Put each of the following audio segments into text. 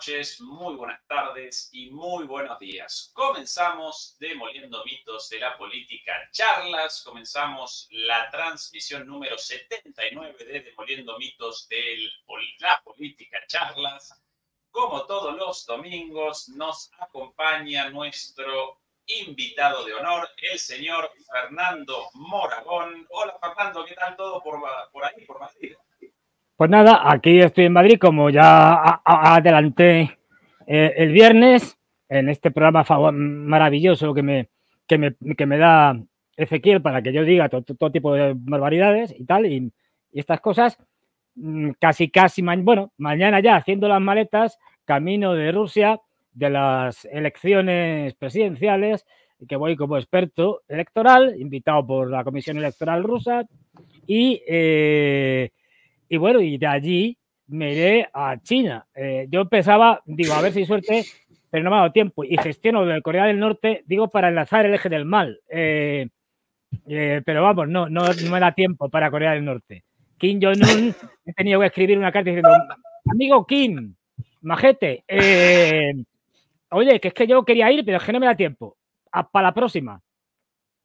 noches, muy buenas tardes y muy buenos días. Comenzamos Demoliendo Mitos de la Política Charlas. Comenzamos la transmisión número 79 de Demoliendo Mitos de la Política Charlas. Como todos los domingos, nos acompaña nuestro invitado de honor, el señor Fernando Moragón. Hola Fernando, ¿qué tal todo por, por ahí, por Madrid? Pues nada, aquí estoy en Madrid, como ya adelanté eh, el viernes, en este programa maravilloso que me, que me, que da Ezequiel para que yo diga todo, tipo de barbaridades y tal, y, estas cosas. Mm, casi, casi, bueno, mañana ya haciendo las maletas, camino de Rusia, de las elecciones presidenciales, que voy como experto electoral, invitado por la Comisión Electoral Rusa, y. Eh, y bueno, y de allí me iré a China. Eh, yo empezaba, digo, a ver si suerte, pero no me ha dado tiempo. Y gestiono de Corea del Norte, digo, para enlazar el eje del mal. Eh, eh, pero vamos, no, no, me da tiempo para Corea del Norte. Kim Jong-un, he tenido que escribir una carta diciendo, amigo Kim, majete, oye, que es que yo quería ir, pero es que no me da tiempo. para la próxima.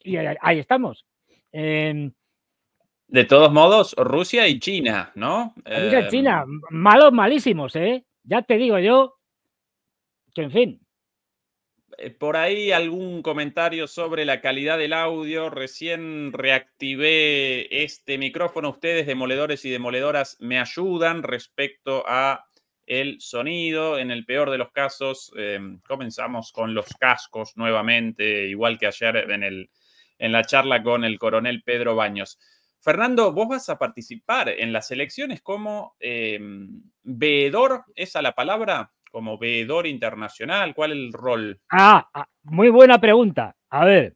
Y ahí estamos. De todos modos, Rusia y China, ¿no? Ah, Rusia y eh, China, malos, malísimos, ¿eh? Ya te digo yo que, en fin. Eh, por ahí algún comentario sobre la calidad del audio. Recién reactivé este micrófono. Ustedes, demoledores y demoledoras, me ayudan respecto a el sonido. En el peor de los casos, em, comenzamos con los cascos nuevamente, igual que ayer en, el, en la charla con el coronel Pedro Baños. Fernando, vos vas a participar en las elecciones como em, veedor, ¿esa la palabra? Como veedor internacional, ¿cuál es el rol? Ah, ah, muy buena pregunta. A ver,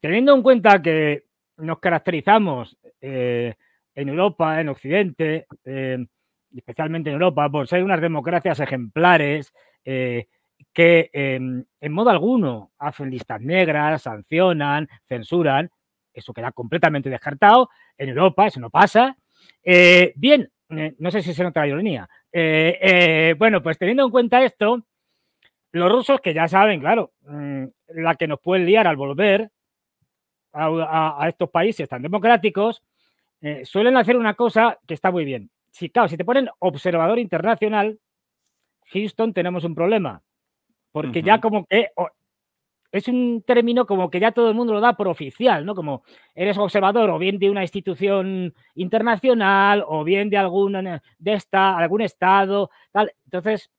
teniendo en cuenta que nos caracterizamos eh, en Europa, en Occidente, em, especialmente en Europa, por ser unas democracias ejemplares eh, que em, en modo alguno hacen listas negras, sancionan, censuran, eso queda completamente descartado, en Europa, eso no pasa. Eh, bien, eh, no sé si se nota la ironía. Eh, bueno, pues teniendo en cuenta esto, los rusos que ya saben, claro, mm, la que nos puede liar al volver a, estos países tan democráticos, suelen hacer una cosa que está muy bien. Si, claro, si te ponen observador internacional, Houston tenemos un problema porque ya como que es un término como que ya todo el mundo lo da por oficial, ¿no? Como eres observador o bien de una institución internacional o bien de algún, de esta, algún estado, tal. Entonces,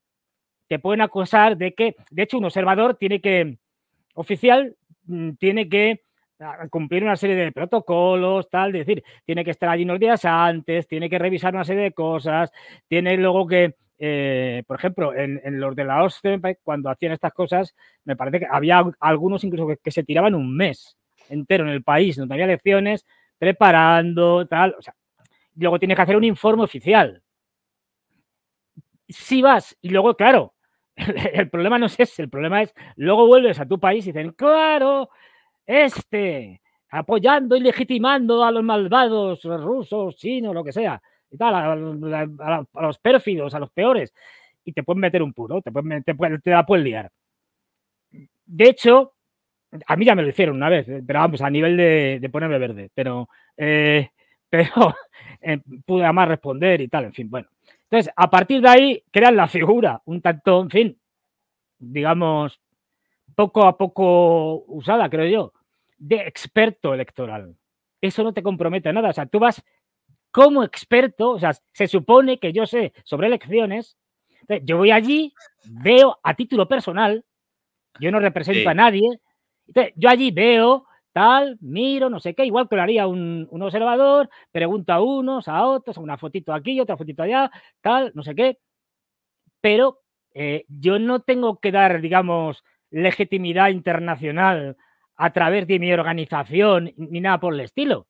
te pueden acusar de que, de hecho, un observador tiene que, oficial, mm, tiene que ah, cumplir una serie de protocolos, tal, es decir, tiene que estar allí unos días antes, tiene que revisar una serie de cosas, tiene luego que eh, por ejemplo, en, los de la OSCE, cuando hacían estas cosas, me parece que había algunos incluso que, se tiraban un mes entero en el país, donde había elecciones, preparando, tal. O sea, luego tienes que hacer un informe oficial. Si vas, y luego, claro, el problema no es ese, el problema es, luego vuelves a tu país y dicen, claro, este, apoyando y legitimando a los malvados rusos, chinos, lo que sea y tal, a, los pérfidos, a los peores, y te pueden meter un puro, te, te, la pueden liar. De hecho, a mí ya me lo hicieron una vez, pero vamos, a nivel de, ponerme verde, pero, eh, pero eh, pude además responder y tal, en fin, bueno. Entonces, a partir de ahí, crean la figura, un tanto, en fin, digamos, poco a poco usada, creo yo, de experto electoral. Eso no te compromete a nada, o sea, tú vas como experto, o sea, se supone que yo sé sobre elecciones, yo voy allí, veo a título personal, yo no represento a nadie, yo allí veo tal, miro, no sé qué, igual que lo haría un, observador, pregunto a unos, a otros, una fotito aquí, otra fotito allá, tal, no sé qué, pero eh, yo no tengo que dar, digamos, legitimidad internacional a través de mi organización ni nada por el estilo.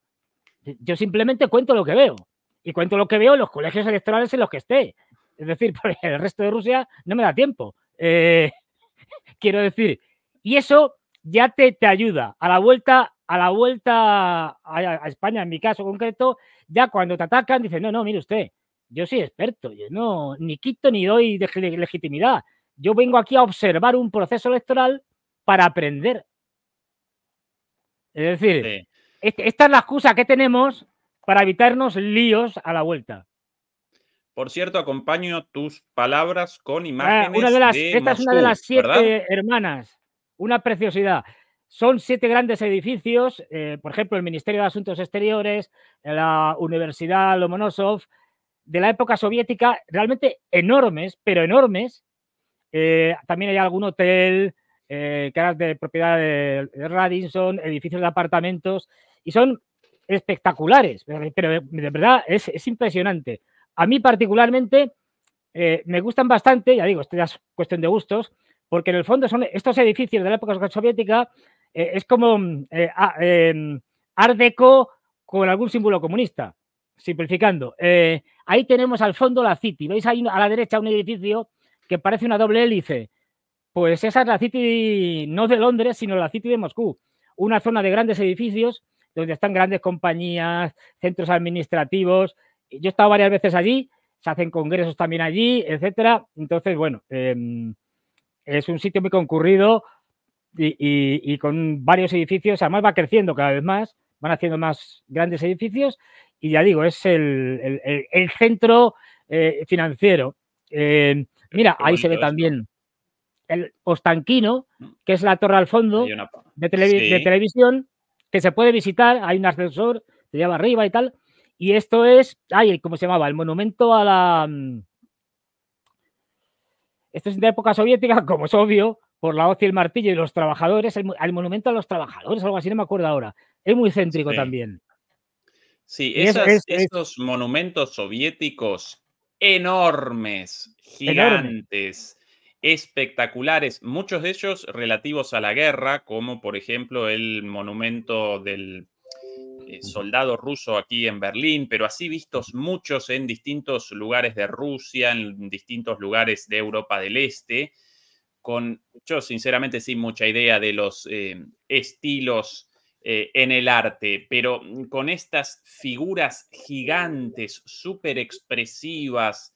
Yo simplemente cuento lo que veo. Y cuento lo que veo en los colegios electorales en los que esté. Es decir, por el resto de Rusia no me da tiempo. Eh, quiero decir, y eso ya te, ayuda. A la vuelta, a la vuelta a, España, en mi caso concreto, ya cuando te atacan, dicen, no, no, mire usted, yo soy experto, yo no, ni quito ni doy legitimidad. Yo vengo aquí a observar un proceso electoral para aprender. Es decir, esta es la excusa que tenemos para evitarnos líos a la vuelta. Por cierto, acompaño tus palabras con ah, imágenes. una de las, esta es una de las siete hermanas. Una preciosidad. Son siete grandes edificios, eh, por ejemplo, el Ministerio de Asuntos Exteriores, la Universidad Lomonosov, de la época soviética, realmente enormes, pero enormes. Eh, también hay algún hotel, que eh, era de propiedad de Radisson, edificios de apartamentos y son espectaculares, pero de verdad es, impresionante. A mí particularmente eh, me gustan bastante, ya digo, esto ya es cuestión de gustos, porque en el fondo son estos edificios de la época soviética, eh, es como mm, eh, Ardeco ah, em, Art Deco con algún símbolo comunista, simplificando. ahí tenemos al fondo la City, veis ahí a la derecha un edificio que parece una doble hélice. Pues esa es la City no de Londres, sino la City de Moscú, una zona de grandes edificios donde están grandes compañías, centros administrativos. Yo he estado varias veces allí, se hacen congresos también allí, etcétera. Entonces, bueno, em, es un sitio muy concurrido y, con varios edificios. Además, va creciendo cada vez más, van haciendo más grandes edificios. Y ya digo, es el, centro eh, financiero. Em, mira, ahí se ve también el Ostanquino, mm. que es la torre al fondo de televisión, que se puede visitar, hay un ascensor, se lleva arriba y tal. Y esto es, ay, ¿cómo se llamaba? El monumento a la... Mm, esto es de época soviética, como es obvio, por la hoz y el martillo y los trabajadores, el, monumento a los trabajadores, algo así, no me acuerdo ahora. Es muy céntrico también. Sí, esos monumentos soviéticos enormes, gigantes, espectaculares, muchos de ellos relativos a la guerra, como por ejemplo el monumento del eh, soldado ruso aquí en Berlín, pero así vistos muchos en distintos lugares de Rusia, en distintos lugares de Europa del Este, con yo sinceramente sin mucha idea de los eh, estilos eh, en el arte, pero mm, con estas figuras gigantes, súper expresivas,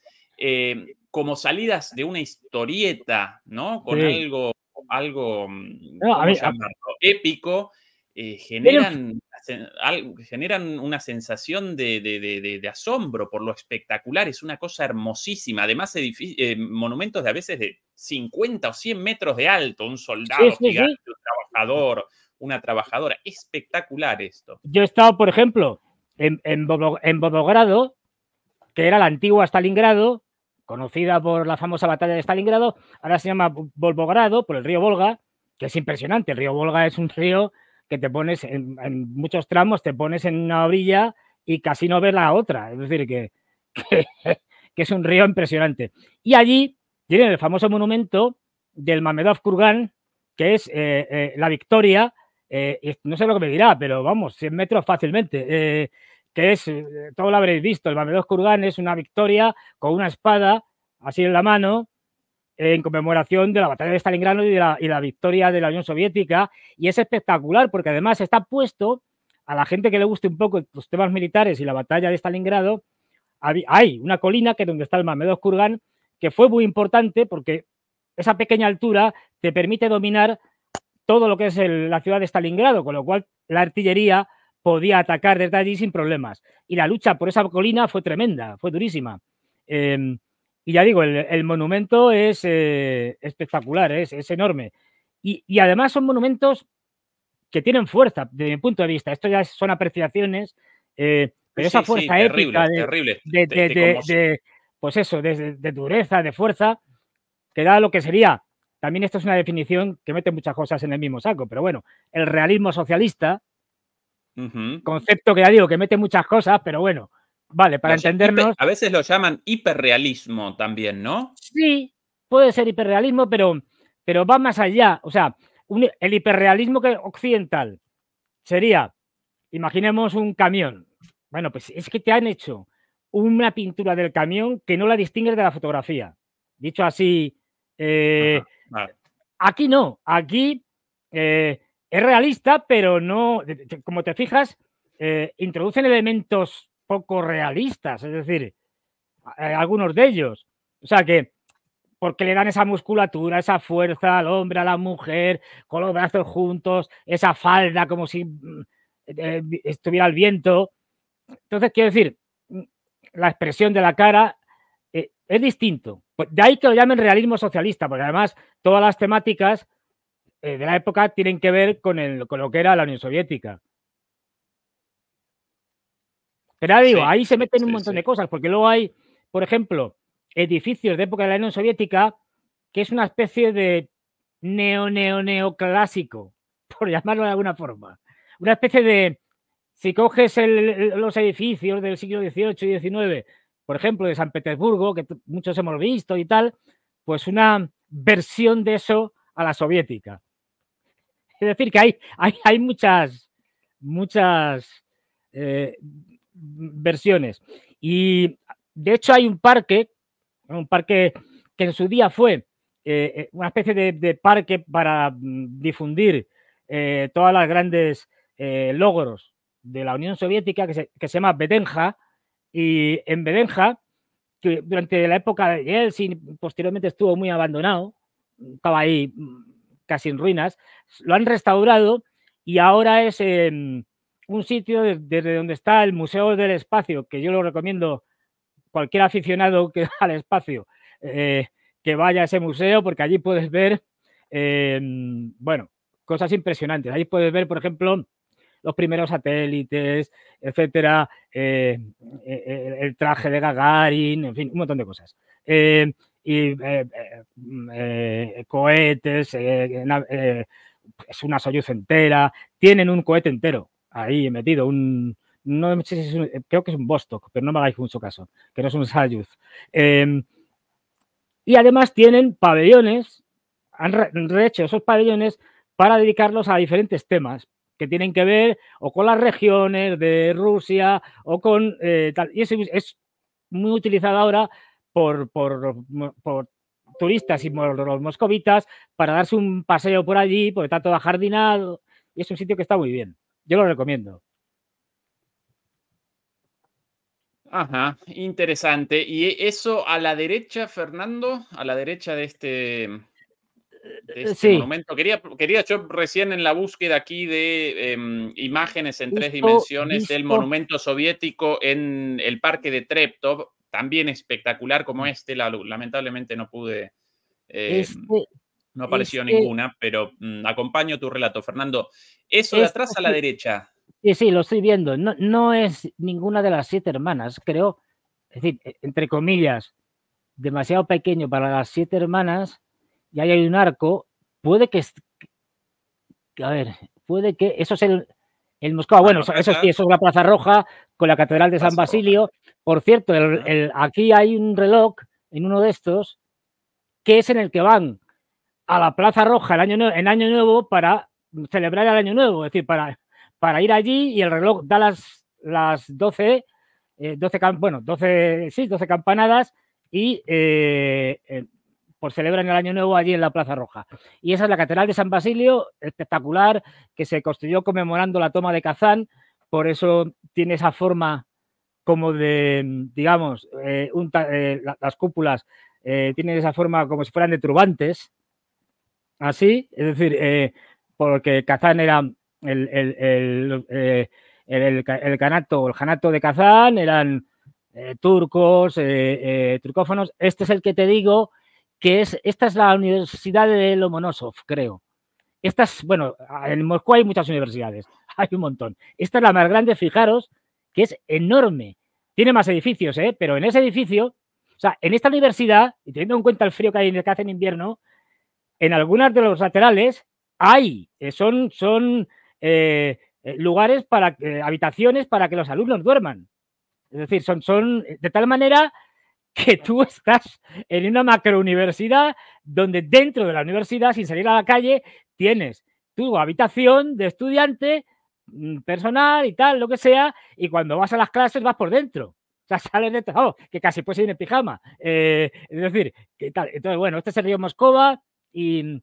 como salidas de una historieta, ¿no? Con algo, algo mm, épico, eh, generan, generan una sensación de, asombro por lo espectacular. Es una cosa hermosísima. Además, eh, monumentos de a veces de 50 o 100 metros de alto, un soldado un trabajador, una trabajadora. Espectacular esto. Yo he estado, por ejemplo, en, en, en que era la antigua Stalingrado, conocida por la famosa batalla de Stalingrado, ahora se llama Volvogrado por el río Volga, que es impresionante. El río Volga es un río que te pones en, muchos tramos, te pones en una orilla y casi no ves la otra. Es decir, que, que, es un río impresionante. Y allí tienen el famoso monumento del Mamedov Kurgan, que es eh, eh, la victoria. Eh, no sé lo que me dirá, pero vamos, 100 metros fácilmente que es, eh, todo lo habréis visto, el Mamedos Kurgan es una victoria con una espada así en la mano en conmemoración de la batalla de Stalingrado y de la, victoria de la Unión Soviética. Y es espectacular porque además está puesto a la gente que le guste un poco los temas militares y la batalla de Stalingrado. Hay una colina que es donde está el Mamedos Kurgan que fue muy importante porque esa pequeña altura te permite dominar todo lo que es la ciudad de Stalingrado, con lo cual la artillería podía atacar desde allí sin problemas. Y la lucha por esa colina fue tremenda, fue durísima. Em, y ya digo, el, monumento es eh, espectacular, es, enorme. Y, además son monumentos que tienen fuerza, desde mi punto de vista. Esto ya son apreciaciones, eh, pero esa fuerza es terrible, épica de, pues eso, de, dureza, de fuerza, que da lo que sería. También esto es una definición que mete muchas cosas en el mismo saco, pero bueno, el realismo socialista, Concepto que ya digo que mete muchas cosas, pero bueno, vale, para entenderme entendernos. a veces lo llaman hiperrealismo también, ¿no? Sí, puede ser hiperrealismo, pero, pero va más allá. O sea, el hiperrealismo que, occidental sería, imaginemos un camión. Bueno, pues es que te han hecho una pintura del camión que no la distingues de la fotografía. Dicho así, eh, aquí no, aquí eh, es realista, pero no, como te fijas, eh, introducen elementos poco realistas, es decir, eh, algunos de ellos. O sea que, porque le dan esa musculatura, esa fuerza al hombre, a la mujer, con los brazos juntos, esa falda como si mm, eh, estuviera el viento. Entonces, quiero decir, mm, la expresión de la cara es distinto. Pues, de ahí que lo llamen realismo socialista, porque además todas las temáticas eh, de la época tienen que ver con, el, con lo que era la Unión Soviética. Pero digo, ahí se meten un montón de cosas, porque luego hay, por ejemplo, edificios de época de la Unión Soviética, que es una especie de neo, neo, neoclásico, por llamarlo de alguna forma. Una especie de, si coges los edificios del siglo XVIII y XIX, por ejemplo, de San Petersburgo, que muchos hemos visto y tal, pues una versión de eso a la soviética. Es decir, que hay, hay, muchas, muchas eh, versiones. Y de hecho hay un parque, un parque que en su día fue eh, eh, una especie de, parque para mm, difundir todas las grandes logros de la Unión Soviética que se, llama Bedenja. Y en Bedenja, que durante la época de Yeltsin posteriormente estuvo muy abandonado, estaba ahí mm, casi en ruinas, lo han restaurado y ahora es un sitio desde donde está el Museo del Espacio, que yo lo recomiendo cualquier aficionado que al espacio eh, que vaya a ese museo, porque allí puedes ver, em, bueno, cosas impresionantes. Allí puedes ver, por ejemplo, los primeros satélites, etcétera, eh, e, e, el traje de Gagarin, en fin, un montón de cosas. Eh, y eh, eh, mm, eh, cohetes, es pues una Soyuz entera, tienen un cohete entero ahí metido, un, creo que es un Vostok, pero no me hagáis mucho caso, que no es un Soyuz. Em, y además tienen pabellones, han rehecho esos pabellones para dedicarlos a diferentes temas que tienen que ver o con las regiones de Rusia o con tal. Y eso es muy utilizado ahora por, por, turistas y los moscovitas para darse un paseo por allí, porque está todo ajardinado y es un sitio que está muy bien. Yo lo recomiendo. Ajá, interesante. ¿Y e, eso a la derecha, Fernando? A la derecha de este, eh, este monumento. Quería, quería yo recién en la búsqueda aquí de em, imágenes en tres dimensiones del monumento soviético en el parque de Treptov, también espectacular como mm. este, la, lamentablemente no pude, eh, este, no apareció este ninguna, pero mm, acompaño tu relato, Fernando. Eso de este atrás a la derecha. Sí, sí, lo estoy viendo. No, no es ninguna de las siete hermanas, creo, es decir, e, entre comillas, demasiado pequeño para las siete hermanas, y ahí hay un arco, puede que, a ver, puede que, eso es el, el Moscova, ah, bueno, eso sí, eso es la Plaza Roja con la Catedral de San Basilio. Por cierto, el, aquí hay un reloj en uno de estos que es en el que van a la Plaza Roja el año, en Año Nuevo para celebrar el Año Nuevo, es decir, para, para ir allí y el reloj da las, las 12, eh, bueno, 12, sí, 12 campanadas y eh, eh, pues celebran el Año Nuevo allí en la Plaza Roja. Y esa es la Catedral de San Basilio, espectacular, que se construyó conmemorando la toma de Kazán, por eso tiene esa forma como de, digamos, eh, eh, las cúpulas eh, tienen esa forma como si fueran de turbantes, así, es decir, porque Kazán era el, el, el, el, canato, el janato de Kazán, eran turcos, turcófonos. Este es el que te digo, que es, esta es la Universidad de Lomonosov, creo. Esta es, bueno, en Moscú hay muchas universidades, hay un montón. Esta es la más grande, fijaros, que es enorme. Tiene más edificios, ¿eh? pero en ese edificio, o sea, en esta universidad, y teniendo en cuenta el frío que, hay, hace en invierno, en algunas de los laterales hay, eh, son, son eh, eh, lugares para, habitaciones para que los alumnos duerman. Es decir, son, son de tal manera que tú estás en una macrouniversidad donde dentro de la universidad, sin salir a la calle, tienes tu habitación de estudiante mm, personal y tal, lo que sea, y cuando vas a las clases vas por dentro. O sea, sales de trabajo oh, que casi puedes ir en pijama. Eh, es decir, que tal. Entonces, bueno, este es el río Moscova y mm,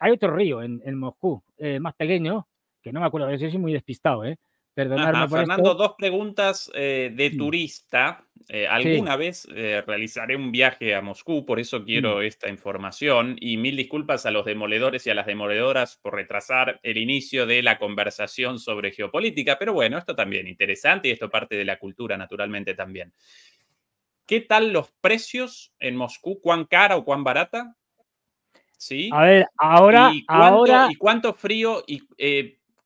hay otro río en, Moscú, eh, más pequeño, que no me acuerdo, si soy muy despistado, ¿eh? Fernando, dos preguntas eh, de turista. Eh, alguna vez eh, realizaré un viaje a Moscú, por eso quiero esta información. Y mil disculpas a los demoledores y a las demoledoras por retrasar el inicio de la conversación sobre geopolítica, pero bueno, esto también es interesante y esto parte de la cultura, naturalmente, también. ¿Qué tal los precios en Moscú? ¿Cuán cara o cuán barata? Sí. A ver, ahora. ¿Y cuánto, ahora... ¿y cuánto frío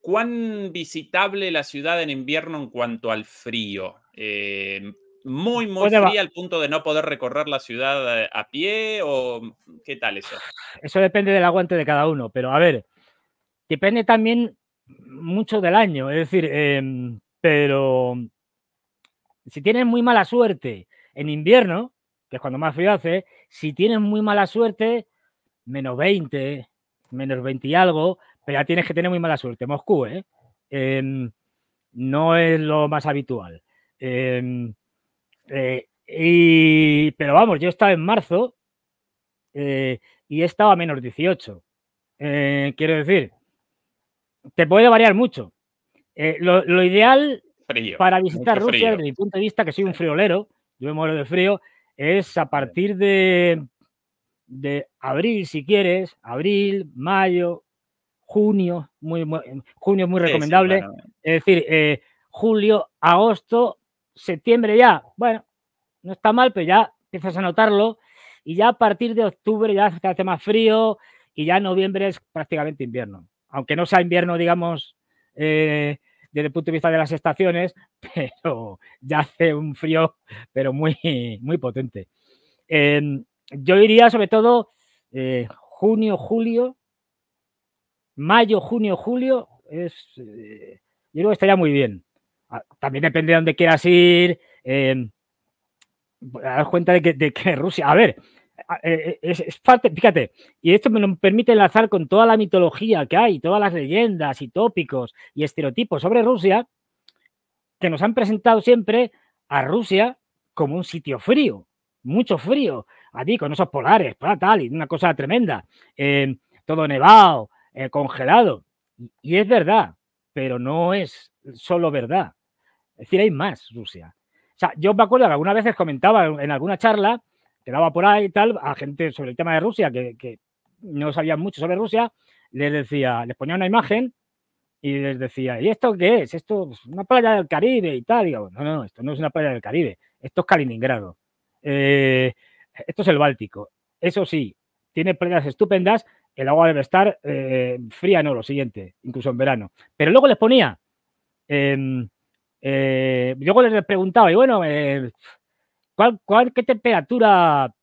¿Cuán visitable la ciudad en invierno en cuanto al frío? Eh, muy, muy fría al punto de no poder recorrer la ciudad eh, a pie o mm, qué tal eso? Eso depende del aguante de cada uno, pero a ver, depende también mucho del año, es decir, em, pero si tienes muy mala suerte en invierno, que es cuando más frío hace, si tienes muy mala suerte, menos 20, menos 20 y algo, pero ya tienes que tener muy mala suerte. Moscú, ¿eh? Em, no es lo más habitual. Em, eh, pero vamos, yo estaba en marzo eh, y he estado a menos 18. Eh, quiero decir, te puede variar mucho. Lo, ideal para visitar Rusia, desde mi punto de vista, que soy un friolero, yo me muero de frío, es a partir de, de abril, si quieres, abril, mayo, junio, muy, eh, junio es muy recomendable. Es decir, eh, julio, agosto, septiembre ya, bueno, no está mal, pero ya empiezas a notarlo. Y ya a partir de octubre ya se hace más frío y ya noviembre es prácticamente invierno. Aunque no sea invierno, digamos, eh, desde el punto de vista de las estaciones, pero ya hace un frío, pero muy, muy potente. Em, yo iría sobre todo junio, julio, mayo, junio, julio, es, eh, yo creo que estaría muy bien. Ah, también depende de dónde quieras ir. Em, pues, dar cuenta de que, Rusia, a ver, eh, eh, es, fíjate, y esto me lo permite enlazar con toda la mitología que hay, todas las leyendas y tópicos y estereotipos sobre Rusia, que nos han presentado siempre a Rusia como un sitio frío, mucho frío, allí con esos polares, para tal, y una cosa tremenda, em, todo nevado, eh, congelado. Y es verdad, pero no es solo verdad. Es decir, hay más Rusia. O sea, yo me acuerdo que algunas veces comentaba en alguna charla que daba por ahí tal a gente sobre el tema de Rusia que, no sabían mucho sobre Rusia, les decía, les ponía una imagen y les decía, ¿y esto qué es? Esto es una playa del Caribe y tal. Y digo, no, no, esto no es una playa del Caribe, esto es Kaliningrado. Eh, esto es el Báltico. Eso sí, tiene playas estupendas, el agua debe estar eh, fría, no, lo siguiente, incluso en verano. Pero luego les ponía, em, eh, luego les preguntaba, y bueno, eh, ¿cuál, qué temperatura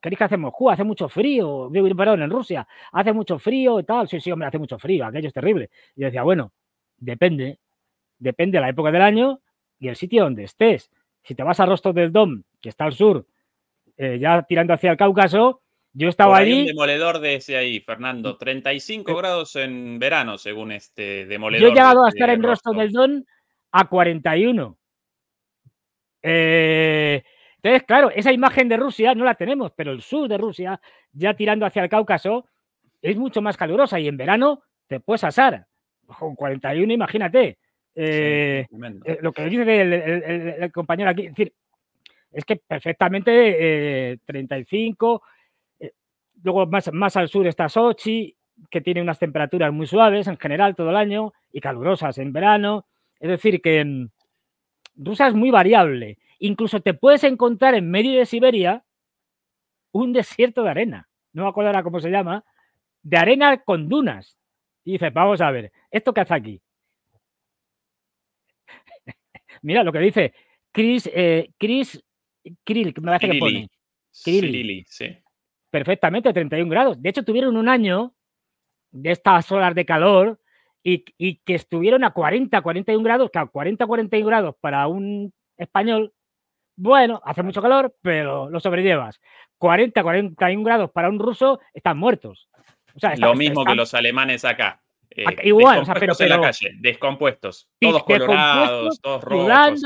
queréis que hacemos? hace mucho frío, perdón, en Rusia, hace mucho frío y tal, sí, sí, hombre, hace mucho frío, aquello es terrible. Y decía, bueno, depende, depende de la época del año y el sitio donde estés. Si te vas a Rostov del Don, que está al sur, ya tirando hacia el Cáucaso, yo estaba ahí allí. Un demoledor de ese ahí, Fernando. 35 eh grados en verano, según este demoledor. Yo he llegado a estar este en Rostov del Don a 41. Eh, entonces, claro, esa imagen de Rusia no la tenemos, pero el sur de Rusia, ya tirando hacia el Cáucaso, es mucho más calurosa y en verano te puedes asar. Con 41, imagínate. Eh, lo que dice el, el, compañero aquí, es decir, es que perfectamente 35 Luego más, más al sur está Sochi, que tiene unas temperaturas muy suaves en general todo el año y calurosas en verano. Es decir, que mm, Rusia es muy variable. Incluso te puedes encontrar en medio de Siberia un desierto de arena. No me acuerdo ahora cómo se llama. De arena con dunas. Y dices, vamos a ver, ¿esto qué hace aquí? Mira lo que dice Chris, eh, Chris Krill, que me parece que pone. sí perfectamente 31 grados. De hecho, tuvieron un año de estas olas de calor y, que estuvieron a 40, 41 grados, a 40, 41 grados para un español, bueno, hace mucho calor, pero lo sobrellevas. 40, 41 grados para un ruso, están muertos. lo mismo que los alemanes acá. Eh, igual, en la calle, descompuestos, todos colorados, todos rojos,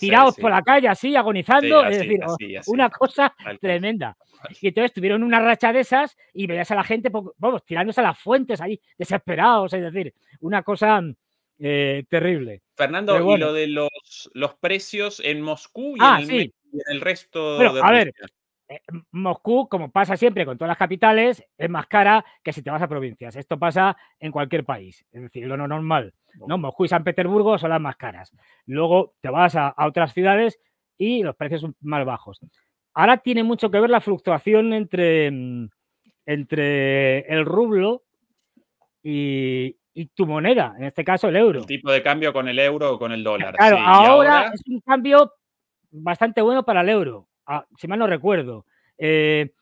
tirados por la calle así, agonizando, es decir, oh, una cosa tremenda. Y entonces tuvieron una racha de esas y veías a la gente, vamos, tirándose a las fuentes ahí, desesperados, es decir, una cosa eh, terrible. Fernando, y lo de los, los precios en Moscú y en ah, el, resto de A ver, eh, Moscú, como pasa siempre con todas las capitales, es más cara que si te vas a provincias. Esto pasa en cualquier país, es decir, lo no normal. ¿no? Moscú y San Petersburgo son las más caras. Luego te vas a, otras ciudades y los precios son más bajos. Ahora tiene mucho que ver la fluctuación entre, mm, entre el rublo y, tu moneda, en este caso el euro. El tipo de cambio con el euro o con el dólar. Claro, ahora, es un cambio bastante bueno para el euro. Ah, si mal no recuerdo. Eh,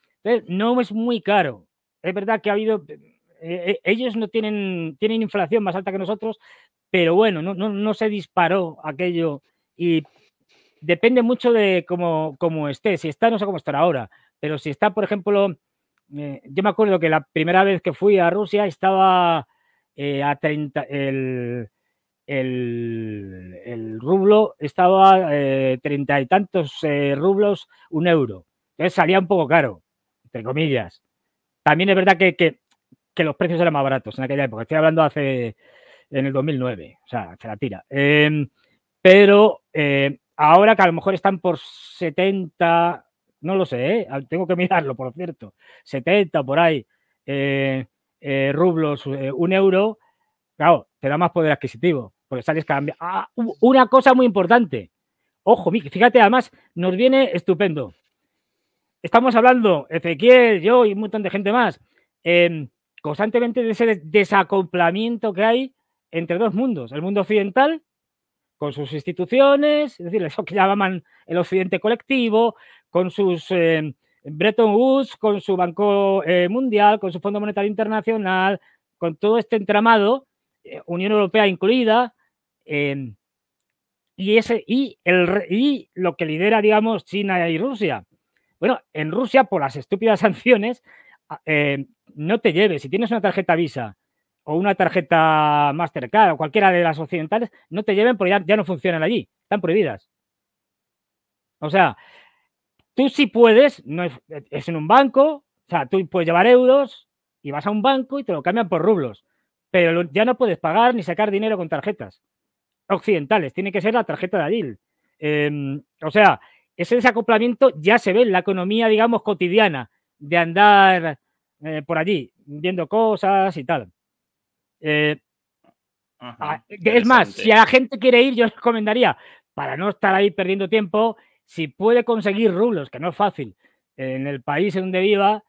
no es muy caro. Es verdad que ha habido, eh, eh, ellos no tienen, tienen inflación más alta que nosotros, pero bueno, no, no, no se disparó aquello y depende mucho de cómo, cómo, esté. Si está, no sé cómo estará ahora, pero si está, por ejemplo, yo me acuerdo que la primera vez que fui a Rusia estaba a 30, el, el, rublo estaba eh, treinta y tantos eh, rublos, un euro. Entonces salía un poco caro, entre comillas. También es verdad que, los precios eran más baratos en aquella época. Estoy hablando hace en el 2009, o sea, se la tira. Em, pero eh, ahora que a lo mejor están por 70, no lo sé, tengo que mirarlo, por cierto, 70 por ahí, rublos, un euro, Claro, te da más poder adquisitivo, porque sales cambiando. Ah, una cosa muy importante. Ojo, fíjate, además, nos viene estupendo. Estamos hablando, Ezequiel, yo y un montón de gente más, em, constantemente de ese desacoplamiento que hay entre dos mundos, el mundo occidental con sus instituciones, es decir, eso que llaman el occidente colectivo, con sus em, Bretton Woods, con su Banco eh, Mundial, con su Fondo Monetario Internacional, con todo este entramado eh, Unión Europea incluida, em, y, ese, y, el, y lo que lidera, digamos, China y Rusia. Bueno, en Rusia, por las estúpidas sanciones, ah, em, no te lleves, si tienes una tarjeta Visa o una tarjeta Mastercard o cualquiera de las occidentales, no te lleven porque ya, no funcionan allí, están prohibidas. O sea, tú sí puedes, es, es en un banco, o sea, tú puedes llevar euros y vas a un banco y te lo cambian por rublos pero ya no puedes pagar ni sacar dinero con tarjetas occidentales, tiene que ser la tarjeta de Adil. Em, o sea, ese desacoplamiento ya se ve en la economía, digamos, cotidiana de andar eh, por allí viendo cosas y tal. Eh, ah, es más, si la gente quiere ir, yo os recomendaría, para no estar ahí perdiendo tiempo, si puede conseguir rublos, que no es fácil, en el país en donde viva,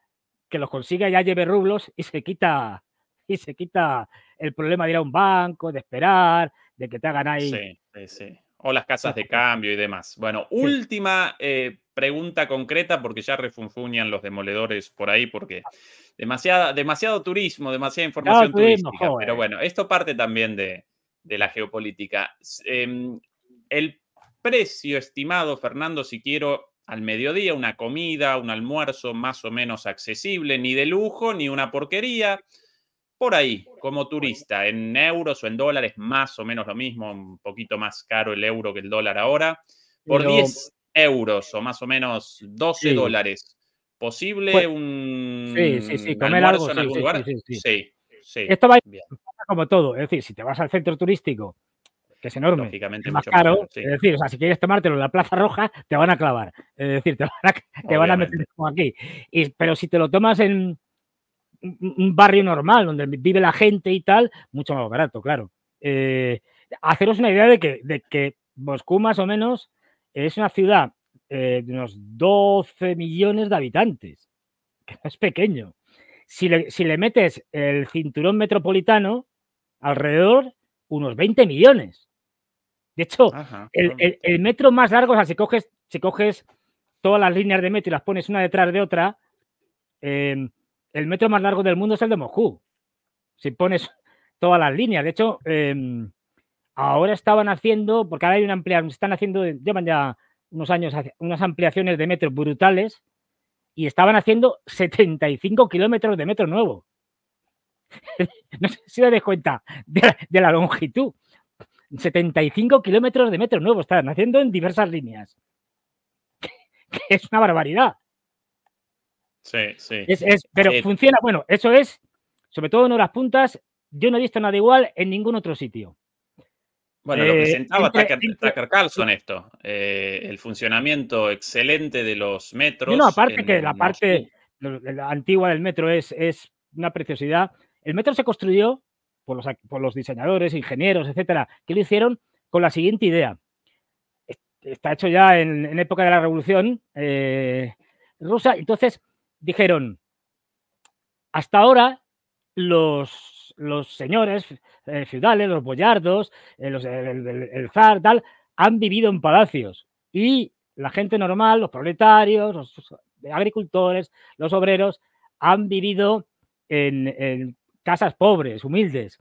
que los consiga, ya lleve rublos y se quita y se quita el problema de ir a un banco, de esperar, de que te hagan ahí. Sí, sí, O las casas de cambio y demás. Bueno, última eh, pregunta concreta, porque ya refunfuñan los demoledores por ahí, porque demasiada, demasiado turismo, demasiada información turística. Pero bueno, esto parte también de, la geopolítica. Em, el precio estimado, Fernando, si quiero al mediodía, una comida, un almuerzo más o menos accesible, ni de lujo, ni una porquería, por ahí, como turista, en euros o en dólares, más o menos lo mismo, un poquito más caro el euro que el dólar ahora, por 10 euros o más o menos 12 dólares. ¿Posible pues, un sí, sí, sí, comer algo, en algún lugar? Sí, sí, Esto va como todo, es decir, si te vas al centro turístico, que es enorme, es más caro, es decir, si quieres tomártelo en la Plaza Roja, te van a clavar, es decir, te van a, meter como aquí. pero si te lo tomas en, un barrio normal donde vive la gente y tal, mucho más barato, claro. Eh, haceros una idea de que, de que Moscú más o menos es una ciudad eh, de unos 12 millones de habitantes, que no es pequeño. Si le, metes el cinturón metropolitano, alrededor unos 20 millones. De hecho, el, metro más largo, o sea, si coges, si coges todas las líneas de metro y las pones una detrás de otra, eh, el metro más largo del mundo es el de Moscú. Si pones todas las líneas. De hecho, em, ahora estaban haciendo, porque ahora hay una ampliación, están haciendo, llevan ya unos años, unas ampliaciones de metro brutales y estaban haciendo 75 kilómetros de metro nuevo. no sé si te dais cuenta de la, longitud. 75 kilómetros de metro nuevo están haciendo en diversas líneas. es una barbaridad. Sí, sí. Es, pero eh, funciona, bueno, eso es, sobre todo en horas puntas, yo no he visto nada igual en ningún otro sitio. Bueno, lo eh, presentaba Tucker, Carlson esto, eh, el funcionamiento excelente de los metros. No, aparte que la parte la antigua del metro es, es una preciosidad. El metro se construyó por los, por los diseñadores, ingenieros, etcétera, que lo hicieron con la siguiente idea. Está hecho ya en, época de la Revolución Rusa, entonces dijeron, hasta ahora los, señores eh, feudales, los boyardos, eh, el, zar, tal, han vivido en palacios y la gente normal, los proletarios, los agricultores, los obreros, han vivido en casas pobres, humildes.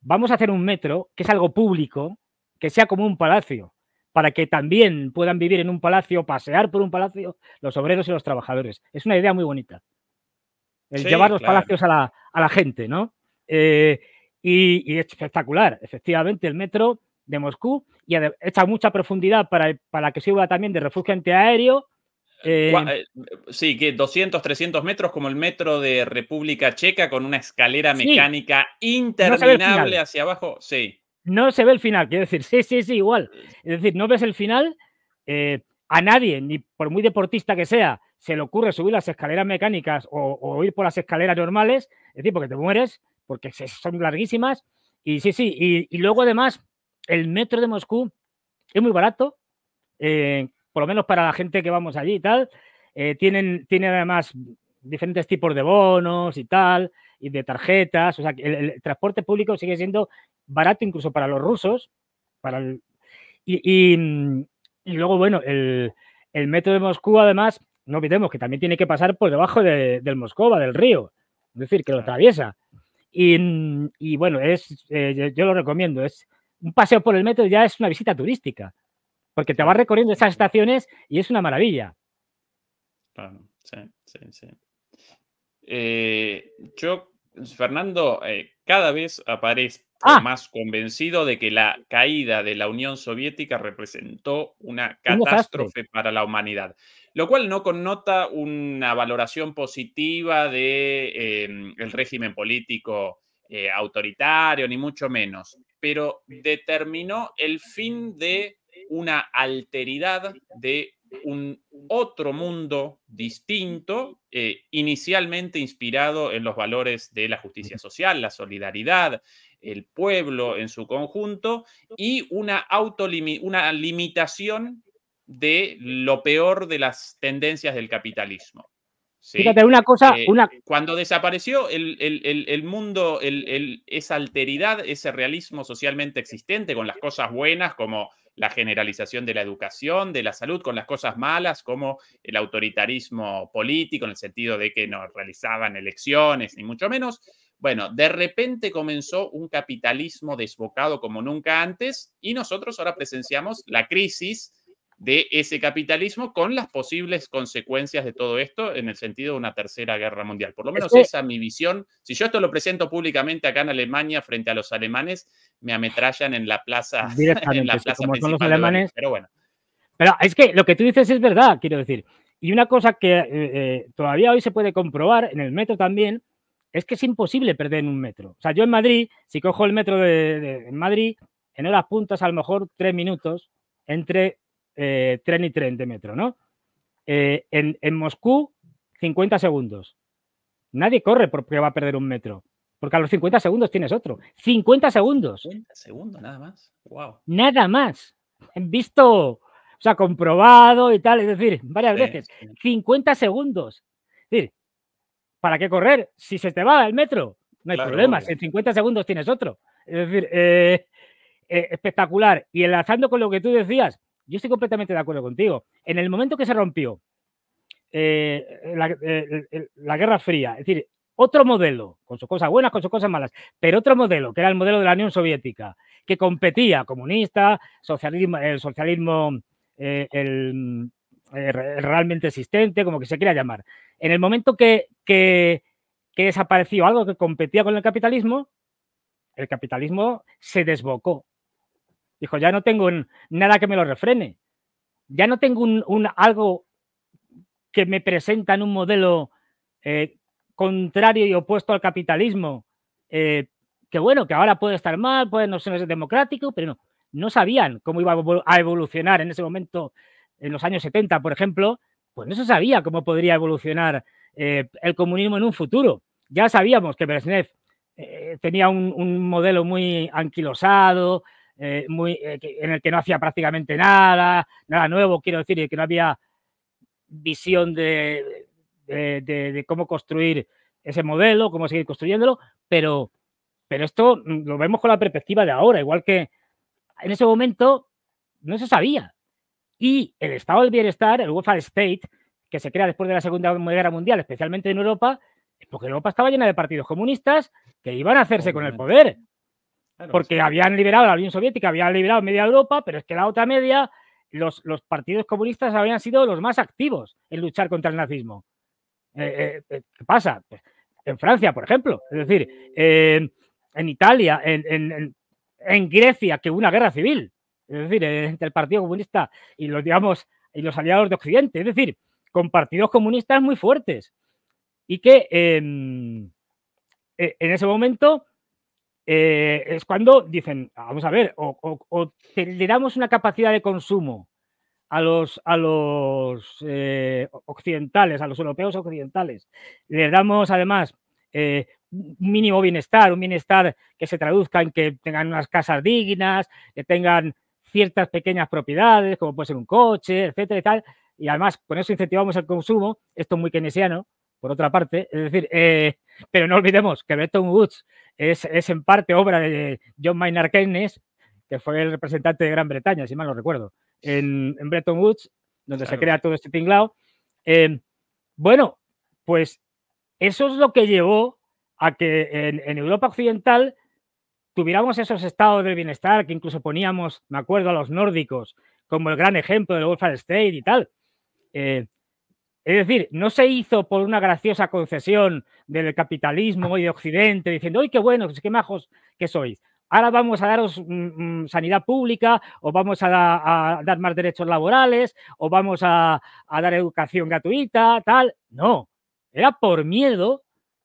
Vamos a hacer un metro, que es algo público, que sea como un palacio para que también puedan vivir en un palacio, pasear por un palacio, los obreros y los trabajadores. Es una idea muy bonita. El llevar los palacios a la, gente, ¿no? Eh, y, es espectacular, efectivamente, el metro de Moscú y echa mucha profundidad para, para que sirva también de refugio antiaéreo. Eh, eh, sí, que 200, 300 metros como el metro de República Checa con una escalera mecánica interminable hacia abajo. Sí no se ve el final, quiero decir, sí, sí, sí, igual. Eh, es decir, no ves el final, eh, a nadie, ni por muy deportista que sea, se le ocurre subir las escaleras mecánicas o, ir por las escaleras normales, es decir, porque te mueres, porque son larguísimas. Y sí, sí, y, luego además, el metro de Moscú es muy barato, eh, por lo menos para la gente que vamos allí y tal. tienen, tienen además diferentes tipos de bonos y tal, y de tarjetas. O sea, el, transporte público sigue siendo barato incluso para los rusos. Para mm, y, luego, bueno, el, el, metro de Moscú, además, no olvidemos que también tiene que pasar por debajo del Moscova, del río. Es decir, que lo atraviesa. Mm, y, bueno, es, eh, yo lo recomiendo. Es un paseo por el metro ya es una visita turística, porque te vas recorriendo esas estaciones y es una maravilla. Claro, sí, sí, sí. Eh, yo, Fernando, eh, cada vez aparezco ah. más convencido de que la caída de la Unión Soviética representó una catástrofe para la humanidad, lo cual no connota una valoración positiva del de, em, régimen político eh, autoritario, ni mucho menos, pero determinó el fin de una alteridad de un otro mundo distinto, eh, inicialmente inspirado en los valores de la justicia social, la solidaridad, el pueblo en su conjunto y una, una limitación de lo peor de las tendencias del capitalismo. una cosa. Eh, una... Cuando desapareció el, el mundo, esa alteridad, ese realismo socialmente existente con las cosas buenas como la generalización de la educación, de la salud, con las cosas malas como el autoritarismo político, en el sentido de que no realizaban elecciones, ni mucho menos. Bueno, de repente comenzó un capitalismo desbocado como nunca antes y nosotros ahora presenciamos la crisis de ese capitalismo con las posibles consecuencias de todo esto en el sentido de una tercera guerra mundial. Por lo menos esa es mi visión. Si yo esto lo presento públicamente acá en Alemania frente a los alemanes, me ametrallan en la plaza, en la plaza los alemanes. pero bueno. Pero es que lo que tú dices es verdad, quiero decir. Y una cosa que eh, eh, todavía hoy se puede comprobar en el metro también es que es imposible perder en un metro. O sea, yo en Madrid, si cojo el metro de, Madrid, en horas puntas a lo mejor tres minutos entre eh, tren y tren de metro, ¿no? Eh, en, Moscú, 50 segundos. Nadie corre porque va a perder un metro. Porque a los 50 segundos tienes otro. 50 segundos. 50 segundos, nada más. Wow. Nada más. Visto, o sea, comprobado y tal, es decir, varias veces. 50 segundos. Es decir, ¿para qué correr? Si se te va el metro, no hay problema problemas. En 50 segundos tienes otro. Es decir, eh, espectacular. Y enlazando con lo que tú decías, yo estoy completamente de acuerdo contigo. En el momento que se rompió eh, eh, eh, la, Guerra Fría, es decir, otro modelo, con sus cosas buenas, con sus cosas malas, pero otro modelo, que era el modelo de la Unión Soviética, que competía comunista, socialismo, el socialismo realmente existente, como que se quiera llamar. En el momento que desapareció algo que competía con el capitalismo, el capitalismo se desbocó Dijo, ya no tengo nada que me lo refrene. Ya no tengo algo que me presenta en un modelo eh, contrario y opuesto al capitalismo. Eh, que bueno, que ahora puede estar mal, puede no ser democrático, pero no. sabían cómo iba a evolucionar en ese momento, en los años 70, por ejemplo, pues no se sabía cómo podría evolucionar eh, el comunismo en un futuro. Ya sabíamos que Brezhnev tenía un, modelo muy anquilosado, eh, muy, eh, en el que no hacía prácticamente nada, nada nuevo, quiero decir, y que no había visión de, de, cómo construir ese modelo, cómo seguir construyéndolo, pero, pero esto lo vemos con la perspectiva de ahora, igual que en ese momento no se sabía. Y el estado del bienestar, el welfare state, que se crea después de la Segunda Guerra Mundial, especialmente en Europa, porque Europa estaba llena de partidos comunistas que iban a hacerse con el poder. Ah, porque habían liberado la Unión Soviética, habían liberado media Europa, pero es que la otra media, los, partidos comunistas habían sido los más activos en luchar contra el nazismo. Eh, eh, eh, ¿Qué pasa? Pues, en Francia, por ejemplo, es decir, en Italia, en, Grecia, que hubo una guerra civil, es decir, entre el Partido Comunista y los, digamos, y los aliados de Occidente, es decir, con partidos comunistas muy fuertes y que em, e, en ese momento eh, es cuando dicen, vamos a ver, o, le damos una capacidad de consumo a los, eh, occidentales, a los europeos occidentales, le damos además eh, un mínimo bienestar, un bienestar que se traduzca en que tengan unas casas dignas, que tengan ciertas pequeñas propiedades, como puede ser un coche, etcétera y tal, y además con eso incentivamos el consumo, esto es muy keynesiano, por otra parte. Es decir, eh, pero no olvidemos que Bretton Woods es, en parte obra de John Maynard Keynes, que fue el representante de Gran Bretaña, si mal no recuerdo, en, Bretton Woods, donde se crea todo este tinglado eh, bueno, pues eso es lo que llevó a que en, Europa Occidental tuviéramos esos estados del bienestar que incluso poníamos, me acuerdo, a los nórdicos como el gran ejemplo del welfare state y tal. Eh, es decir, no se hizo por una graciosa concesión del capitalismo y de Occidente, diciendo, ¡ay, qué bueno, pues qué majos que sois! Ahora vamos a daros mm, mm, sanidad pública, o vamos a, dar más derechos laborales, o vamos a, dar educación gratuita, tal. No, era por miedo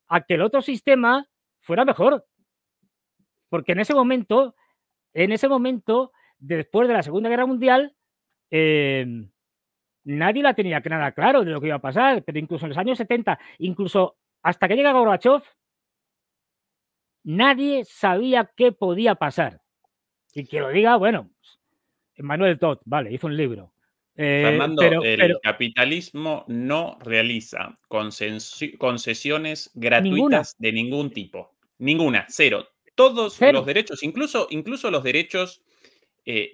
a que el otro sistema fuera mejor. Porque en ese momento, en ese momento, después de la Segunda Guerra Mundial, eh, nadie la tenía nada claro de lo que iba a pasar, pero incluso en los años 70, incluso hasta que llega Gorbachev, nadie sabía qué podía pasar. Y que lo diga, bueno, Manuel Todd, vale, hizo un libro. Eh, Fernando, el capitalismo no realiza concesiones gratuitas de ningún tipo. Ninguna, cero. Todos los derechos, incluso, incluso los derechos eh,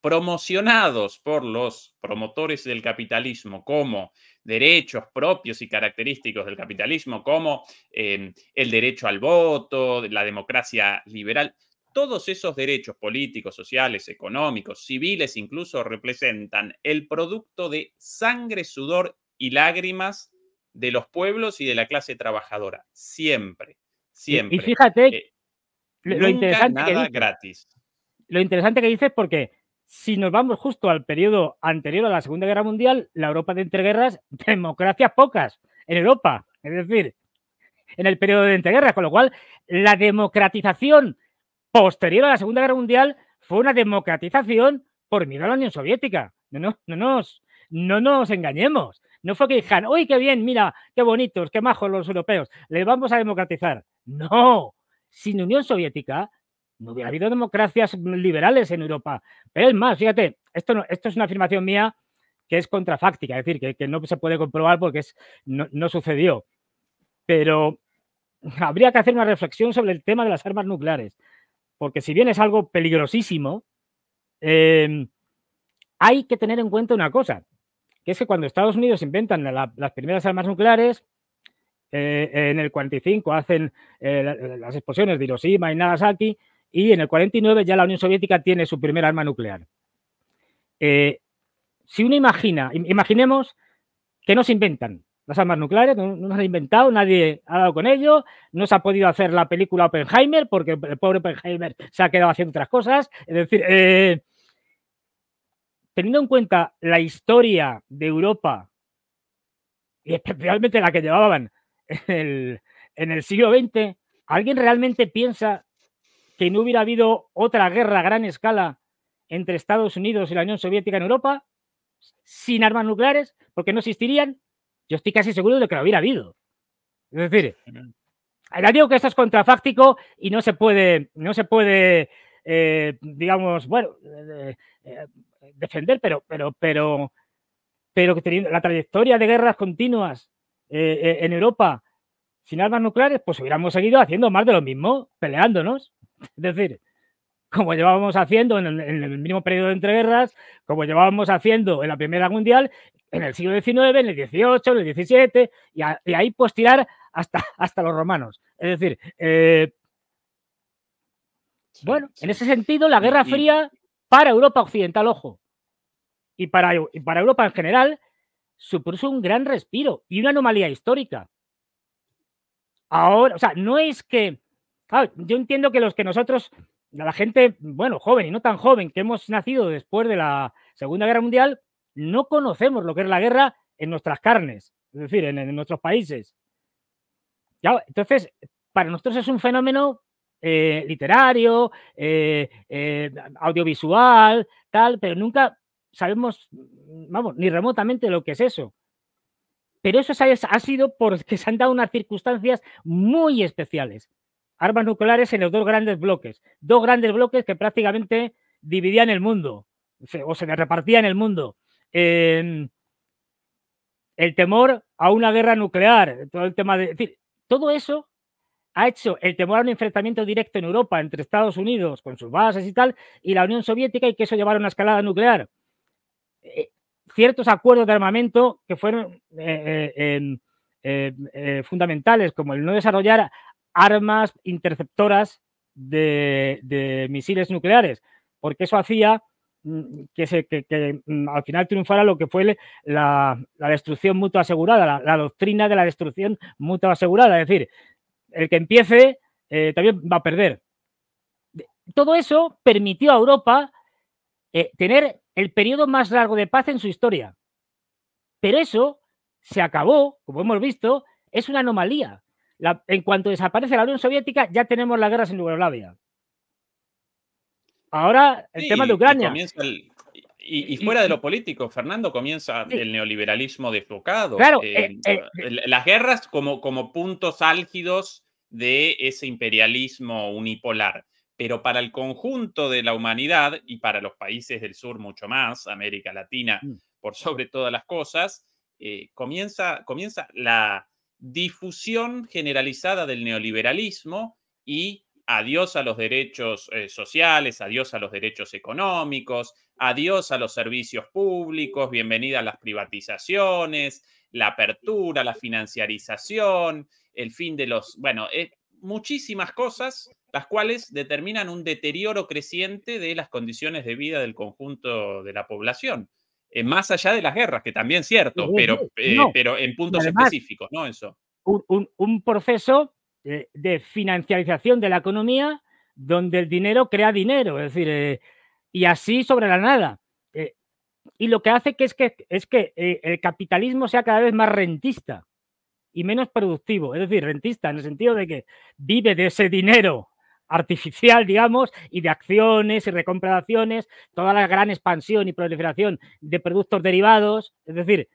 promocionados por los promotores del capitalismo como derechos propios y característicos del capitalismo, como eh, el derecho al voto, la democracia liberal, todos esos derechos políticos, sociales, económicos, civiles incluso representan el producto de sangre, sudor y lágrimas de los pueblos y de la clase trabajadora. Siempre, siempre. Y, fíjate eh, lo interesante que gratis. Lo interesante que dice es porque si nos vamos justo al periodo anterior a la Segunda Guerra Mundial, la Europa de entreguerras, democracias pocas en Europa. Es decir, en el periodo de entreguerras, con lo cual la democratización posterior a la Segunda Guerra Mundial fue una democratización por miedo a la Unión Soviética. No, no, nos, no nos engañemos. No fue que dijan, uy, qué bien, mira, qué bonitos, qué majos los europeos, les vamos a democratizar. No, sin Unión Soviética no hubiera habido democracias liberales en Europa. Pero es más, fíjate, esto, esto es una afirmación mía que es contrafáctica, es decir, que, no se puede comprobar porque es, no, sucedió. Pero habría que hacer una reflexión sobre el tema de las armas nucleares, porque si bien es algo peligrosísimo, em, hay que tener en cuenta una cosa, que es que cuando Estados Unidos inventan las primeras armas nucleares, eh, en el 45 hacen eh, las explosiones de Hiroshima y Nagasaki, y en el 49 ya la Unión Soviética tiene su primer arma nuclear. Eh, si uno imagina, imaginemos que no se inventan las armas nucleares, no, se han inventado, nadie ha dado con ello, no se ha podido hacer la película Oppenheimer porque el pobre Oppenheimer se ha quedado haciendo otras cosas. Es decir, eh, teniendo en cuenta la historia de Europa y especialmente la que llevaban el, en el siglo XX, ¿alguien realmente piensa que no hubiera habido otra guerra a gran escala entre Estados Unidos y la Unión Soviética en Europa sin armas nucleares, porque no existirían, yo estoy casi seguro de que lo hubiera habido. Es decir, ya digo que esto es contrafáctico y no se puede, no se puede, eh, digamos, bueno, eh, eh, defender, pero, pero, pero, pero la trayectoria de guerras continuas en Europa sin armas nucleares, pues hubiéramos seguido haciendo más de lo mismo, peleándonos. Es decir, como llevábamos haciendo en el, mismo periodo de entreguerras, como llevábamos haciendo en la Primera Mundial, en el siglo XIX, en el XVIII, en el XVII, y, ahí pues tirar hasta, hasta los romanos. Es decir, eh, bueno, en ese sentido, la Guerra Fría para Europa Occidental, ojo, y para, y para Europa en general, supuso un gran respiro y una anomalía histórica. Ahora, o sea, no es que yo entiendo que los que nosotros, la gente, bueno, joven y no tan joven, que hemos nacido después de la Segunda Guerra Mundial, no conocemos lo que es la guerra en nuestras carnes, es decir, en, nuestros países. entonces, para nosotros es un fenómeno eh, literario, eh, eh, audiovisual, tal, pero nunca sabemos, vamos, ni remotamente lo que es eso. Pero eso ha sido porque se han dado unas circunstancias muy especiales armas nucleares en los dos grandes bloques, dos grandes bloques que prácticamente dividían el mundo o se repartían el mundo. Em, el temor a una guerra nuclear, todo el tema de. En todo eso ha hecho el temor a un enfrentamiento directo en Europa entre Estados Unidos con sus bases y tal y la Unión Soviética y que eso llevara a una escalada nuclear. Eh, ciertos acuerdos de armamento que fueron eh, eh, em, fundamentales, como el no desarrollar armas interceptoras de, misiles nucleares, porque eso hacía mm, que, se, que, mm, al final triunfara lo que fue la, destrucción mutua asegurada, la, doctrina de la destrucción mutua asegurada. Es decir, el que empiece eh, también va a perder. Todo eso permitió a Europa eh, tener el periodo más largo de paz en su historia. Pero eso se acabó, como hemos visto, es una anomalía en cuanto desaparece la Unión Soviética, ya tenemos las guerras en Yugoslavia. Ahora, el tema de Ucrania. Y, fuera de lo político, Fernando, comienza el neoliberalismo desfocado. Eh, eh, eh, las guerras como, como puntos álgidos de ese imperialismo unipolar. Pero para el conjunto de la humanidad y para los países del sur mucho más, América Latina mm. por sobre todas las cosas, comienza, comienza la, difusión generalizada del neoliberalismo y adiós a los derechos eh, sociales, adiós a los derechos económicos, adiós a los servicios públicos, bienvenida a las privatizaciones, la apertura, la financiarización, el fin de los, bueno, eh, muchísimas cosas las cuales determinan un deterioro creciente de las condiciones de vida del conjunto de la población. Eh, más allá de las guerras, que también es cierto, pero, eh, pero en puntos específicos, ¿no? Eso. Un, proceso de, de de la economía donde el dinero crea dinero, es decir, eh, y así sobre la nada. y lo que hace que es que, es que el capitalismo sea cada vez más rentista y menos productivo, es decir, rentista en el sentido de que vive de ese dinero artificial, digamos, y de acciones y recompra de acciones, toda la gran expansión y proliferación de productos derivados, es decir,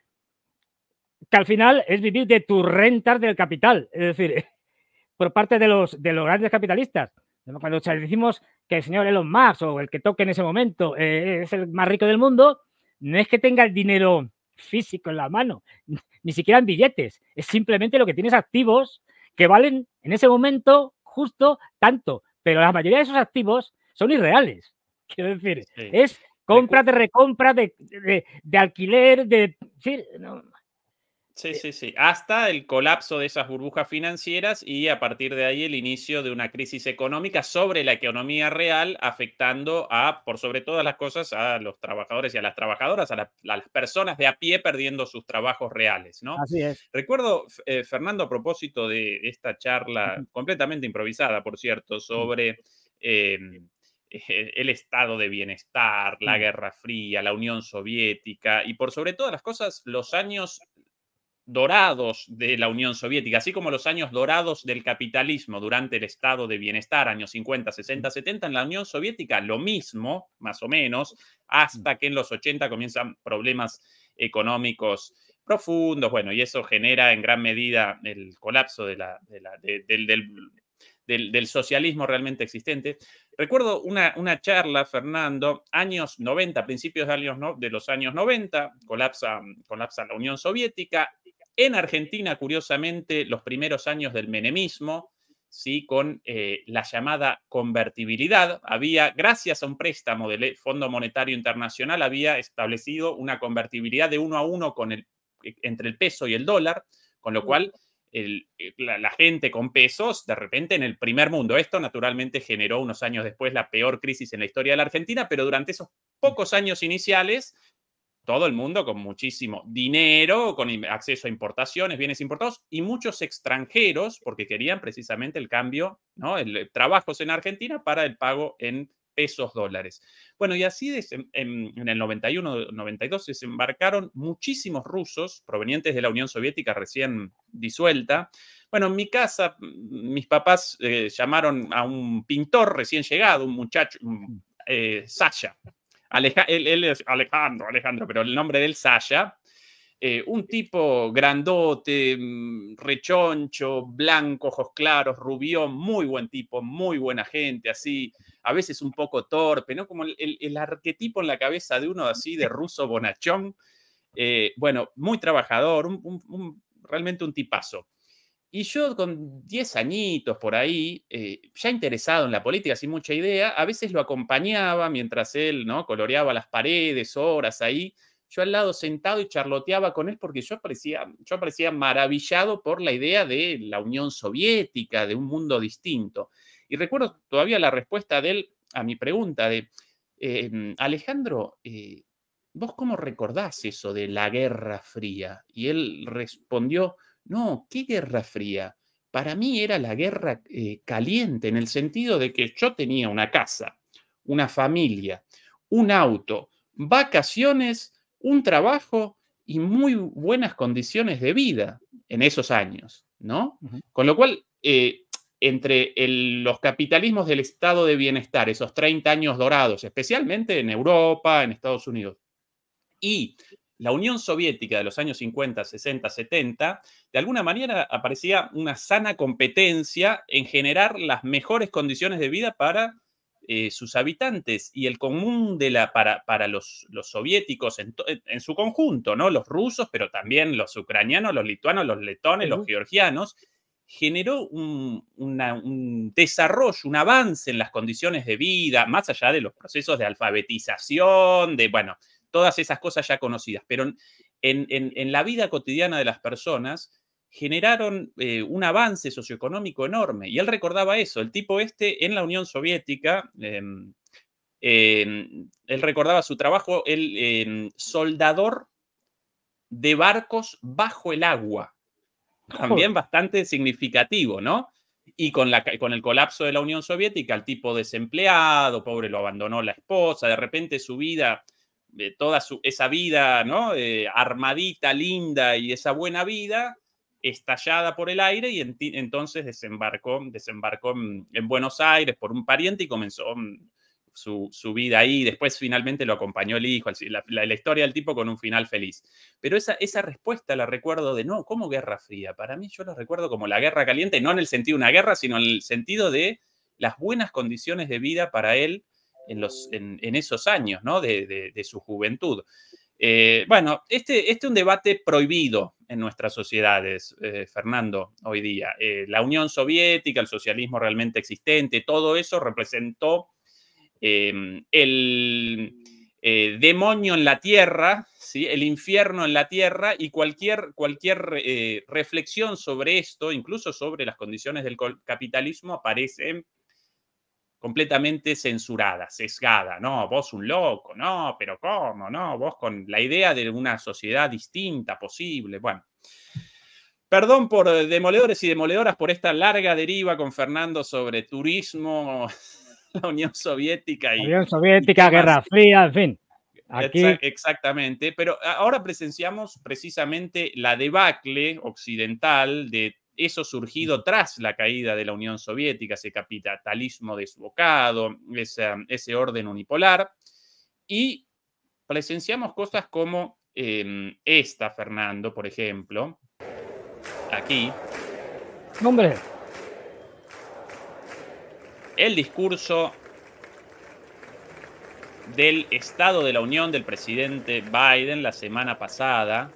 que al final es vivir de tus rentas del capital, es decir, por parte de los, de los grandes capitalistas. Cuando decimos que el señor Elon Musk o el que toque en ese momento eh, es el más rico del mundo, no es que tenga el dinero físico en la mano, ni siquiera en billetes, es simplemente lo que tienes activos que valen en ese momento justo tanto, pero la mayoría de esos activos son irreales. Quiero decir, es compra de recompra, de, de, de alquiler, de... Sí, eh sí, sí. Hasta el colapso de esas burbujas financieras y a partir de ahí el inicio de una crisis económica sobre la economía real, afectando a, por sobre todas las cosas, a los trabajadores y a las trabajadoras, a, las personas de a pie perdiendo sus trabajos reales, ¿no? Así es. Recuerdo, eh, Fernando, a propósito de esta charla completamente improvisada, por cierto, sobre... Em, eh, el estado de bienestar, la Guerra Fría, la Unión Soviética y por sobre todas las cosas los años dorados de la Unión Soviética, así como los años dorados del capitalismo durante el estado de bienestar, años 50, 60, 70, en la Unión Soviética lo mismo, más o menos, hasta que en los 80 comienzan problemas económicos profundos, bueno, y eso genera en gran medida el colapso del, socialismo realmente existente. Recuerdo una, una charla, Fernando, años 90, principios de, años, de los años 90, colapsa, colapsa la Unión Soviética, en Argentina, curiosamente, los primeros años del menemismo, ¿sí? con eh, la llamada convertibilidad, había, gracias a un préstamo del eh, Fondo Monetario Internacional, había establecido una convertibilidad de uno a uno eh, entre el peso y el dólar, con lo mm. cual la, gente con pesos, de repente en el primer mundo. Esto naturalmente generó unos años después la peor crisis en la historia de la Argentina, pero durante esos mm. pocos años iniciales todo el mundo con muchísimo dinero, con acceso a importaciones, bienes importados y muchos extranjeros, porque querían precisamente el cambio, ¿no? Eh, trabajos en Argentina para el pago en pesos dólares. Bueno, y así en, el 91-92 se desembarcaron muchísimos rusos provenientes de la Unión Soviética recién disuelta. Bueno, en mi casa, mm, mis papás eh, llamaron a un pintor recién llegado, un muchacho, eh, Sasha, él, es Alejandro, Alejandro, pero el nombre de él Sasha. Eh, un tipo grandote, mm, rechoncho, blanco, ojos claros, rubión, muy buen tipo, muy buena gente, así, a veces un poco torpe, ¿no? Como el, arquetipo en la cabeza de uno mm, así, de ruso bonachón. Eh, bueno, muy trabajador, realmente un tipazo. Y yo con 10 añitos por ahí, eh, ya interesado en la política, sin mucha idea, a veces lo acompañaba mientras él ¿no? coloreaba las paredes, horas ahí, yo al lado sentado y charloteaba con él porque yo parecía, yo maravillado por la idea de la Unión Soviética, de un mundo distinto. Y recuerdo todavía la respuesta de él a mi pregunta de, em, Alejandro, eh, ¿vos cómo recordás eso de la Guerra Fría? Y él respondió, no, ¿qué guerra fría? Para mí era la guerra eh, caliente en el sentido de que yo tenía una casa, una familia, un auto, vacaciones, un trabajo y muy buenas condiciones de vida en esos años, ¿no? Con lo cual, eh, entre los capitalismos del estado de bienestar, esos 30 años dorados, especialmente en Europa, en Estados Unidos, y la Unión Soviética de los años 50, 60, 70, de alguna manera aparecía una sana competencia en generar las mejores condiciones de vida para eh, sus habitantes y el común de la, para, para los, soviéticos en, su conjunto, ¿no? los rusos, pero también los ucranianos, los lituanos, los letones, los georgianos, generó un, un, desarrollo, un avance en las condiciones de vida, más allá de los procesos de alfabetización, de, bueno, todas esas cosas ya conocidas, pero en, la vida cotidiana de las personas generaron eh, un avance socioeconómico enorme. Y él recordaba eso, el tipo este en la Unión Soviética, em, em, él recordaba su trabajo, el em, soldador de barcos bajo el agua, también bastante significativo, ¿no? Y con, la, con el colapso de la Unión Soviética, el tipo desempleado, pobre, lo abandonó la esposa, de repente su vida toda su, esa vida, ¿no? Eh, armadita, linda y esa buena vida, estallada por el aire y entonces desembarcó, desembarcó en, Buenos Aires por un pariente y comenzó mm, su, vida ahí. Después finalmente lo acompañó el hijo, la, la, historia del tipo con un final feliz. Pero esa, esa respuesta la recuerdo de, no, como Guerra Fría? Para mí yo la recuerdo como la Guerra Caliente, no en el sentido de una guerra, sino en el sentido de las buenas condiciones de vida para él en, esos años de, su juventud. Eh, bueno, este, este, es un debate prohibido en nuestras sociedades, eh, Fernando, hoy día. Eh, la Unión Soviética, el socialismo realmente existente, todo eso representó em, el demonio en la tierra, ¿sí? el infierno en la tierra y cualquier, cualquier reflexión sobre esto, incluso sobre las condiciones del capitalismo, aparece completamente censurada, sesgada, no, vos un loco, no, pero ¿cómo? No, vos con la idea de una sociedad distinta, posible, bueno. Perdón por eh, demoledores y demoledoras por esta larga deriva con Fernando sobre turismo, la Unión Soviética y... Unión Soviética, Guerra Fría, en fin. Aquí. Exactamente, pero ahora presenciamos precisamente la debacle occidental de eso surgido tras la caída de la Unión Soviética, ese capitalismo desbocado, ese orden unipolar, y presenciamos cosas como em, esta, Fernando, por ejemplo, aquí. Hombre. El discurso del Estado de la Unión del presidente Biden la semana pasada,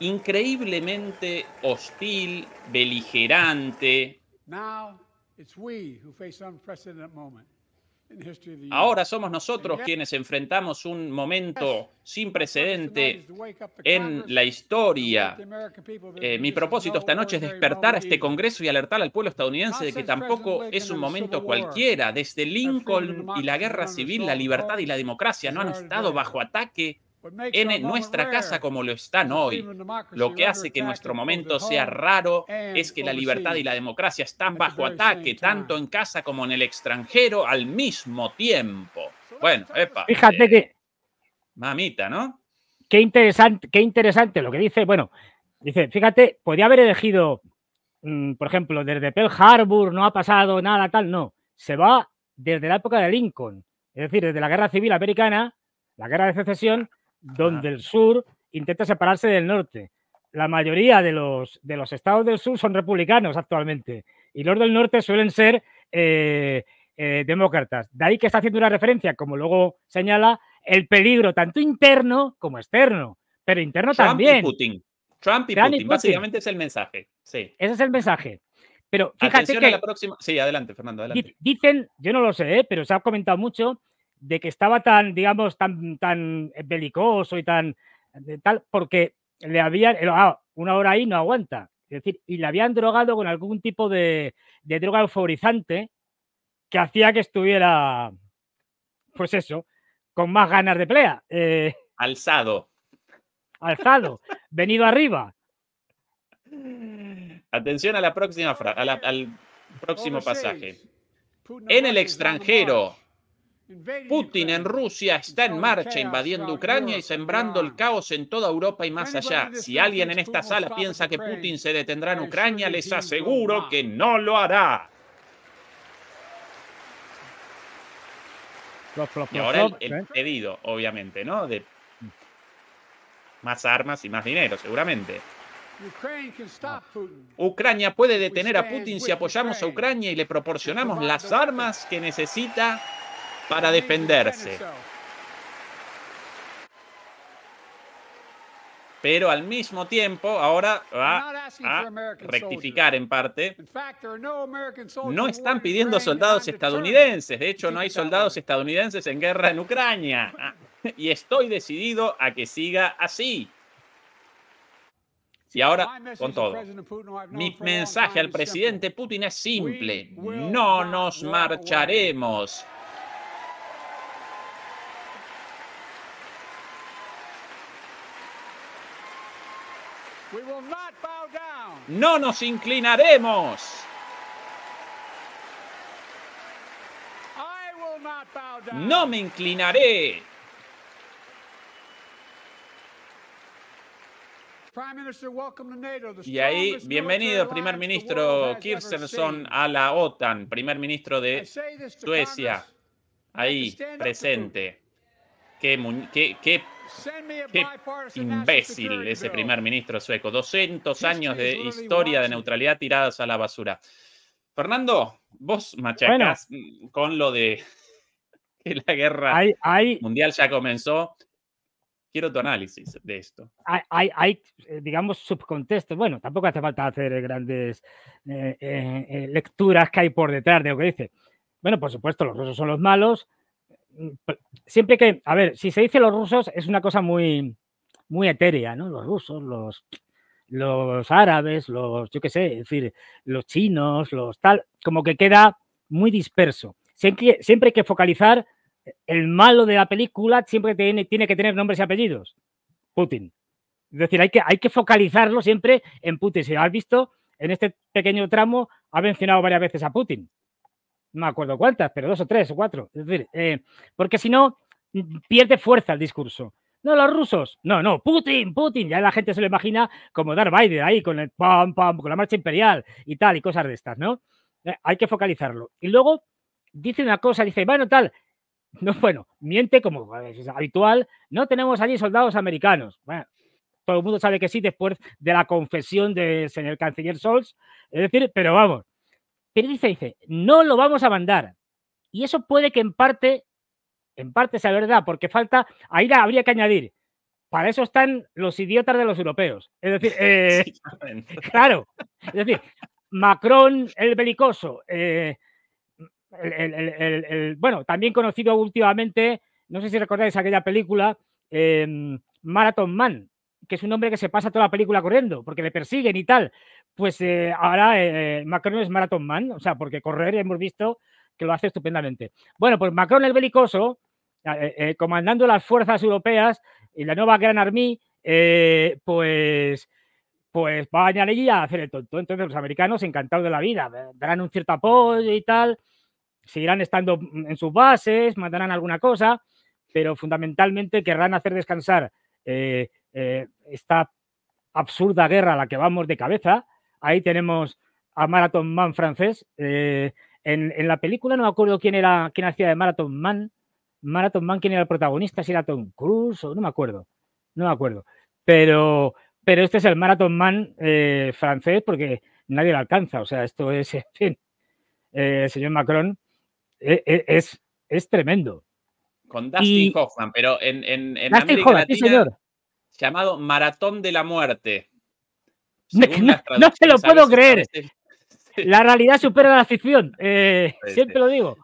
increíblemente hostil, beligerante. Ahora somos nosotros quienes enfrentamos un momento sin precedente en la historia. Eh, mi propósito esta noche es despertar a este Congreso y alertar al pueblo estadounidense de que tampoco es un momento cualquiera. Desde Lincoln y la guerra civil, la libertad y la democracia no han estado bajo ataque en nuestra casa como lo están hoy. Lo que hace que nuestro momento sea raro es que la libertad y la democracia están bajo ataque, tanto en casa como en el extranjero, al mismo tiempo. Bueno, epa. Fíjate eh, que... Mamita, ¿no? Qué interesante, qué interesante lo que dice. Bueno, dice, fíjate, podía haber elegido, mm, por ejemplo, desde Pearl Harbor, no ha pasado nada, tal, no. Se va desde la época de Lincoln, es decir, desde la Guerra Civil Americana, la Guerra de Secesión, donde el sur intenta separarse del norte. La mayoría de los, de los estados del sur son republicanos actualmente y los del norte suelen ser eh, eh, demócratas. De ahí que está haciendo una referencia, como luego señala, el peligro tanto interno como externo, pero interno Trump también. Y Putin. Trump y Putin, básicamente es el mensaje. Sí. Ese es el mensaje. Pero fíjate que. la próxima... Sí, adelante, Fernando, Dicen, yo no lo sé, ¿eh? pero se ha comentado mucho de que estaba tan, digamos, tan, tan eh, belicoso y tan tal, porque le habían, eh, ah, una hora ahí no aguanta. Es decir, y le habían drogado con algún tipo de, de droga euforizante que hacía que estuviera, pues eso, con más ganas de pelea. Eh. alzado. Alzado, venido arriba. Atención a la próxima al próximo pasaje. En el extranjero, Putin en Rusia está en marcha invadiendo Ucrania y sembrando el caos en toda Europa y más allá. Si alguien en esta sala piensa que Putin se detendrá en Ucrania, les aseguro que no lo hará. Y ahora el, ¿eh? pedido, obviamente, ¿no? De más armas y más dinero, seguramente. Ah. Ucrania puede detener a Putin si apoyamos a Ucrania y le proporcionamos las armas que necesita para defenderse. Pero al mismo tiempo, ahora va a rectificar en parte. No están pidiendo soldados estadounidenses. De hecho, no hay soldados estadounidenses en guerra en Ucrania. Y estoy decidido a que siga así. Y ahora, con todo, mi mensaje al presidente Putin es simple. No nos marcharemos. no nos inclinaremos. No me inclinaré. Y ahí, bienvenido, primer ministro Kirsenson a la OTAN, primer ministro de Suecia, ahí presente. Qué, qué, qué Qué imbécil ese primer ministro sueco. 200 años de historia de neutralidad tiradas a la basura. Fernando, vos machacas con lo de que la guerra mundial ya comenzó. Quiero tu análisis de esto. Hay, eh, digamos, subcontextos. Bueno, tampoco hace falta hacer grandes eh, eh, lecturas que hay por detrás de lo que dice. Bueno, por supuesto, los rusos son los malos, Mm, siempre que, a ver, si se dice los rusos es una cosa muy, muy etérea, ¿no? Los rusos, los, los árabes, los, yo qué sé, decir, los chinos, los tal, como que queda muy disperso. Siempre, siempre hay que focalizar el malo de la película, siempre tiene, tiene que tener nombres y apellidos. Putin. Es decir, hay que, hay que focalizarlo siempre en Putin. Si has visto, en este pequeño tramo ha mencionado varias veces a Putin no me acuerdo cuántas, pero dos o tres o cuatro. Es decir, eh, porque si no, pierde fuerza el discurso. No, los rusos. No, no, Putin, Putin. Ya la gente se lo imagina como dar Vader ahí con el pam, pam, con la marcha imperial y tal, y cosas de estas, ¿no? Eh, hay que focalizarlo. Y luego dice una cosa, dice, bueno, tal. No, bueno, miente como es habitual. No tenemos allí soldados americanos. Bueno, todo el mundo sabe que sí después de la confesión del de señor canciller Scholz. Es decir, pero vamos, pero dice, dice, no lo vamos a mandar. Y eso puede que en parte, en parte sea verdad, porque falta, ahí habría que añadir, para eso están los idiotas de los europeos. Es decir, eh, claro, es decir, Macron el belicoso, eh, el, bueno, también conocido últimamente, no sé si recordáis aquella película, eh, Marathon Man, que es un hombre que se pasa toda la película corriendo, porque le persiguen y tal. Pues eh, ahora eh, eh, Macron es Marathon Man, o sea, porque correr hemos visto que lo hace estupendamente. Bueno, pues Macron el belicoso, comandando las fuerzas europeas y la nueva Gran Army, pues, pues va a allí a hacer el tonto. Entonces los americanos encantados de la vida, darán un cierto apoyo y tal, seguirán estando en sus bases, mandarán alguna cosa, pero fundamentalmente querrán hacer descansar. Eh, esta absurda guerra a la que vamos de cabeza. Ahí tenemos a Marathon Man francés. Eh, en, la película no me acuerdo quién era quién hacía de Marathon Man. Marathon Man, quién era el protagonista, si era Tom Cruise o no me acuerdo. No me acuerdo. Pero, pero este es el Marathon Man eh, francés porque nadie lo alcanza. O sea, esto es, en fin, señor Macron es, es tremendo. Con Dustin Hoffman, pero en, en, en América Latina llamado Maratón de la Muerte. No, te se lo puedo creer. La realidad supera la ficción. Eh, siempre lo digo.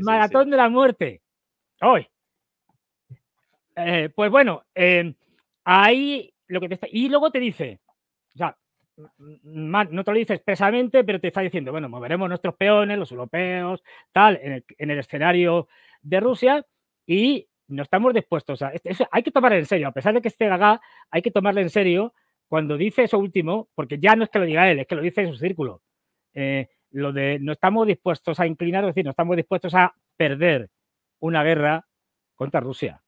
Maratón de la Muerte. Hoy. Eh, pues bueno, em, ahí lo que te está. Y luego te dice, o no te lo dice expresamente, pero te está diciendo, bueno, moveremos nuestros peones, los europeos, tal, en el, en el escenario de Rusia y no estamos dispuestos a... Eso hay que tomarlo en serio, a pesar de que esté gaga, hay que tomarlo en serio cuando dice eso último, porque ya no es que lo diga él, es que lo dice en su círculo. Eh, lo de no estamos dispuestos a inclinar, es decir, no estamos dispuestos a perder una guerra contra Rusia.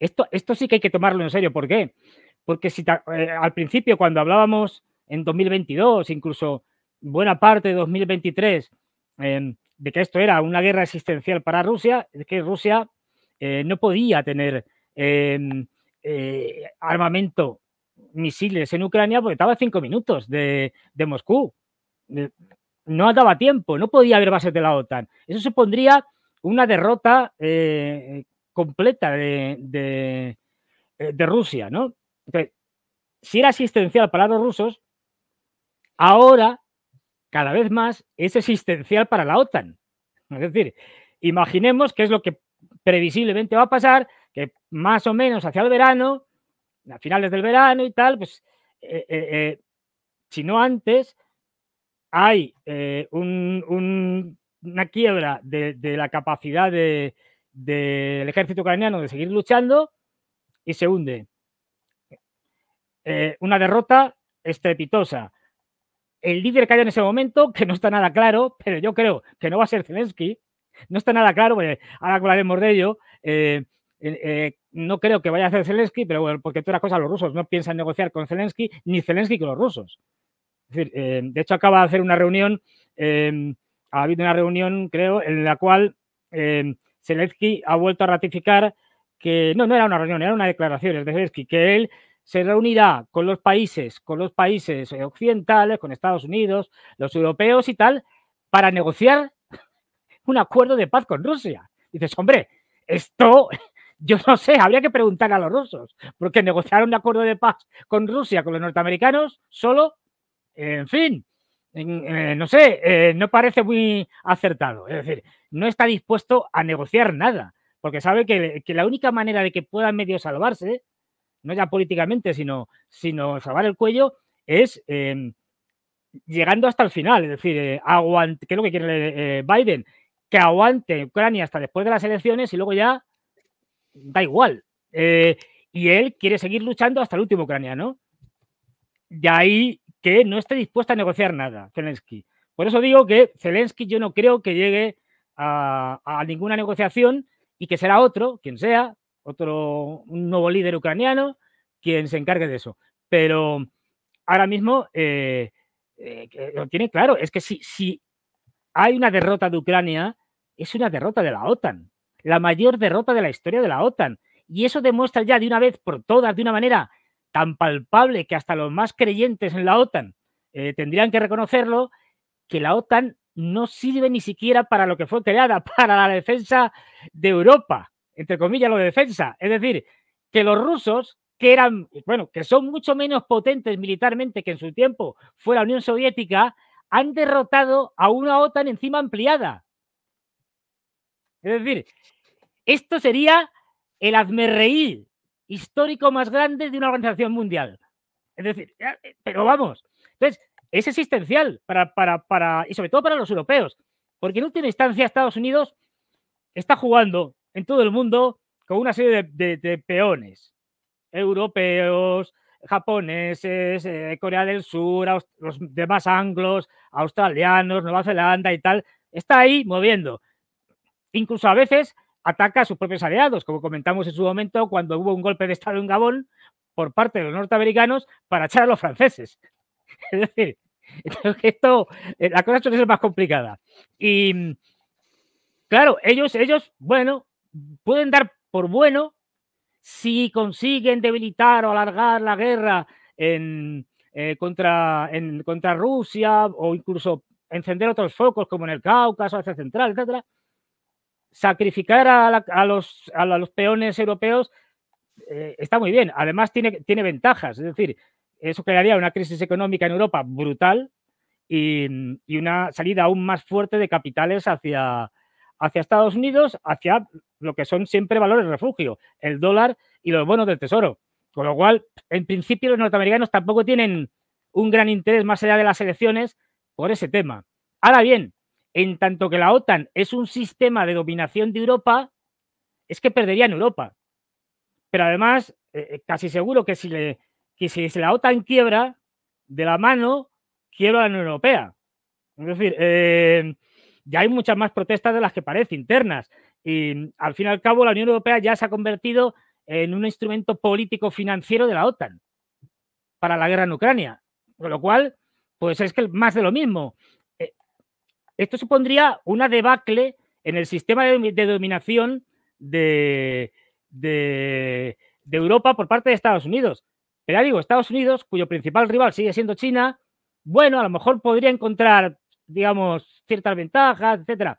Esto, esto sí que hay que tomarlo en serio. ¿Por qué? Porque si eh, al principio, cuando hablábamos en 2022, incluso buena parte de 2023, em, de que esto era una guerra existencial para Rusia, es que Rusia eh, no podía tener em, eh, armamento, misiles en Ucrania porque estaba a cinco minutos de, Moscú. Eh, no daba tiempo, no podía haber bases de la OTAN. Eso supondría una derrota completa de, Rusia, ¿no? Entonces, si era existencial para los rusos, ahora cada vez más es existencial para la OTAN. Es decir, imaginemos qué es lo que previsiblemente va a pasar, que más o menos hacia el verano, a finales del verano y tal, pues, eh, eh, eh, si no antes, hay una quiebra de, la capacidad del ejército ucraniano de seguir luchando y se hunde. una derrota estrepitosa el líder que haya en ese momento, que no está nada claro, pero yo creo que no va a ser Zelensky, no está nada claro, ahora hablaremos de ello. Eh, eh, eh, no creo que vaya a hacer Zelensky, pero bueno, porque todas cosa cosas los rusos no piensan negociar con Zelensky, ni Zelensky con los rusos. de hecho, acaba de hacer una reunión, ha habido una reunión, creo, en la cual Zelensky ha vuelto a ratificar que, no, no era una reunión, era una declaración de Zelensky, que él se reunirá con los países, con los países occidentales, con Estados Unidos, los europeos y tal, para negociar un acuerdo de paz con Rusia. Dices, hombre, esto yo no sé, habría que preguntar a los rusos, porque negociar un acuerdo de paz con Rusia, con los norteamericanos, solo, en fin, eh, no sé, eh, no parece muy acertado. Es decir, no está dispuesto a negociar nada, porque sabe que, la única manera de que pueda medio salvarse, no ya políticamente, sino, sino salvar el cuello, es eh, llegando hasta el final, es decir, aguante, que es lo que quiere Biden, que aguante Ucrania hasta después de las elecciones y luego ya da igual. Eh, y él quiere seguir luchando hasta el último ucraniano. De ahí que no esté dispuesto a negociar nada, Zelensky. Por eso digo que Zelensky yo no creo que llegue a, ninguna negociación y que será otro, quien sea, otro un nuevo líder ucraniano, quien se encargue de eso. Pero ahora mismo eh, eh, lo tiene claro, es que si, si hay una derrota de Ucrania, es una derrota de la OTAN, la mayor derrota de la historia de la OTAN. Y eso demuestra ya de una vez por todas, de una manera tan palpable que hasta los más creyentes en la OTAN eh, tendrían que reconocerlo, que la OTAN no sirve ni siquiera para lo que fue creada, para la defensa de Europa, entre comillas lo de defensa. Es decir, que los rusos, que eran, bueno, que son mucho menos potentes militarmente que en su tiempo fue la Unión Soviética, han derrotado a una OTAN encima ampliada. Es decir, esto sería el hazmerreír histórico más grande de una organización mundial. Es decir, eh, pero vamos. Entonces, es existencial para, y sobre todo para los europeos, porque en última instancia Estados Unidos está jugando en todo el mundo con una serie de peones europeos, japoneses, eh, Corea del Sur, los demás anglos, australianos, Nueva Zelanda y tal, está ahí moviendo. Incluso a veces ataca a sus propios aliados, como comentamos en su momento cuando hubo un golpe de Estado en Gabón por parte de los norteamericanos para echar a los franceses. Es decir, esto, eh, la cosa es más complicada. Y claro, ellos, ellos, bueno, pueden dar por bueno si consiguen debilitar o alargar la guerra eh, en, contra, Rusia o incluso encender otros focos como en el Cáucaso, hacia Central, etc. sacrificar a, los, peones europeos eh, está muy bien. Además, tiene, tiene ventajas. Es decir, eso crearía una crisis económica en Europa brutal y una salida aún más fuerte de capitales hacia, hacia Estados Unidos, hacia lo que son siempre valores refugio, el dólar y los bonos del Tesoro. Con lo cual, en principio, los norteamericanos tampoco tienen un gran interés más allá de las elecciones por ese tema. Ahora bien, en tanto que la OTAN es un sistema de dominación de Europa, es que perderían Europa. Pero además, eh, eh, casi seguro que si, que si la OTAN quiebra, de la mano, quiebra la Unión Europea. Es decir, eh, ya hay muchas más protestas de las que parece, internas. Y mm, al fin y al cabo, la Unión Europea ya se ha convertido en un instrumento político financiero de la OTAN para la guerra en Ucrania. Con lo cual, pues es que más de lo mismo. Eh, esto supondría una debacle en el sistema de, dominación de, de, de, Europa por parte de Estados Unidos. Pero ya digo, Estados Unidos, cuyo principal rival sigue siendo China, bueno, a lo mejor podría encontrar, digamos, ciertas ventajas, etcétera.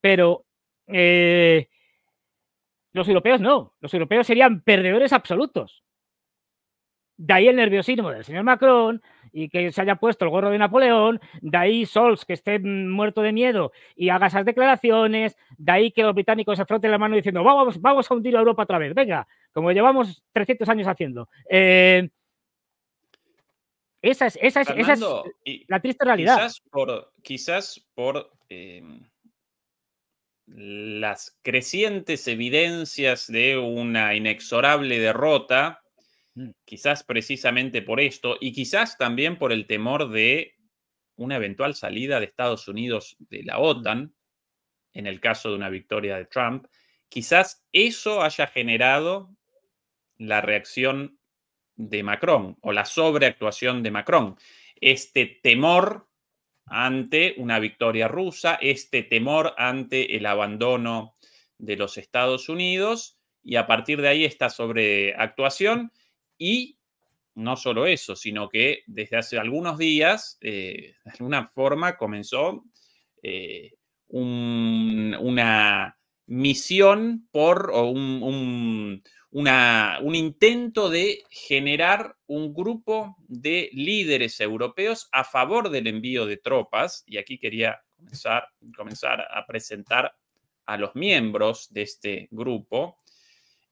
Pero eh, los europeos no. Los europeos serían perdedores absolutos. De ahí el nerviosismo del señor Macron y que se haya puesto el gorro de Napoleón, de ahí Sols que esté muerto de miedo y haga esas declaraciones, de ahí que los británicos se froten la mano diciendo vamos, vamos a hundir a Europa otra vez, venga, como llevamos 300 años haciendo. Eh, esa es, la triste realidad. Quizás por, em, las crecientes evidencias de una inexorable derrota, mm. quizás precisamente por esto, y quizás también por el temor de una eventual salida de Estados Unidos de la mm. OTAN, en el caso de una victoria de Trump, quizás eso haya generado la reacción de Macron o la sobreactuación de Macron, este temor ante una victoria rusa, este temor ante el abandono de los Estados Unidos y a partir de ahí esta sobreactuación y no solo eso, sino que desde hace algunos días, eh, de alguna forma, comenzó eh, una misión por o un un intento de generar un grupo de líderes europeos a favor del envío de tropas. Y aquí quería comenzar, comenzar a presentar a los miembros de este grupo.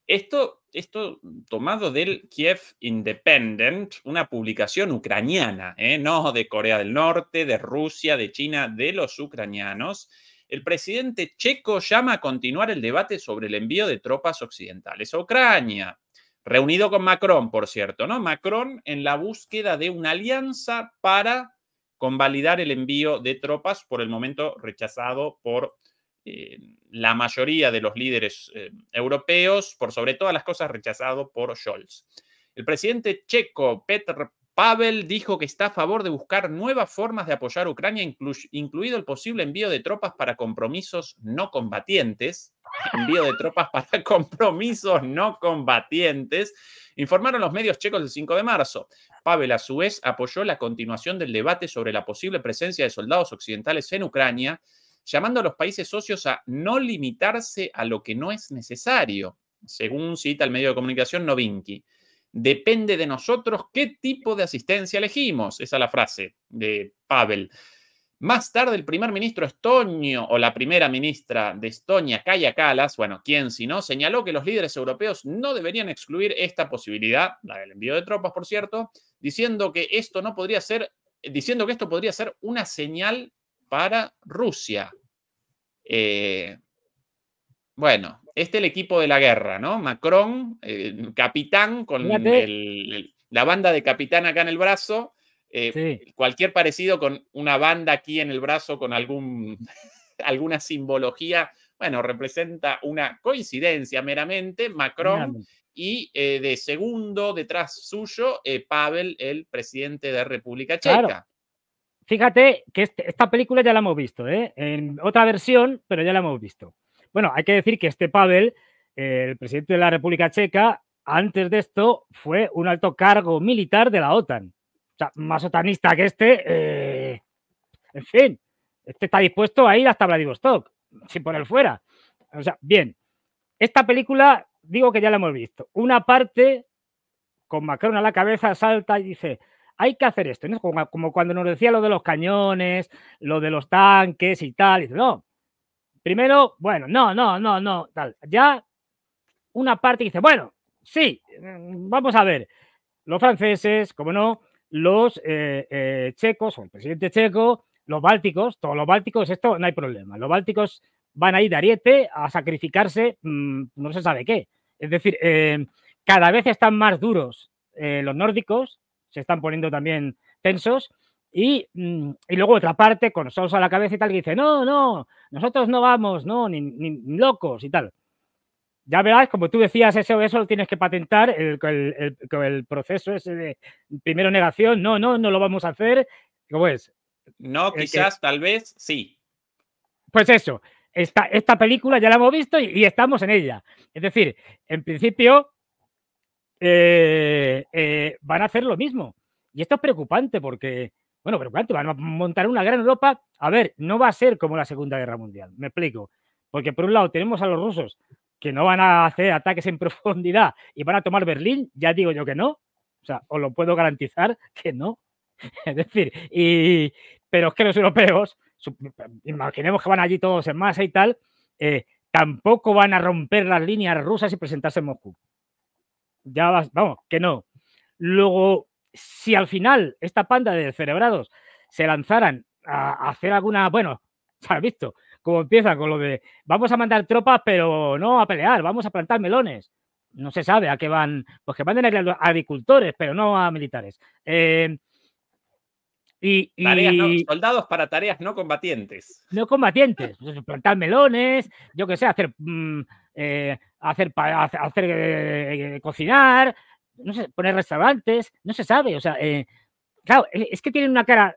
Esto, esto tomado del Kiev Independent, una publicación ucraniana, ¿eh? no de Corea del Norte, de Rusia, de China, de los ucranianos el presidente checo llama a continuar el debate sobre el envío de tropas occidentales a Ucrania. Reunido con Macron, por cierto, ¿no? Macron en la búsqueda de una alianza para convalidar el envío de tropas, por el momento rechazado por eh, la mayoría de los líderes eh, europeos, por sobre todas las cosas rechazado por Scholz. El presidente checo Petr Pavel dijo que está a favor de buscar nuevas formas de apoyar a Ucrania, incluido el posible envío de tropas para compromisos no combatientes. Envío de tropas para compromisos no combatientes, informaron los medios checos el 5 de marzo. Pavel, a su vez, apoyó la continuación del debate sobre la posible presencia de soldados occidentales en Ucrania, llamando a los países socios a no limitarse a lo que no es necesario, según cita el medio de comunicación Novinki. Depende de nosotros qué tipo de asistencia elegimos. Esa es la frase de Pavel. Más tarde, el primer ministro estonio o la primera ministra de Estonia, Kaya Kalas, bueno, quién si no, señaló que los líderes europeos no deberían excluir esta posibilidad, la del envío de tropas, por cierto, diciendo que esto no podría ser, diciendo que esto podría ser una señal para Rusia. Eh, bueno, este es el equipo de la guerra, ¿no? Macron, eh, capitán, con la banda de capitán acá en el brazo. Eh, cualquier parecido con una banda aquí en el brazo, con algún, alguna simbología, bueno, representa una coincidencia meramente. Macron y eh, de segundo, detrás suyo, Pavel, el presidente de República Checa. Fíjate que este, esta película ya la hemos visto, ¿eh? en otra versión, pero ya la hemos visto. Bueno, hay que decir que este Pavel, el presidente de la República Checa, antes de esto fue un alto cargo militar de la OTAN. O sea, más otanista que este, eh, en fin, este está dispuesto a ir hasta Vladivostok, sin poner fuera. O sea, bien, esta película, digo que ya la hemos visto. Una parte, con Macron a la cabeza, salta y dice, hay que hacer esto. Como, cuando nos decía lo de los cañones, lo de los tanques y tal. Y dice, no, Primero, bueno, no, no, no, no, tal. Ya una parte dice, bueno, sí, mm, vamos a ver. Los franceses, como no, los eh, eh, checos, o el presidente checo, los bálticos, todos los bálticos, esto no hay problema. Los bálticos van a ir de ariete a sacrificarse, mm, no se sabe qué. Es decir, eh, cada vez están más duros los nórdicos, se están poniendo también tensos Mm, y, luego otra parte con Sosa a la cabeza y tal, dice, no, no, nosotros no vamos, no, ni, locos y tal. Ya verás, como tú decías, eso, eso lo tienes que patentar, el, el, proceso ese de primero negación, no, no, no lo vamos a hacer. ¿Cómo es? No, quizás, tal vez, sí. Pues eso, esta, esta película ya la hemos visto y, estamos en ella. Es decir, en principio eh, eh, van a hacer lo mismo. Y esto es preocupante porque bueno, pero ¿cuánto? Van a montar una gran Europa. A ver, no va a ser como la Segunda Guerra Mundial. Me explico. Porque por un lado tenemos a los rusos que no van a hacer ataques en profundidad y van a tomar Berlín. Ya digo yo que no. O sea, os lo puedo garantizar que no. es decir, y, pero es que los europeos, imaginemos que van allí todos en masa y tal, eh, tampoco van a romper las líneas rusas y presentarse en Moscú. Ya vamos, que no. Luego, si al final esta panda de cerebrados se lanzaran a hacer alguna, bueno, has visto como empieza con lo de vamos a mandar tropas, pero no a pelear, vamos a plantar melones. No se sabe a qué van, pues que manden a agricultores, pero no a militares. Eh, y, soldados para tareas no combatientes. No combatientes, plantar melones, yo qué sé, hacer, mm, eh, hacer, hacer, eh, cocinar, no sé, poner restaurantes, no se sabe, o sea, eh, claro, e, es que tienen una cara,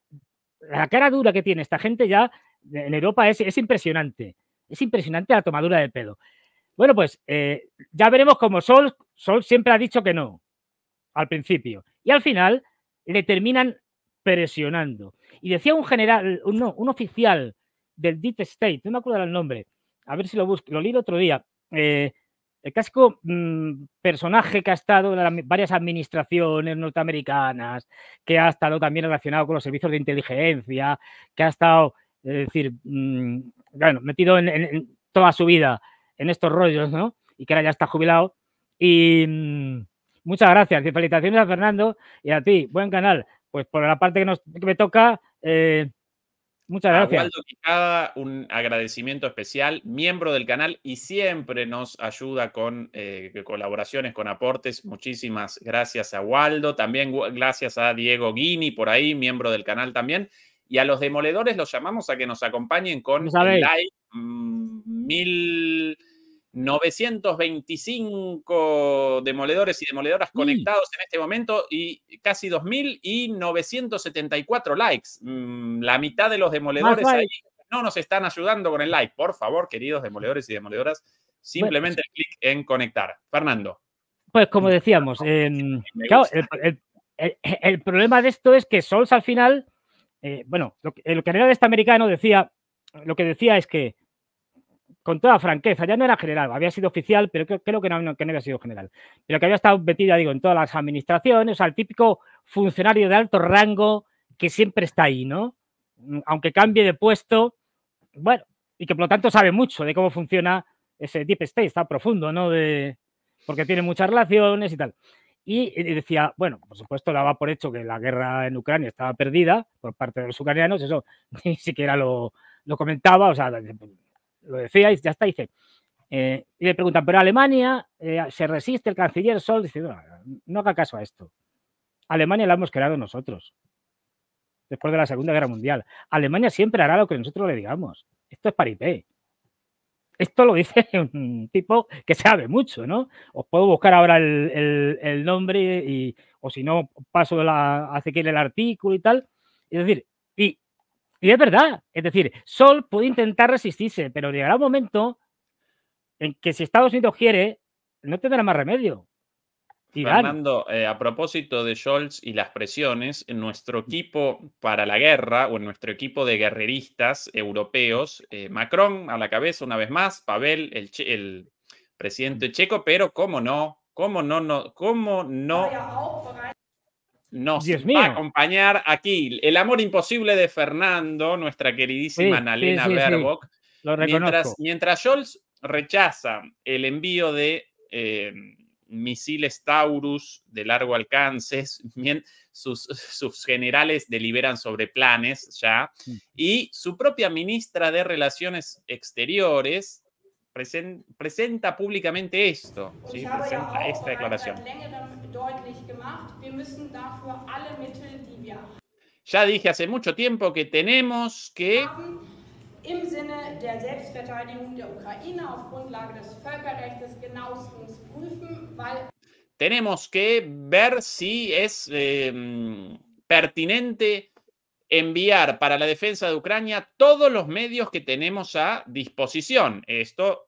la cara dura que tiene esta gente ya en Europa es, impresionante, es impresionante la tomadura de pelo. Bueno, pues eh, ya veremos cómo Sol, Sol siempre ha dicho que no, al principio, y al final le terminan presionando. Y decía un general, un, no, un oficial del Deep State, no me acuerdo el nombre, a ver si lo busco, lo leí el otro día, eh, el casco, mm, personaje que ha estado en varias administraciones norteamericanas, que ha estado también relacionado con los servicios de inteligencia, que ha estado, es decir, bueno, mm, metido en, toda su vida en estos rollos, ¿no? Y que ahora ya está jubilado. Y mm, muchas gracias, y felicitaciones a Fernando y a ti, buen canal. Pues por la parte que, nos, me toca, eh, Muchas gracias. A un agradecimiento especial, miembro del canal y siempre nos ayuda con eh, colaboraciones, con aportes. Muchísimas gracias a Waldo. También gracias a Diego Guini, por ahí, miembro del canal también. Y a los demoledores los llamamos a que nos acompañen con el like mm, mil. 925 demoledores y demoledoras mm. conectados en este momento y casi 2.974 y likes. Mm, la mitad de los demoledores ahí no nos están ayudando con el like. Por favor, queridos demoledores y demoledoras, simplemente clic en conectar. Fernando. Pues como decíamos, em, el, problema de esto es que Sols al final, eh, bueno, lo, el canal este americano decía, lo que decía es que con toda franqueza, ya no era general, había sido oficial, pero creo, que, no, que, había sido general, pero que había estado metida, digo, en todas las administraciones, o sea, el típico funcionario de alto rango que siempre está ahí, ¿no? Mm, aunque cambie de puesto, bueno, y que por lo tanto sabe mucho de cómo funciona ese deep state, está profundo, ¿no? De, porque tiene muchas relaciones y tal. Y decía, bueno, por supuesto daba por hecho que la guerra en Ucrania estaba perdida por parte de los ucranianos, eso ni siquiera lo, lo comentaba, o sea, lo decíais, ya está, dice. Eh, y le preguntan, pero Alemania eh, se resiste el canciller Sol. Dice, no, haga caso a esto. Alemania la hemos creado nosotros, después de la Segunda Guerra Mundial. Alemania siempre hará lo que nosotros le digamos. Esto es paripé. Esto lo dice un tipo que sabe mucho, ¿no? Os puedo buscar ahora el, nombre y, o si no, paso a la, hace que el artículo y tal. Es decir, y es verdad, es decir, Sol puede intentar resistirse, pero llegará un momento en que si Estados Unidos quiere, no tendrá más remedio. Fernando, eh, a propósito de Scholz y las presiones, en nuestro mm. equipo para la guerra o en nuestro equipo de guerreristas europeos, eh, Macron a la cabeza una vez más, Pavel, el, presidente mm. checo, pero cómo no, cómo no, no, cómo no nos va a acompañar aquí. El amor imposible de Fernando, nuestra queridísima sí, Annalena mientras, mientras, Scholz rechaza el envío de eh, misiles Taurus de largo alcance, sus, generales deliberan sobre planes ya, mm. y su propia ministra de Relaciones Exteriores presenta públicamente esto, presenta esta declaración deutlich gemacht. Wir müssen dafür alle Mittel, die wir haben. Ya dije hace mucho tiempo que tenemos que im Sinne der Selbstverteidigung der Ukraine auf Grundlage des Völkerrechts genauestens prüfen, weil tenemos que ver si es eh, pertinente enviar para la defensa de Ucrania todos los medios que tenemos a disposición. Esto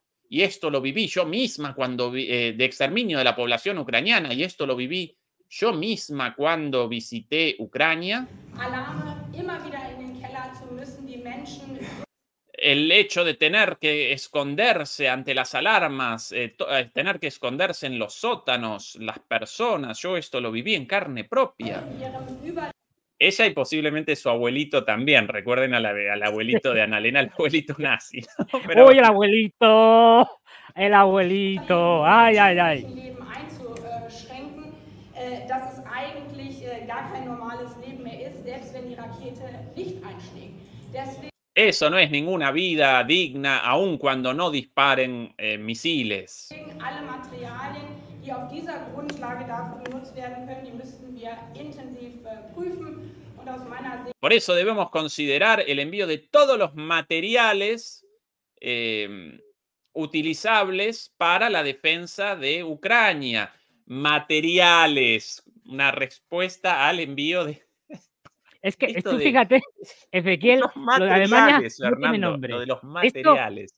y esto lo viví yo misma cuando eh, de exterminio de la población ucraniana, y esto lo viví yo misma cuando visité Ucrania. El hecho de tener que esconderse ante las alarmas, eh, eh, tener que esconderse en los sótanos, las personas, yo esto lo viví en carne propia. Ella y posiblemente su abuelito también. Recuerden al, abuelito de Analena, el abuelito nazi. Pero... ¡Uy, el abuelito! El abuelito. Ay, ay, ay. Eso no es ninguna vida digna, aun cuando no disparen eh, misiles die auf dieser Grundlage dafür genutzt werden können, die müssten wir intensiv äh, prüfen. Und aus meiner Sicht Por eso debemos considerar el envío de todos los materiales eh, utilizables para la defensa de Ucrania. Materiales, una respuesta al envío de... Es que esto, fíjate, Ezequiel, lo de Alemania, Fernando, no tiene nombre. Lo de los materiales.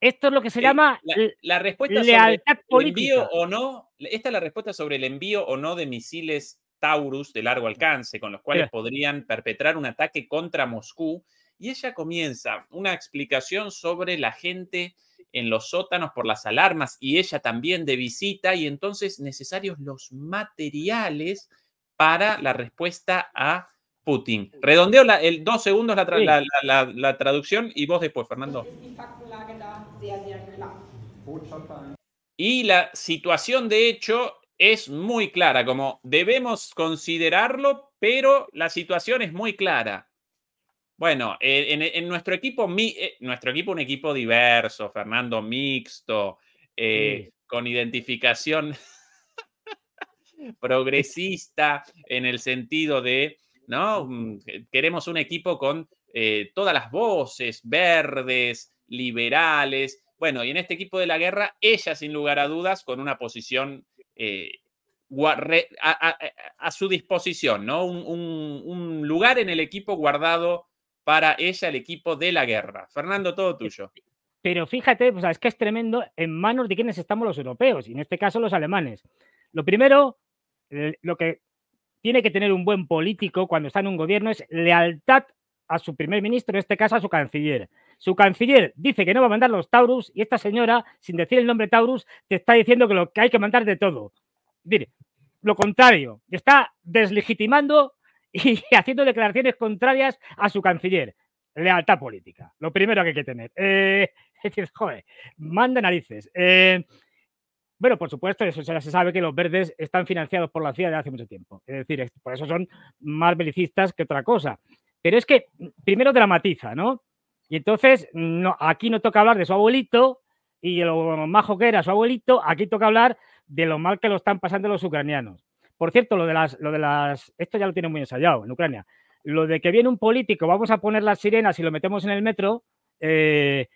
Esto es lo que se eh, llama la, respuesta sobre El envío o no, esta es la respuesta sobre el envío o no de misiles Taurus de largo alcance, con los cuales podrían perpetrar un ataque contra Moscú. Y ella comienza una explicación sobre la gente en los sótanos por las alarmas y ella también de visita y entonces necesarios los materiales para la respuesta a Putin. Redondeo el dos segundos la, traducción y vos después, Fernando. Eh. Y la situación de hecho es muy clara, como debemos considerarlo, pero la situación es muy clara. Bueno, en, nuestro equipo, eh, nuestro equipo, un equipo diverso, Fernando, mixto, eh, con identificación progresista en el sentido de ¿no? Mm, eh, queremos un equipo con eh, todas las voces, verdes, liberales. Bueno, y en este equipo de la guerra, ella sin lugar a dudas, con una posición eh, a, su disposición, ¿no? Un, lugar en el equipo guardado para ella, el equipo de la guerra. Fernando, todo tuyo. Pero fíjate, es que es tremendo en manos de quienes estamos los europeos, y en este caso los alemanes. Lo primero, lo que tiene que tener un buen político cuando está en un gobierno es lealtad a su primer ministro, en este caso a su canciller. Su canciller dice que no va a mandar los Taurus y esta señora, sin decir el nombre Taurus, te está diciendo que lo que hay que mandar de todo. Mire, lo contrario, está deslegitimando y haciendo declaraciones contrarias a su canciller. Lealtad política, lo primero que hay que tener. Eh, es decir, joder, manda narices. Eh, bueno, por supuesto, eso ya se sabe que los verdes están financiados por la CIA de hace mucho tiempo. Es decir, por eso son más belicistas que otra cosa. Pero es que mm, primero dramatiza, ¿no? Y entonces aquí no toca hablar de su abuelito y lo majo que era su abuelito, aquí toca hablar de lo mal que lo están pasando los ucranianos. Por cierto, lo de las, lo de las, esto ya lo tienen muy ensayado en Ucrania. Lo de que viene un político, vamos a poner las sirenas y lo metemos en el metro, eh,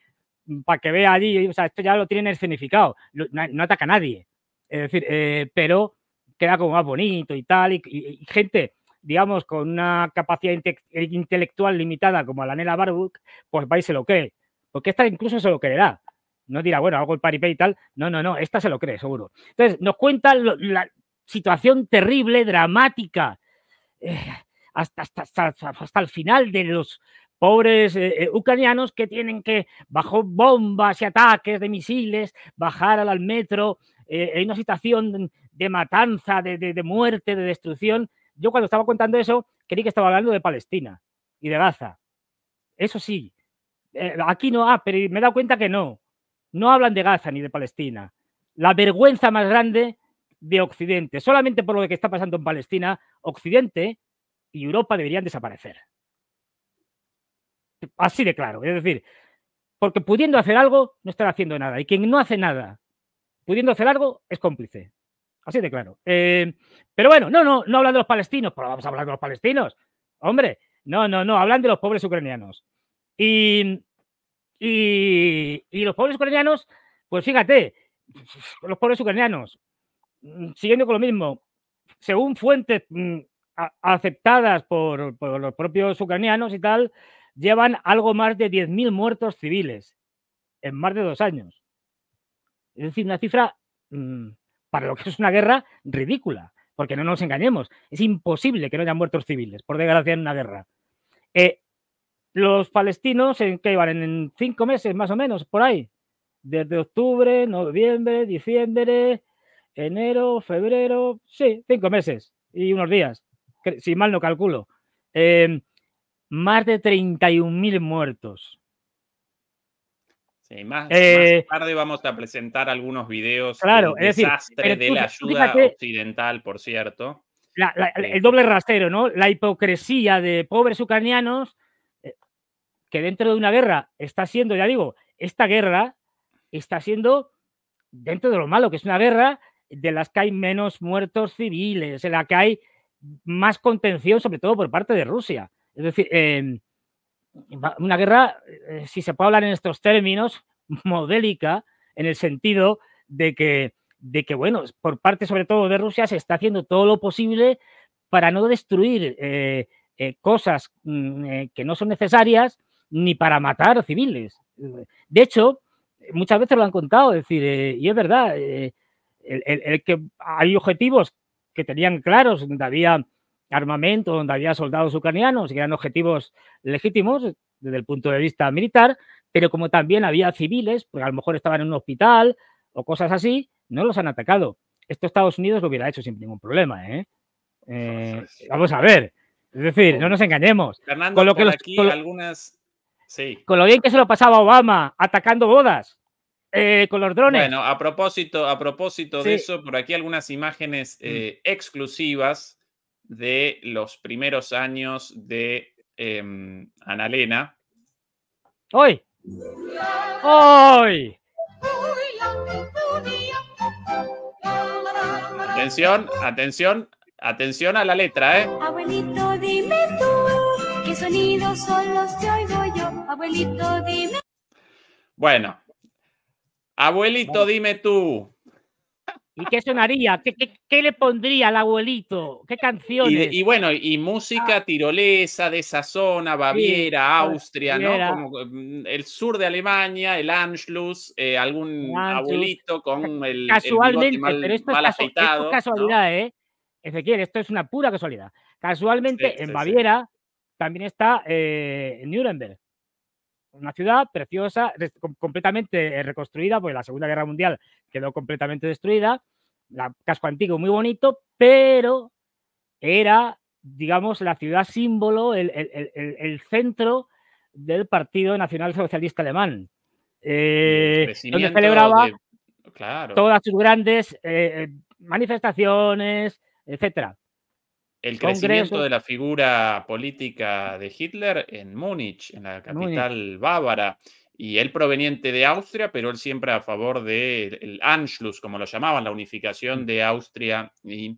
para que vea allí, o sea, esto ya lo tienen escenificado, no, no ataca a nadie. Es decir, eh, pero queda como más bonito y tal, y, gente, digamos, con una capacidad intelectual limitada como la Nela Barbuk, pues va y se lo cree, porque esta incluso se lo creerá. No dirá, bueno, hago el paripé y tal. No, no, no, esta se lo cree, seguro. Entonces, nos cuenta la situación terrible, dramática, eh, hasta, hasta, hasta, el final de los pobres eh, eh, ucranianos que tienen que, bajo bombas y ataques de misiles, bajar al, metro hay eh, una situación de matanza, de, muerte, de destrucción. Yo cuando estaba contando eso, creí que estaba hablando de Palestina y de Gaza. Eso sí, aquí no, ah, pero me he dado cuenta que no. No hablan de Gaza ni de Palestina. La vergüenza más grande de Occidente. Solamente por lo que está pasando en Palestina, Occidente y Europa deberían desaparecer. Así de claro. Es decir, porque pudiendo hacer algo, no está haciendo nada. Y quien no hace nada, pudiendo hacer algo, es cómplice. Así de claro. Eh, pero bueno, no, no, no hablan de los palestinos, pero vamos a hablar de los palestinos. Hombre, no, no, no, hablan de los pobres ucranianos. Y, los pobres ucranianos, pues fíjate, los pobres ucranianos, mm, siguiendo con lo mismo, según fuentes mm, aceptadas por, por los propios ucranianos y tal, llevan algo más de 10.000 muertos civiles en más de dos años. Es decir, una cifra mm, para lo que es una guerra ridícula, porque no nos engañemos, es imposible que no haya muertos civiles, por desgracia, en una guerra. Eh, los palestinos, que iban? En cinco meses más o menos, por ahí. Desde octubre, noviembre, diciembre, enero, febrero, sí, cinco meses y unos días, si mal no calculo. Eh, más de 31.000 muertos. Sí, más, eh, tarde vamos a presentar algunos videos claro, del desastre de la ayuda occidental, por cierto. el eh, doble rastero, ¿no? La hipocresía de pobres ucranianos eh, que dentro de una guerra está siendo, ya digo, esta guerra está siendo, dentro de lo malo que es una guerra, de las que hay menos muertos civiles, en la que hay más contención, sobre todo por parte de Rusia. Es decir, em, una guerra, eh, si se puede hablar en estos términos, modélica, en el sentido de que, de que, bueno, por parte sobre todo de Rusia se está haciendo todo lo posible para no destruir eh, eh, cosas mm, que no son necesarias ni para matar civiles. De hecho, muchas veces lo han contado, decir, y es verdad, el, que hay objetivos que tenían claros, todavía había armamento donde había soldados ucranianos y eran objetivos legítimos desde el punto de vista militar, pero como también había civiles, porque a lo mejor estaban en un hospital o cosas así, no los han atacado. Esto Estados Unidos lo hubiera hecho sin ningún problema. ¿eh? eh vamos a ver. Es decir, no nos engañemos. Fernando, con lo aquí algunas. Con lo bien que se lo pasaba Obama atacando bodas. Eh, con los drones. Bueno, a propósito, a propósito de eso, por aquí algunas imágenes mm. eh, exclusivas de los primeros años de eh, em, Analena. ¡Hoy! ¡Hoy! Atención, atención, atención a la letra, ¿eh? Abuelito, dime tú, qué sonidos son los que oigo yo. Abuelito, dime. Bueno, abuelito, dime tú, ¿Y qué sonaría? ¿Qué, le pondría al abuelito? ¿Qué canciones? Y, bueno, y música ah. tirolesa de esa zona, Baviera, Austria, ¿no? Como mm, el sur de Alemania, el Anschluss, eh, algún abuelito con el. Casualmente, pero esto, es una casualidad, ¿eh? Ezequiel, esto es una pura casualidad. Casualmente, en Baviera también está eh, Nuremberg una ciudad preciosa, completamente eh, reconstruida, porque la Segunda Guerra Mundial quedó completamente destruida, la casco antiguo muy bonito, pero era, digamos, la ciudad símbolo, el, centro del Partido Nacional Socialista Alemán, eh, donde celebraba todas sus grandes eh, manifestaciones, etcétera el crecimiento de la figura política de Hitler en Múnich, en la capital bávara, y él proveniente de Austria, pero él siempre a favor del Anschluss, como lo llamaban, la unificación mm. de Austria y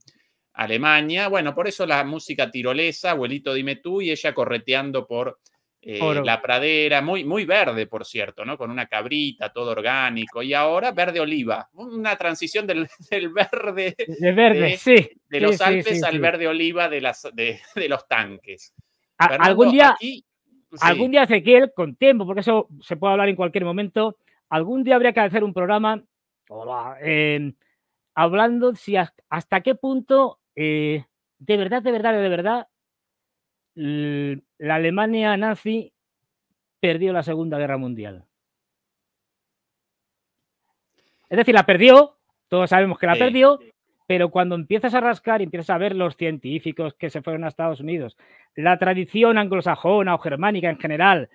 Alemania. Bueno, por eso la música tirolesa, abuelito dime tú, y ella correteando por eh, la pradera, muy, muy verde, por cierto, ¿no? Con una cabrita, todo orgánico, y ahora verde oliva, una transición del, verde, de, verde sí. de los Alpes al verde oliva de, las, de, los tanques. algún día, algún día, Ezequiel, con tiempo, porque eso se puede hablar en cualquier momento, algún día habría que hacer un programa eh, hablando si hasta qué punto, eh, de verdad, de verdad, de verdad, la Alemania nazi perdió la Segunda Guerra Mundial. Es decir, la perdió, todos sabemos que la perdió, pero cuando empiezas a rascar y empiezas a ver los científicos que se fueron a Estados Unidos, la tradición anglosajona o germánica en general,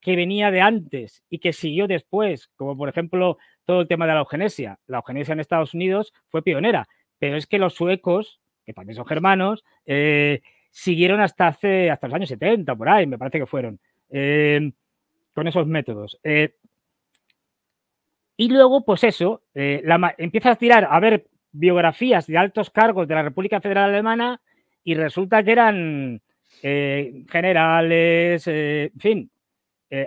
que venía de antes y que siguió después, como por ejemplo todo el tema de la eugenesia. La eugenesia en Estados Unidos fue pionera, pero es que los suecos, que también son germanos, eh, siguieron hasta hace hasta los años 70, por ahí, me parece que fueron, em, con esos métodos. Eh, y luego, pues eso, eh, empiezas a tirar a ver biografías de altos cargos de la República Federal Alemana y resulta que eran eh, generales, en fin,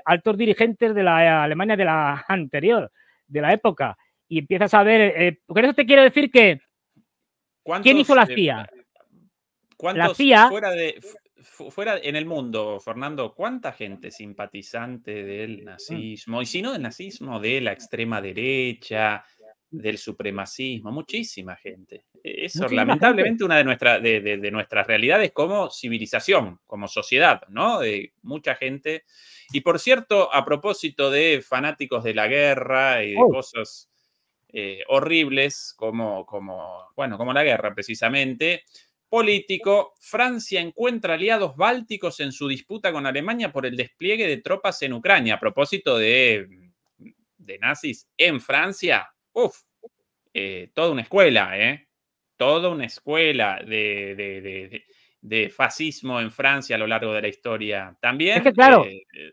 altos dirigentes de la Alemania de la anterior, de la época. Y empiezas a ver, porque eso te quiero decir que... ¿Quién hizo la CIA? fuera de en el mundo, Fernando, cuánta gente simpatizante del mm. nazismo y si no del nazismo, de la extrema derecha, del supremacismo, muchísima gente. E, eso lamentablemente una de, nuestras de, nuestras realidades como civilización, como sociedad, ¿no? De mucha gente. Y por cierto, a propósito de fanáticos de la guerra y de oh. cosas eh, horribles como, como, bueno, como la guerra precisamente, político, Francia encuentra aliados bálticos en su disputa con Alemania por el despliegue de tropas en Ucrania. A propósito de, nazis en Francia, uff, eh, toda una escuela, ¿eh? Toda una escuela de, fascismo en Francia a lo largo de la historia. También. claro. Eh, eh,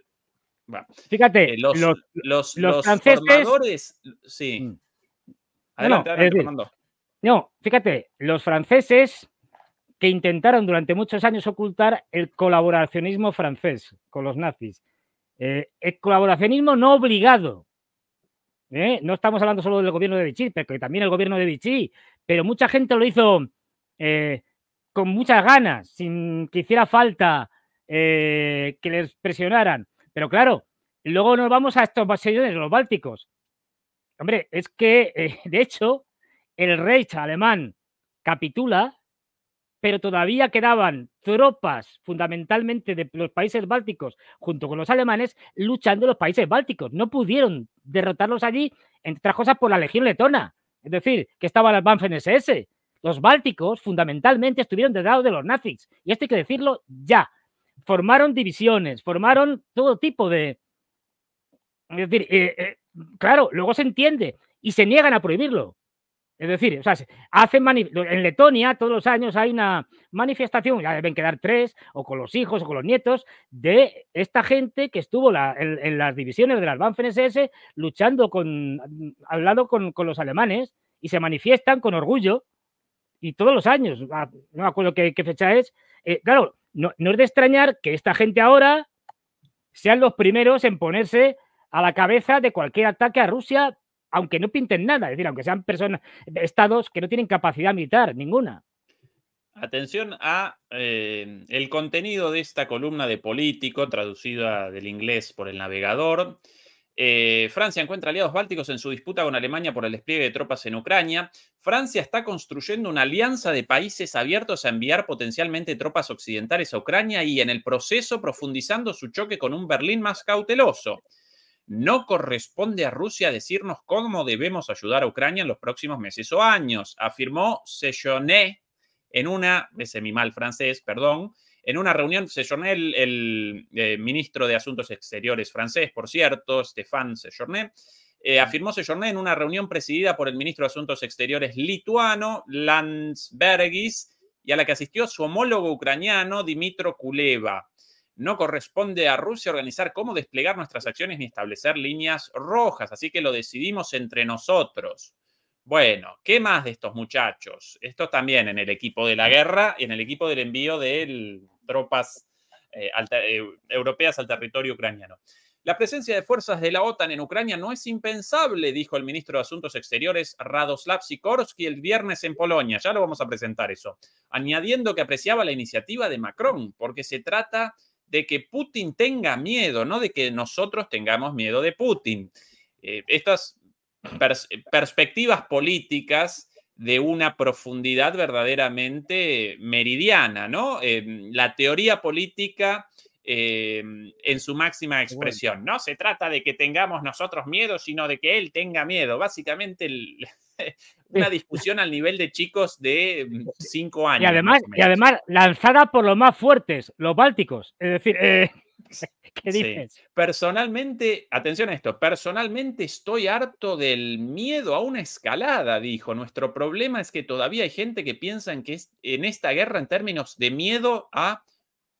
fíjate, los, los, Sí. Mm. Adelante, no, fíjate, los franceses que intentaron durante muchos años ocultar el colaboracionismo francés con los nazis. Eh, el colaboracionismo no obligado. ¿eh? No estamos hablando solo del gobierno de Vichy, pero también el gobierno de Vichy, pero mucha gente lo hizo eh, con muchas ganas, sin que hiciera falta que les presionaran. Pero claro, luego nos vamos a estos de los bálticos. Hombre, es que, de hecho, el Reich alemán capitula pero todavía quedaban tropas fundamentalmente de los países bálticos junto con los alemanes luchando en los países bálticos. No pudieron derrotarlos allí, entre otras cosas, por la Legión Letona, es decir, que estaba la Banff SS. Los bálticos fundamentalmente estuvieron de lado de los nazis, y esto hay que decirlo ya. Formaron divisiones, formaron todo tipo de... Es decir, eh, eh, claro, luego se entiende y se niegan a prohibirlo. Es decir, o sea, hacen en Letonia todos los años hay una manifestación, ya deben quedar tres, o con los hijos o con los nietos, de esta gente que estuvo en, las divisiones de las Banfen luchando con, al lado con, los alemanes y se manifiestan con orgullo. Y todos los años, ah, no me acuerdo qué, fecha es. Eh, claro, no, no es de extrañar que esta gente ahora sean los primeros en ponerse a la cabeza de cualquier ataque a Rusia aunque no pinten nada, es decir, aunque sean personas, estados que no tienen capacidad militar ninguna. Atención a em, el contenido de esta columna de político, traducida del inglés por el navegador. Eh, Francia encuentra aliados bálticos en su disputa con Alemania por el despliegue de tropas en Ucrania. Francia está construyendo una alianza de países abiertos a enviar potencialmente tropas occidentales a Ucrania y en el proceso profundizando su choque con un Berlín más cauteloso. No corresponde a Rusia decirnos cómo debemos ayudar a Ucrania en los próximos meses o años, afirmó Sejourné en una, ese mi francés, perdón, en una reunión, Sejourné, el, eh, ministro de Asuntos Exteriores francés, por cierto, Stéphane Sejourné, eh, afirmó Sejourné en una reunión presidida por el ministro de Asuntos Exteriores lituano, Landsbergis, y a la que asistió su homólogo ucraniano, Dimitro Kuleva no corresponde a Rusia organizar cómo desplegar nuestras acciones ni establecer líneas rojas, así que lo decidimos entre nosotros. Bueno, ¿qué más de estos muchachos? Esto también en el equipo de la guerra y en el equipo del envío de tropas eh, eh, europeas al territorio ucraniano. La presencia de fuerzas de la OTAN en Ucrania no es impensable, dijo el ministro de Asuntos Exteriores Radoslav Sikorsky, el viernes en Polonia. Ya lo vamos a presentar eso. Añadiendo que apreciaba la iniciativa de Macron, porque se trata de que Putin tenga miedo, no de que nosotros tengamos miedo de Putin. Eh, estas perspectivas políticas de una profundidad verdaderamente meridiana, ¿no? Em, la teoría política em, en su máxima expresión. No se trata de que tengamos nosotros miedo, sino de que él tenga miedo. Básicamente, el, una discusión al nivel de chicos de mm, cinco años. Y además, y además lanzada por los más fuertes, los bálticos. Es decir, eh, ¿qué dices? Personalmente, atención a esto, personalmente estoy harto del miedo a una escalada, dijo. Nuestro problema es que todavía hay gente que piensa que en esta guerra en términos de miedo a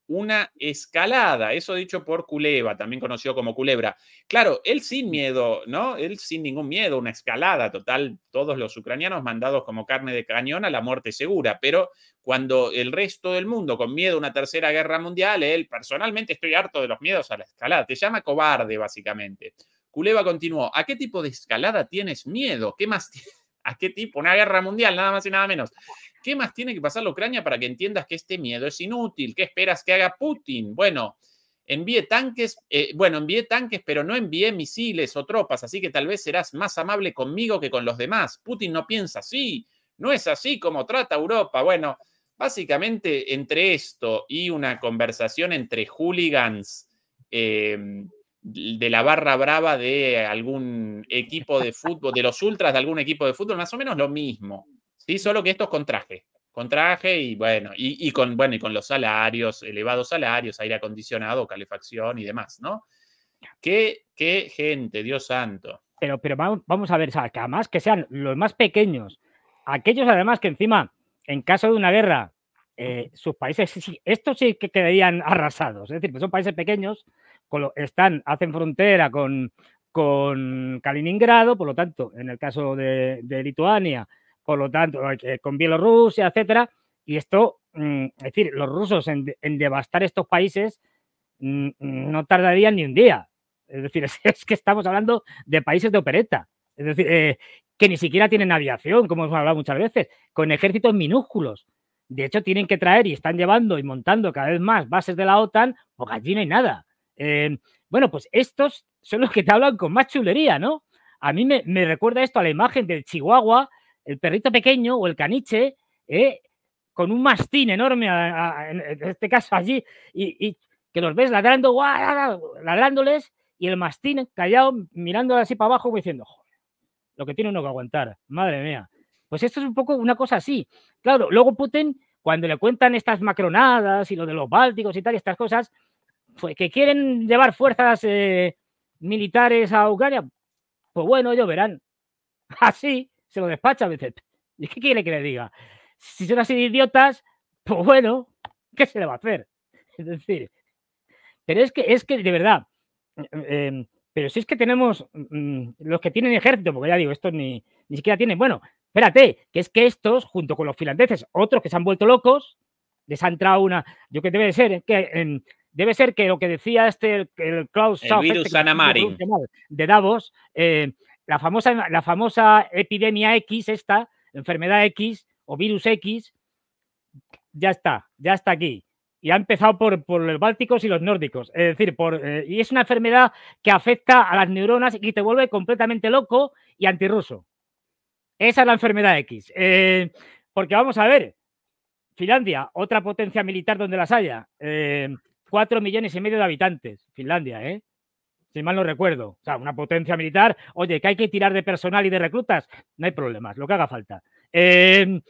una escalada, eso dicho por Culeva, también conocido como Culebra. Claro, él sin miedo, ¿no? Él sin ningún miedo, una escalada total, todos los ucranianos mandados como carne de cañón a la muerte segura, pero cuando el resto del mundo con miedo a una tercera guerra mundial, él personalmente estoy harto de los miedos a la escalada, te llama cobarde básicamente. Culeva continuó, ¿a qué tipo de escalada tienes miedo? ¿Qué más? ¿A qué tipo? Una guerra mundial, nada más y nada menos. ¿Qué más tiene que pasar la Ucrania para que entiendas que este miedo es inútil? ¿Qué esperas que haga Putin? Bueno, envíe tanques, eh, bueno, envíe tanques, pero no envié misiles o tropas, así que tal vez serás más amable conmigo que con los demás. Putin no piensa así, no es así como trata Europa. Bueno, básicamente entre esto y una conversación entre hooligans em, de la barra brava de algún equipo de fútbol, de los ultras de algún equipo de fútbol, más o menos lo mismo. ¿sí? Solo que estos con traje, con traje y bueno, y, con, bueno, y con los salarios, elevados salarios, aire acondicionado, calefacción y demás, ¿no? Qué, qué gente, Dios santo. Pero, pero vamos a ver, que además que sean los más pequeños, aquellos además que encima, en caso de una guerra, eh, sus países, estos sí que quedarían arrasados, es decir, pues son países pequeños, con están, hacen frontera con, con Kaliningrado, por lo tanto, en el caso de, de Lituania, por lo tanto, eh, con Bielorrusia, etcétera. Y esto, mm, es decir, los rusos en, devastar estos países mm, mm, no tardarían ni un día. Es decir, es, que estamos hablando de países de opereta. Es decir, eh, que ni siquiera tienen aviación, como hemos hablado muchas veces, con ejércitos minúsculos. De hecho, tienen que traer y están llevando y montando cada vez más bases de la OTAN, o gallina y nada. Em, bueno, pues estos son los que te hablan con más chulería, ¿no? A mí me, me recuerda esto a la imagen del Chihuahua el perrito pequeño o el caniche, ¿eh? con un mastín enorme, en este caso allí, y, que los ves ladrando, ladrándoles, y el mastín callado, mirando así para abajo, diciendo, joder, lo que tiene uno que aguantar, madre mía. Pues esto es un poco una cosa así. Claro, luego Putin, cuando le cuentan estas macronadas y lo de los bálticos y tal, estas cosas, pues que quieren llevar fuerzas eh, militares a Ucrania, pues bueno, ellos verán. Así, se lo despacha a veces. ¿Y qué quiere que le diga? Si son así de idiotas, pues bueno, ¿qué se le va a hacer? Es decir, pero es que, es que de verdad, em, pero si es que tenemos mm, los que tienen ejército, porque ya digo, estos ni, ni siquiera tienen, bueno, espérate, que es que estos, junto con los finlandeses, otros que se han vuelto locos, les ha entrado una, yo que debe de ser, que em, debe ser que lo que decía este, el, Klaus este de Davos, eh, la famosa, la famosa epidemia X, esta enfermedad X o virus X, ya está, ya está aquí. Y ha empezado por, los bálticos y los nórdicos. Es decir, por, eh, y es una enfermedad que afecta a las neuronas y te vuelve completamente loco y antirruso. Esa es la enfermedad X. Eh, porque vamos a ver, Finlandia, otra potencia militar donde las haya. Eh, cuatro millones y medio de habitantes, Finlandia, ¿eh? mal no recuerdo. O sea, una potencia militar, oye, que hay que tirar de personal y de reclutas, no hay problemas, lo que haga falta. Em,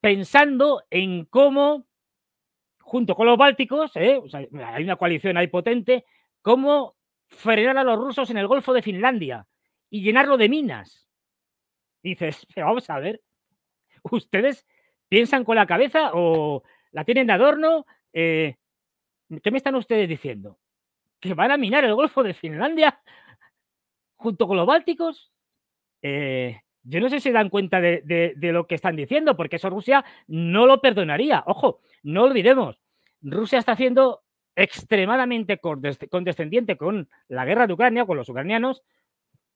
pensando en cómo, junto con los bálticos, ¿eh? hay una coalición ahí potente, cómo frenar a los rusos en el Golfo de Finlandia y llenarlo de minas. Dices, vamos a ver, ¿ustedes piensan con la cabeza o la tienen de adorno? Eh, ¿Qué me están ustedes diciendo? que van a minar el Golfo de Finlandia junto con los Bálticos. Eh, yo no sé si dan cuenta de, lo que están diciendo, porque eso Rusia no lo perdonaría. Ojo, no olvidemos, Rusia está siendo extremadamente condescendiente con la guerra de Ucrania, con los ucranianos,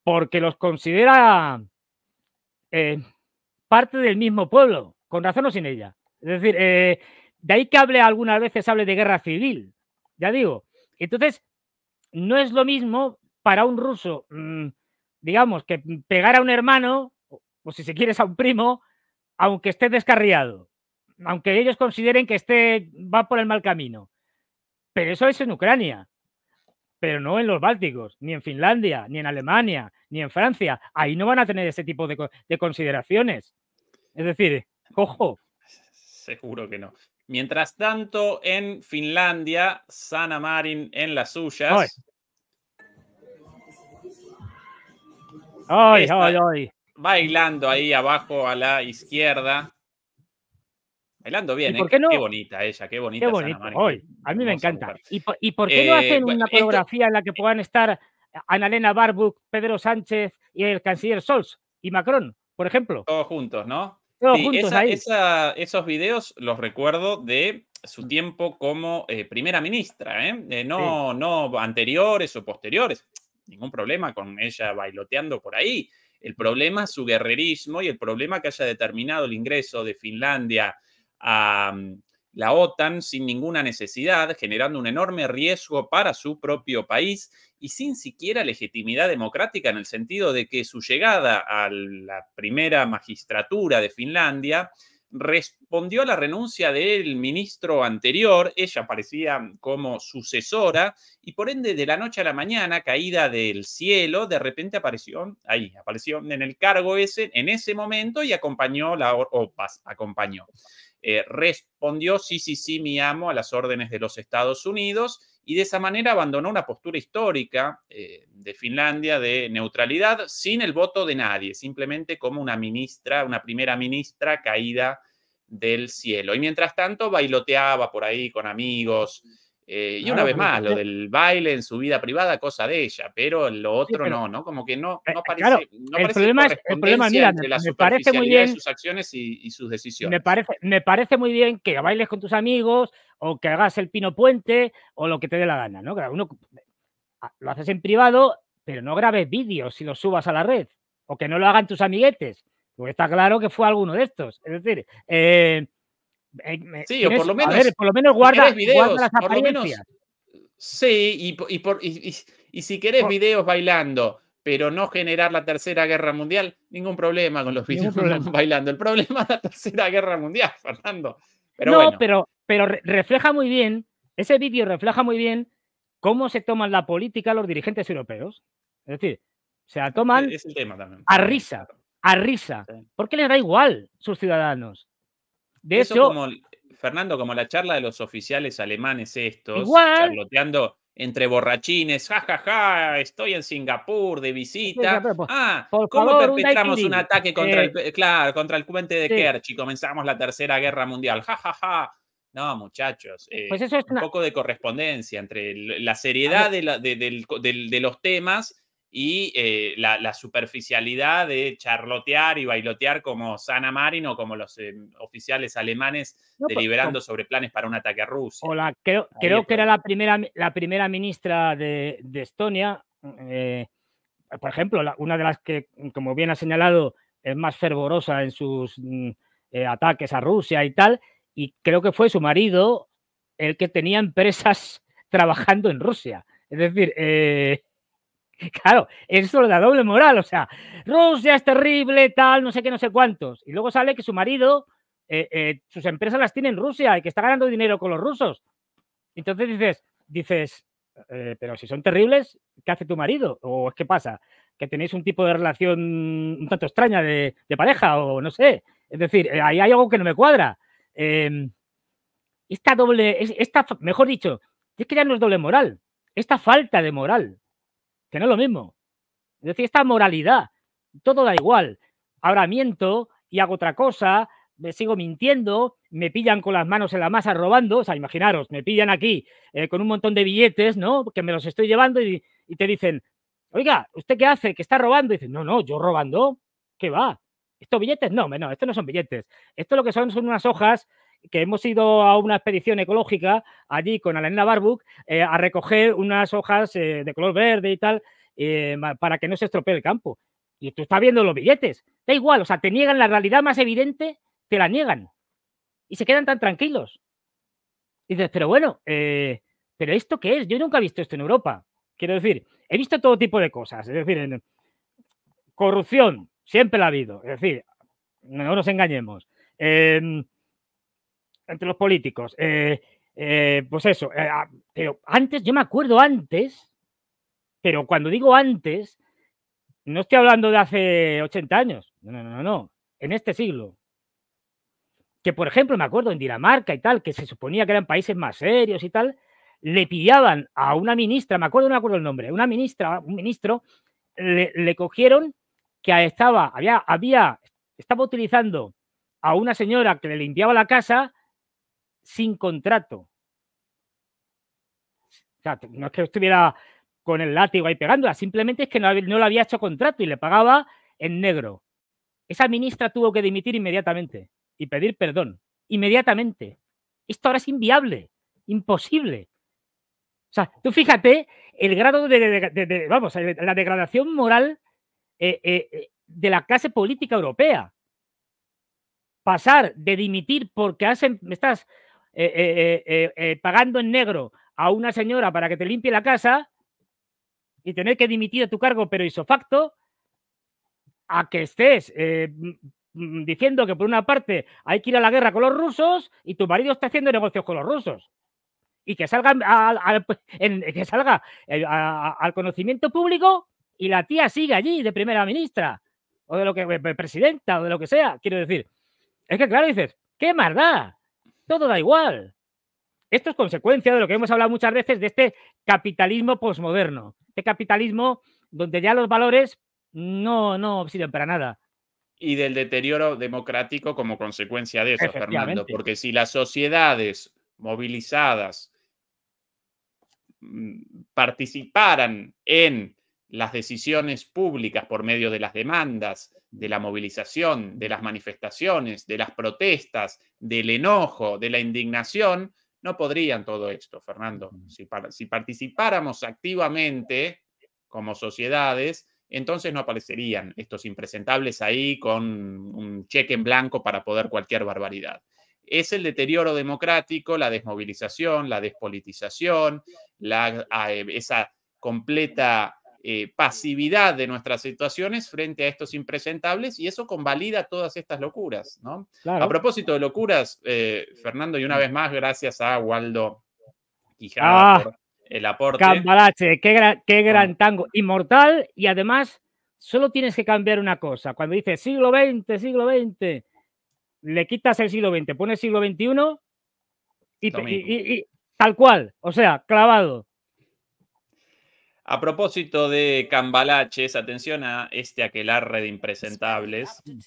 porque los considera eh, parte del mismo pueblo, con razón o sin ella. Es decir, eh, de ahí que hable algunas veces hable de guerra civil, ya digo. Entonces, no es lo mismo para un ruso, mm, digamos, que pegar a un hermano, o si se quiere, a un primo, aunque esté descarriado, aunque ellos consideren que esté, va por el mal camino. Pero eso es en Ucrania, pero no en los Bálticos, ni en Finlandia, ni en Alemania, ni en Francia. Ahí no van a tener ese tipo de, de consideraciones. Es decir, ojo. Seguro que no. Mientras tanto, en Finlandia, Sana Marin en las suyas. Ay. Ay, ay, Bailando ahí abajo a la izquierda. Bailando bien, ¿eh? por qué, no? qué bonita ella, qué bonita. Qué a mí me encanta. ¿Y por, qué no eh, hacen una coreografía en la que eh, puedan estar Annalena Barbuck, Pedro Sánchez y el canciller Sols y Macron, por ejemplo? Todos juntos, ¿no? esos videos los recuerdo de su mm. tiempo como eh, primera ministra, ¿eh? Eh, no, no anteriores o posteriores, ningún problema con ella bailoteando por ahí. El problema es su guerrerismo y el problema que haya determinado el ingreso de Finlandia a, mm, la OTAN sin ninguna necesidad, generando un enorme riesgo para su propio país y sin siquiera legitimidad democrática en el sentido de que su llegada a la primera magistratura de Finlandia respondió a la renuncia del ministro anterior, ella aparecía como sucesora, y por ende de la noche a la mañana, caída del cielo, de repente apareció ahí, apareció en el cargo ese en ese momento y acompañó la o, acompañó eh, respondió sí, sí, sí, mi amo a las órdenes de los Estados Unidos y de esa manera abandonó una postura histórica eh, de Finlandia de neutralidad sin el voto de nadie, simplemente como una ministra, una primera ministra caída del cielo. Y mientras tanto bailoteaba por ahí con amigos eh, y una ah, vez más, lo del baile en su vida privada, cosa de ella, pero lo otro no, ¿no? Como que no, eh, eh, parece, no el, problema es, la muy bien sus acciones y, sus decisiones. Me parece, me parece muy bien que bailes con tus amigos o que hagas el pino puente o lo que te dé la gana, ¿no? Uno, ah, lo haces en privado, pero no grabes vídeos si lo subas a la red o que no lo hagan tus amiguetes. Porque está claro que fue alguno de estos. Es decir, eh, sí, o por lo menos. guarda, videos, las Sí, y, por, y, si querés videos bailando, pero no generar la tercera guerra mundial, ningún problema con los videos bailando. El problema es la tercera guerra mundial, Fernando. Pero no, pero, pero refleja muy bien, ese vídeo refleja muy bien cómo se toman la política los dirigentes europeos. Es decir, se la toman a risa, a risa, porque les da igual sus ciudadanos. Eso como, Fernando, como la charla de los oficiales alemanes estos, charloteando entre borrachines, jajaja, estoy en Singapur de visita. ah, ¿cómo perpetramos un, ataque contra, el, claro, contra el puente de Kerch y comenzamos la Tercera Guerra Mundial? Jajaja. no, muchachos, eh, pues es un poco de correspondencia entre la seriedad de, de los temas y eh, la, superficialidad de charlotear y bailotear como Sana Marin o como los em, oficiales alemanes deliberando sobre planes para un ataque a Rusia. Hola, creo, creo que era la primera, la primera ministra de, Estonia, eh, por ejemplo, una de las que, como bien ha señalado, es más fervorosa en sus mm, eh, ataques a Rusia y tal, y creo que fue su marido el que tenía empresas trabajando en Rusia. Es decir, Claro, eso lo da doble moral, o sea, Rusia es terrible, tal, no sé qué, no sé cuántos. Y luego sale que su marido, eh, eh, sus empresas las tiene en Rusia y que está ganando dinero con los rusos. Entonces dices, dices, eh, pero si son terribles, ¿qué hace tu marido? ¿O es que pasa? ¿Que tenéis un tipo de relación un tanto extraña de, pareja o no sé? Es decir, ahí hay algo que no me cuadra. Em, esta doble, esta, mejor dicho, es que ya no es doble moral, esta falta de moral que no es lo mismo. Es decir, esta moralidad, todo da igual. Ahora miento y hago otra cosa, me sigo mintiendo, me pillan con las manos en la masa robando, o sea, imaginaros, me pillan aquí eh, con un montón de billetes, ¿no? Que me los estoy llevando y, te dicen, oiga, ¿usted qué hace? ¿Que está robando? Y dicen no, no, yo robando, ¿qué va? ¿Estos billetes? No, no, estos no son billetes. Esto lo que son son unas hojas que hemos ido a una expedición ecológica allí con Alena Barbuk eh, a recoger unas hojas eh, de color verde y tal eh, para que no se estropee el campo. Y tú estás viendo los billetes. Da igual, o sea, te niegan la realidad más evidente, te la niegan. Y se quedan tan tranquilos. Y dices, pero bueno, ¿pero esto qué es? Yo nunca he visto esto en Europa. Quiero decir, he visto todo tipo de cosas. Es decir, corrupción, siempre la ha habido. Es decir, no nos engañemos. Eh, entre los políticos. Eh, eh, pues eso, eh, ah, pero antes, yo me acuerdo antes, pero cuando digo antes, no estoy hablando de hace 80 años, no, no, no, no, en este siglo. Que por ejemplo, me acuerdo en Dinamarca y tal, que se suponía que eran países más serios y tal, le pillaban a una ministra, me acuerdo, no me acuerdo el nombre, una ministra, un ministro, le, le cogieron que estaba, había, había, estaba utilizando a una señora que le limpiaba la casa sin contrato. O sea, no es que estuviera con el látigo ahí pegándola, simplemente es que no, no, le había hecho contrato y le pagaba en negro. Esa ministra tuvo que dimitir inmediatamente y pedir perdón, inmediatamente. Esto ahora es inviable, imposible. O sea, tú fíjate el grado de, vamos, la degradación moral eh, eh, eh, de la clase política europea. Pasar de dimitir porque has, em, estás eh, eh, eh, pagando en negro a una señora para que te limpie la casa y tener que dimitir tu cargo, pero hizo facto, a que estés diciendo que por una parte hay que ir a la guerra con los rusos y tu marido está haciendo negocios con los rusos. Y que salga, al, que salga al conocimiento público y la tía sigue allí de primera ministra o de lo que presidenta o de lo que sea. Quiero decir, es que claro, dices, ¿qué maldad todo da igual. Esto es consecuencia de lo que hemos hablado muchas veces de este capitalismo posmoderno, De este capitalismo donde ya los valores no, no sirven para nada. Y del deterioro democrático como consecuencia de eso, Fernando, porque si las sociedades movilizadas mm, participaran en las decisiones públicas por medio de las demandas, de la movilización, de las manifestaciones, de las protestas, del enojo, de la indignación, no podrían todo esto, Fernando. Si, participáramos activamente como sociedades, entonces no aparecerían estos impresentables ahí con un cheque en blanco para poder cualquier barbaridad. Es el deterioro democrático, la desmovilización, la despolitización, la, ah, eh, esa completa eh, pasividad de nuestras situaciones frente a estos impresentables y eso convalida todas estas locuras. A propósito de locuras, eh, Fernando, y una vez más, gracias a Waldo Quijada ah, el aporte. Cambalache, qué ah. gran, tango, inmortal y además solo tienes que cambiar una cosa. Cuando dices siglo XX, siglo XX, le quitas el siglo XX, pones siglo XXI y tal cual, o sea, clavado. A propósito de cambalaches, atención a este aquelarre de impresentables. Este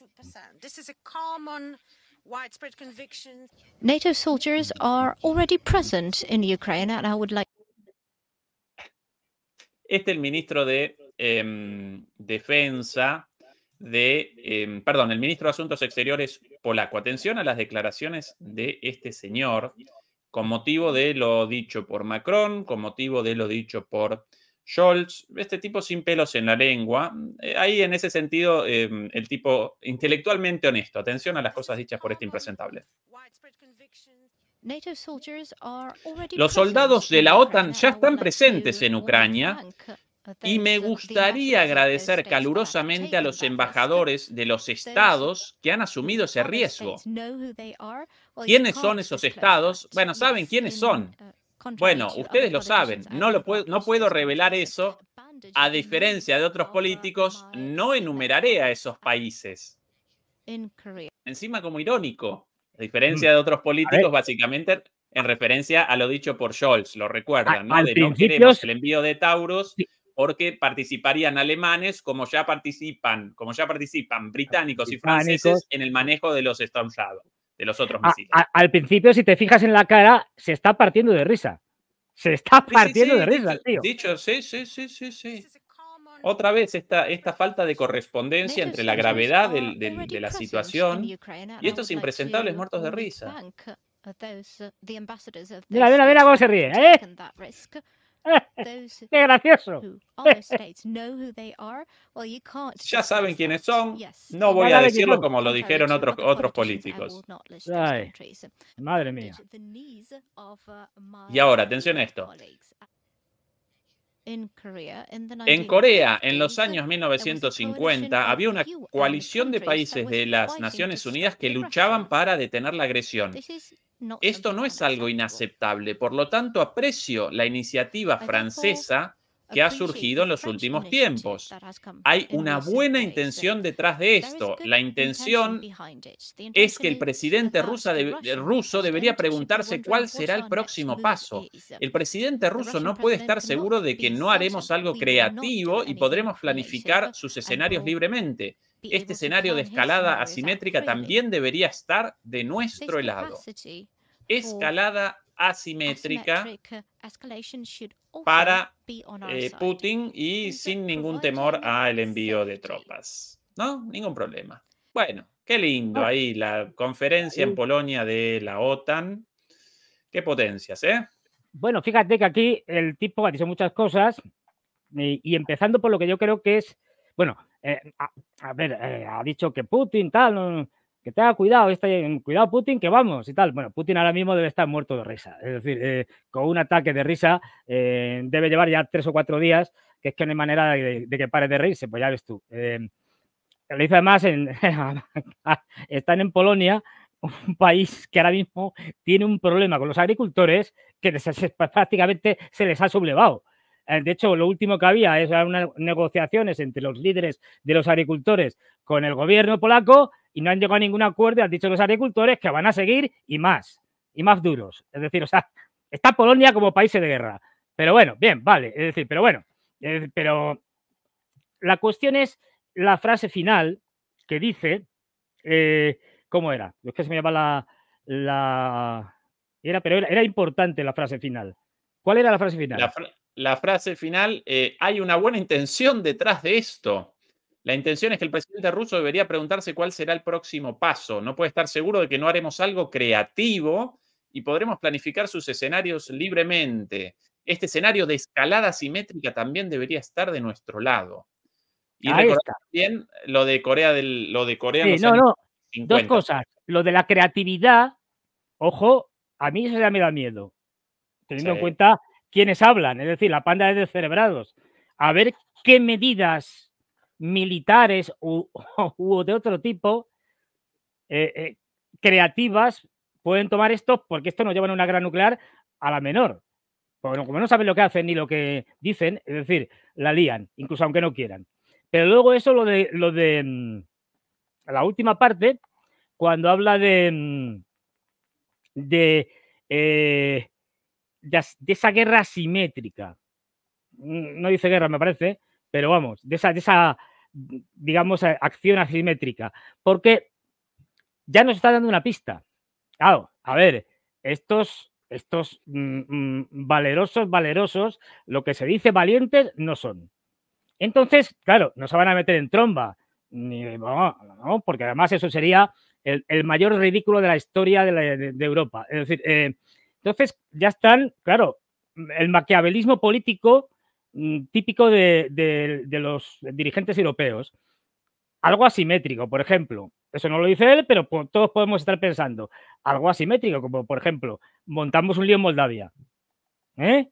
es el ministro de em, Defensa de, em, perdón, el ministro de Asuntos Exteriores polaco. Atención a las declaraciones de este señor con motivo de lo dicho por Macron, con motivo de lo dicho por Scholz, este tipo sin pelos en la lengua. Eh, ahí en ese sentido, eh, el tipo intelectualmente honesto. Atención a las cosas dichas por este impresentable. Los soldados de la OTAN ya están presentes en Ucrania y me gustaría agradecer calurosamente a los embajadores de los estados que han asumido ese riesgo. ¿Quiénes son esos estados? Bueno, saben quiénes son. Uh, bueno, ustedes lo saben, no, lo puedo, no puedo revelar eso. A diferencia de otros políticos, no enumeraré a esos países. Encima como irónico, a diferencia mm. de otros políticos, básicamente en referencia a lo dicho por Scholz, lo recuerdan, ¿no? De no queremos el envío de Tauros porque participarían alemanes como ya participan, como ya participan británicos, y franceses en el manejo de los Storm de los otros ah, misiles. al principio, si te fijas en la cara, se está partiendo de risa. Se está partiendo de risa, tío. Dicho, sí, sí, sí, sí, Otra vez esta, esta falta de correspondencia entre la gravedad de la situación y estos impresentables muertos de risa. Uh, uh, mira, mira, mira cómo se ríe, ¡Qué gracioso! Ya saben quiénes son. No voy a decirlo como lo dijeron otros, otros políticos. madre mía. Uh, y ahora, atención a uh, esto. Uh, en Corea, en los años 1950, había una coalición de países de las Naciones Unidas que luchaban para detener la agresión. Esto no es algo inaceptable, por lo tanto aprecio la iniciativa francesa que ha surgido en los últimos tiempos. Hay una buena intención detrás de esto. La intención es que el presidente ruso debería preguntarse cuál será el próximo paso. El presidente ruso no puede estar seguro de que no haremos algo creativo y podremos planificar sus escenarios libremente. Este escenario de escalada asimétrica también debería estar de nuestro lado escalada asimétrica para eh, Putin y sin ningún temor al envío de tropas. ¿No? Ningún problema. Bueno, qué lindo ahí la conferencia en Polonia de la OTAN. Qué potencias, ¿eh? Bueno, fíjate que aquí el tipo ha dicho muchas cosas y, empezando por lo que yo creo que es, bueno, eh, a, ver, eh, ha dicho que Putin tal, que tenga cuidado, en eh, cuidado Putin, que vamos y tal. Bueno, Putin ahora mismo debe estar muerto de risa. Es decir, eh, con un ataque de risa eh, debe llevar ya tres o cuatro días, que es que no hay manera de, que pare de reírse, pues ya ves tú. Eh, lo además, en, están en Polonia, un país que ahora mismo tiene un problema con los agricultores que prácticamente se les ha sublevado. De hecho, lo último que había es unas negociaciones entre los líderes de los agricultores con el gobierno polaco y no han llegado a ningún acuerdo y han dicho los agricultores que van a seguir y más, y más duros. Es decir, o sea, está Polonia como país de guerra. Pero bueno, bien, vale. Es decir, pero bueno, pero la cuestión es la frase final que dice, eh, ¿cómo era? Es que se me llama la... la... Era, pero era, importante la frase final. ¿Cuál era la frase final? La, frase final, eh, hay una buena intención detrás de esto. La intención es que el presidente ruso debería preguntarse cuál será el próximo paso. No puede estar seguro de que no haremos algo creativo y podremos planificar sus escenarios libremente. Este escenario de escalada simétrica también debería estar de nuestro lado. Y recordar bien lo de Corea del, lo de Corea. no, no. Dos cosas. Lo de la creatividad, ojo, a mí eso ya me da miedo, teniendo en cuenta quienes hablan, es decir, la panda de descerebrados. A ver qué medidas militares u, de otro tipo, eh, eh, creativas, pueden tomar esto porque esto nos llevan una guerra nuclear a la menor. como no saben lo que hacen ni lo que dicen, es decir, la lían, incluso aunque no quieran. Pero luego eso, lo de, lo de mm, la última parte, cuando habla de, mm, de, eh, de, de, esa guerra asimétrica, mm, no dice guerra, me parece, pero vamos, de esa, digamos, eh, acción asimétrica, porque ya nos está dando una pista. Claro, a ver, estos, estos mm, mm, valerosos, valerosos, lo que se dice valientes, no son. Entonces, claro, no se van a meter en tromba, porque además eso sería el, mayor ridículo de la historia de, Europa. Es decir, eh, entonces ya están, claro, el maquiavelismo político Mm, típico de, los dirigentes europeos. Algo asimétrico, por ejemplo. Eso no lo dice él, pero todos podemos estar pensando. Algo asimétrico, como por ejemplo, montamos un lío en Moldavia. ¿eh?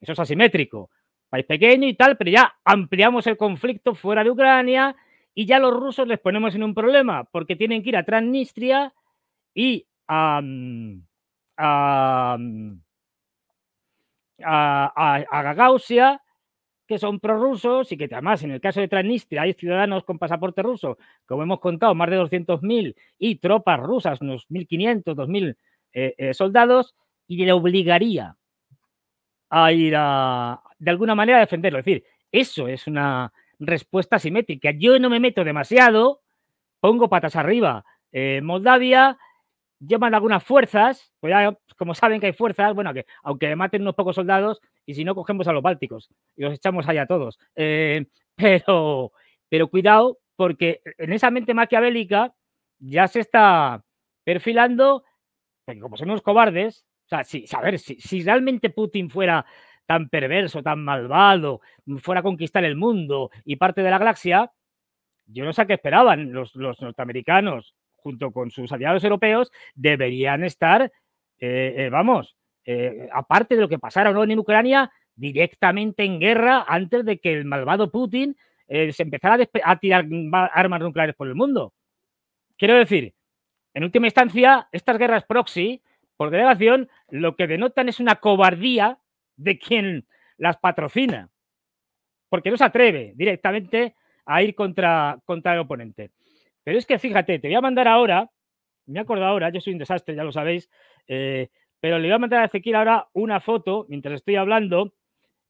Eso es asimétrico. País pequeño y tal, pero ya ampliamos el conflicto fuera de Ucrania y ya los rusos les ponemos en un problema porque tienen que ir a Transnistria y a, mm, mm, a, a, que son prorrusos y que además en el caso de Transnistria hay ciudadanos con pasaporte ruso, como hemos contado, más de 200.000 y tropas rusas, unos 1.500, 2.000 eh, eh, soldados, y le obligaría a ir a, de alguna manera, a defenderlo. Es decir, eso es una respuesta simétrica. Yo no me meto demasiado, pongo patas arriba eh, Moldavia, llevan algunas fuerzas, pues ya, como saben que hay fuerzas, bueno, que aunque maten unos pocos soldados, y si no, cogemos a los bálticos y los echamos allá todos. Eh, pero, pero cuidado, porque en esa mente maquiavélica ya se está perfilando, como son unos cobardes, o sea, si, a si, realmente Putin fuera tan perverso, tan malvado, fuera a conquistar el mundo y parte de la galaxia, yo no sé a qué esperaban los, los norteamericanos junto con sus aliados europeos, deberían estar, eh, eh, vamos, eh, aparte de lo que pasara o en Ucrania, directamente en guerra antes de que el malvado Putin se empezara a, tirar armas nucleares por el mundo. Quiero decir, en última instancia, estas guerras proxy, por delegación, lo que denotan es una cobardía de quien las patrocina, porque no se atreve directamente a ir contra, contra el oponente. Pero es que fíjate, te voy a mandar ahora, me acuerdo ahora, yo soy un desastre, ya lo sabéis, eh, pero le voy a mandar a Ezequiel ahora una foto mientras estoy hablando,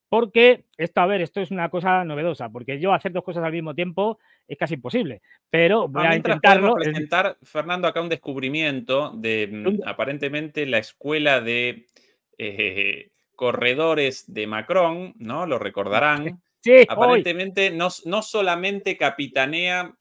porque esto, a ver, esto es una cosa novedosa, porque yo hacer dos cosas al mismo tiempo es casi imposible, pero voy a intentarlo. presentar, Fernando, acá un descubrimiento de mm, aparentemente la escuela de eh, corredores de Macron, ¿no? Lo recordarán. Sí, aparentemente no, no, solamente capitanea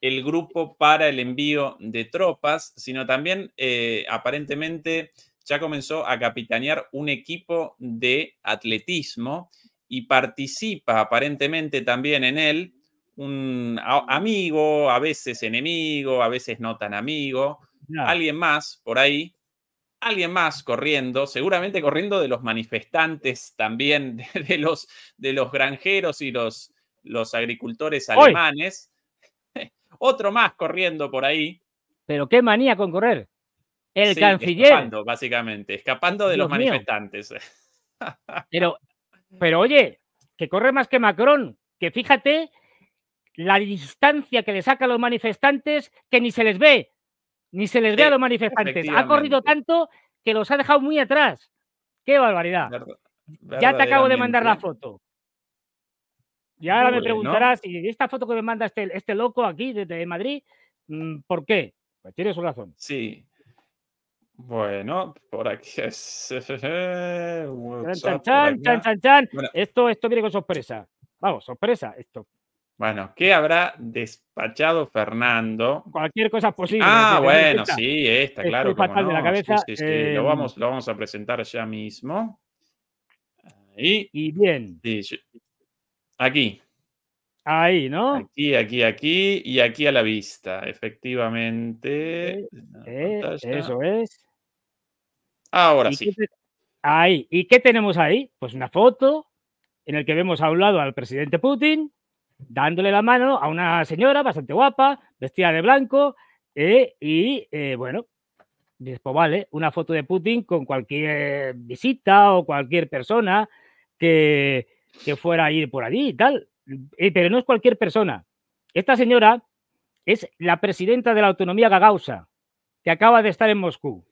el grupo para el envío de tropas, sino también eh, aparentemente ya comenzó a capitanear un equipo de atletismo y participa aparentemente también en él un amigo, a veces enemigo, a veces no tan amigo, alguien más por ahí, alguien más corriendo, seguramente corriendo de los manifestantes también, de, los, de los granjeros y los, los agricultores alemanes. Otro más corriendo por ahí. Pero qué manía con correr. El canciller. Escapando, básicamente, escapando de los manifestantes. pero, pero oye, que corre más que Macron, que fíjate la distancia que le saca a los manifestantes que ni se les ve, ni se les ve a los manifestantes. Ha corrido tanto que los ha dejado muy atrás. ¡Qué barbaridad! ya te acabo de mandar la foto. Y ahora me preguntarás, ¿y esta foto que me manda este, este loco aquí desde Madrid? Mm, ¿Por qué? Pues tiene su razón. Sí. Bueno, por aquí es. Chan, chan, chan, chan, chan. Esto, esto viene con sorpresa. Vamos, sorpresa, esto. Bueno, ¿qué habrá despachado Fernando? Cualquier cosa posible. Ah, bueno, sí, esta, claro. de la cabeza. Lo, em, vamos, lo vamos a presentar ya mismo. Y bien. Sí, Aquí. Ahí, ¿no? Aquí, aquí, aquí y aquí a la vista, efectivamente. Eh, eh, eso es. Ahora sí. Ahí. ¿Y qué tenemos ahí? Pues una foto en la que vemos a un lado al presidente Putin dándole la mano a una señora bastante guapa, vestida de blanco, eh, y bueno, después vale, una foto de Putin con cualquier visita o cualquier persona que, que fuera a ir por allí y tal. Eh, pero no es cualquier persona. Esta señora es la presidenta de la autonomía gagausa, que acaba de estar en Moscú.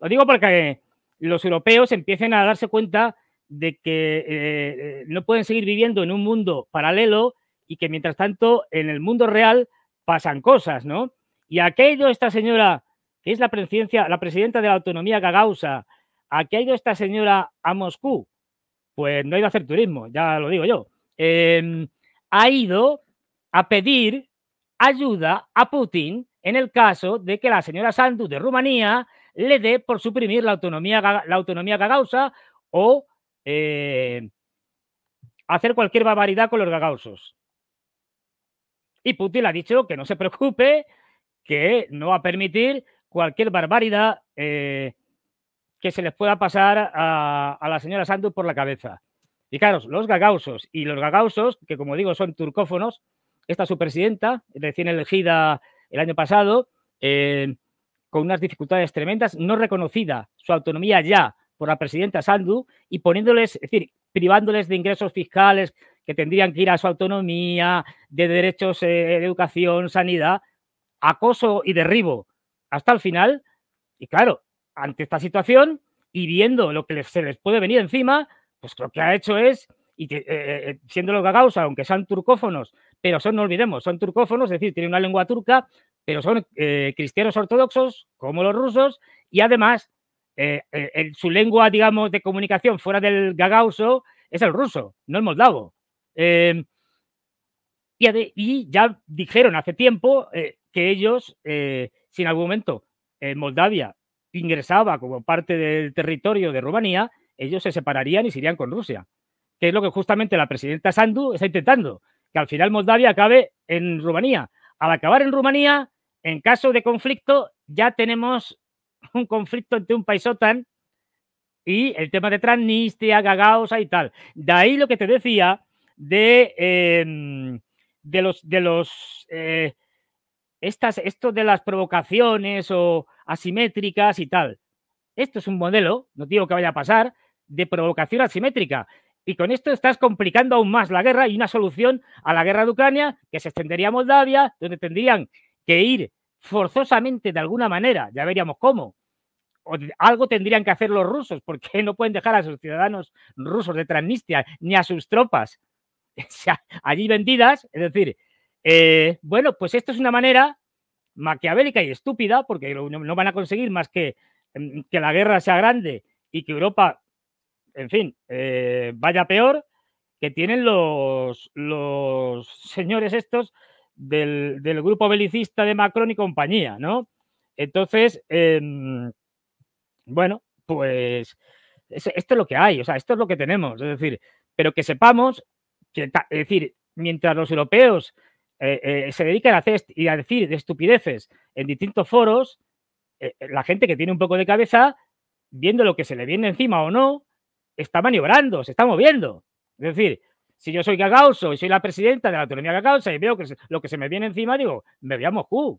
Lo digo porque los europeos empiecen a darse cuenta de que eh, no pueden seguir viviendo en un mundo paralelo y que mientras tanto en el mundo real pasan cosas, ¿no? Y aquello ha ido esta señora, que es la, presidencia, la presidenta de la autonomía gagausa, a ha ido esta señora a Moscú? pues no ha ido a hacer turismo, ya lo digo yo. Em, ha ido a pedir ayuda a Putin en el caso de que la señora Sandu de Rumanía le dé por suprimir la autonomía, la autonomía gagausa o eh, hacer cualquier barbaridad con los gagausos. Y Putin le ha dicho que no se preocupe, que no va a permitir cualquier barbaridad eh, que se les pueda pasar a, la señora Sandu por la cabeza. Y claro, los gagausos, y los gagausos, que como digo son turcófonos, esta su presidenta, recién elegida el año pasado, eh, con unas dificultades tremendas, no reconocida su autonomía ya por la presidenta Sandu y poniéndoles, es decir, privándoles de ingresos fiscales que tendrían que ir a su autonomía, de derechos eh, de educación, sanidad, acoso y derribo hasta el final. Y claro, ante esta situación y viendo lo que se les puede venir encima, pues lo que ha hecho es, y que, eh, eh, eh, siendo los gagaos, aunque sean turcófonos, pero son, no olvidemos, son turcófonos, es decir, tienen una lengua turca, pero son cristianos ortodoxos, como los rusos, y además su lengua, digamos, de comunicación fuera del gagauso es el ruso, no el moldavo. Em, y, ya dijeron hace tiempo que ellos, sin en algún momento Moldavia ingresaba como parte del territorio de Rumanía, ellos se separarían y se irían con Rusia, que es lo que justamente la presidenta Sandu está intentando, que al final Moldavia acabe en Rumanía. Al acabar en Rumanía, en caso de conflicto, ya tenemos un conflicto entre un país OTAN y el tema de Transnistria, Gagausa y tal. De ahí lo que te decía de, em, de los... De los eh, estas, esto de las provocaciones o, asimétricas y tal. Esto es un modelo, no digo que vaya a pasar, de provocación asimétrica. Y con esto estás complicando aún más la guerra y una solución a la guerra de Ucrania que se extendería a Moldavia, donde tendrían que ir forzosamente de alguna manera, ya veríamos cómo. O algo tendrían que hacer los rusos, porque no pueden dejar a sus ciudadanos rusos de Transnistria ni a sus tropas allí vendidas. Es decir, eh, bueno, pues esto es una manera maquiavélica y estúpida, porque no, van a conseguir más que mm, que la guerra sea grande y que Europa, en fin, eh, vaya peor, que tienen los, los señores estos del, grupo belicista de Macron y compañía, ¿no? Entonces, em, bueno, pues esto es lo que hay, o sea, esto es lo que tenemos, es decir, pero que sepamos que, es decir, mientras los europeos eh, eh, se dedican a hacer y a decir estupideces en distintos foros, eh, la gente que tiene un poco de cabeza, viendo lo que se le viene encima o no, está maniobrando, se está moviendo. Es decir, si yo soy Gagauso y soy la presidenta de la autonomía Gagausa y veo que lo que se me viene encima, digo, me voy a Moscú.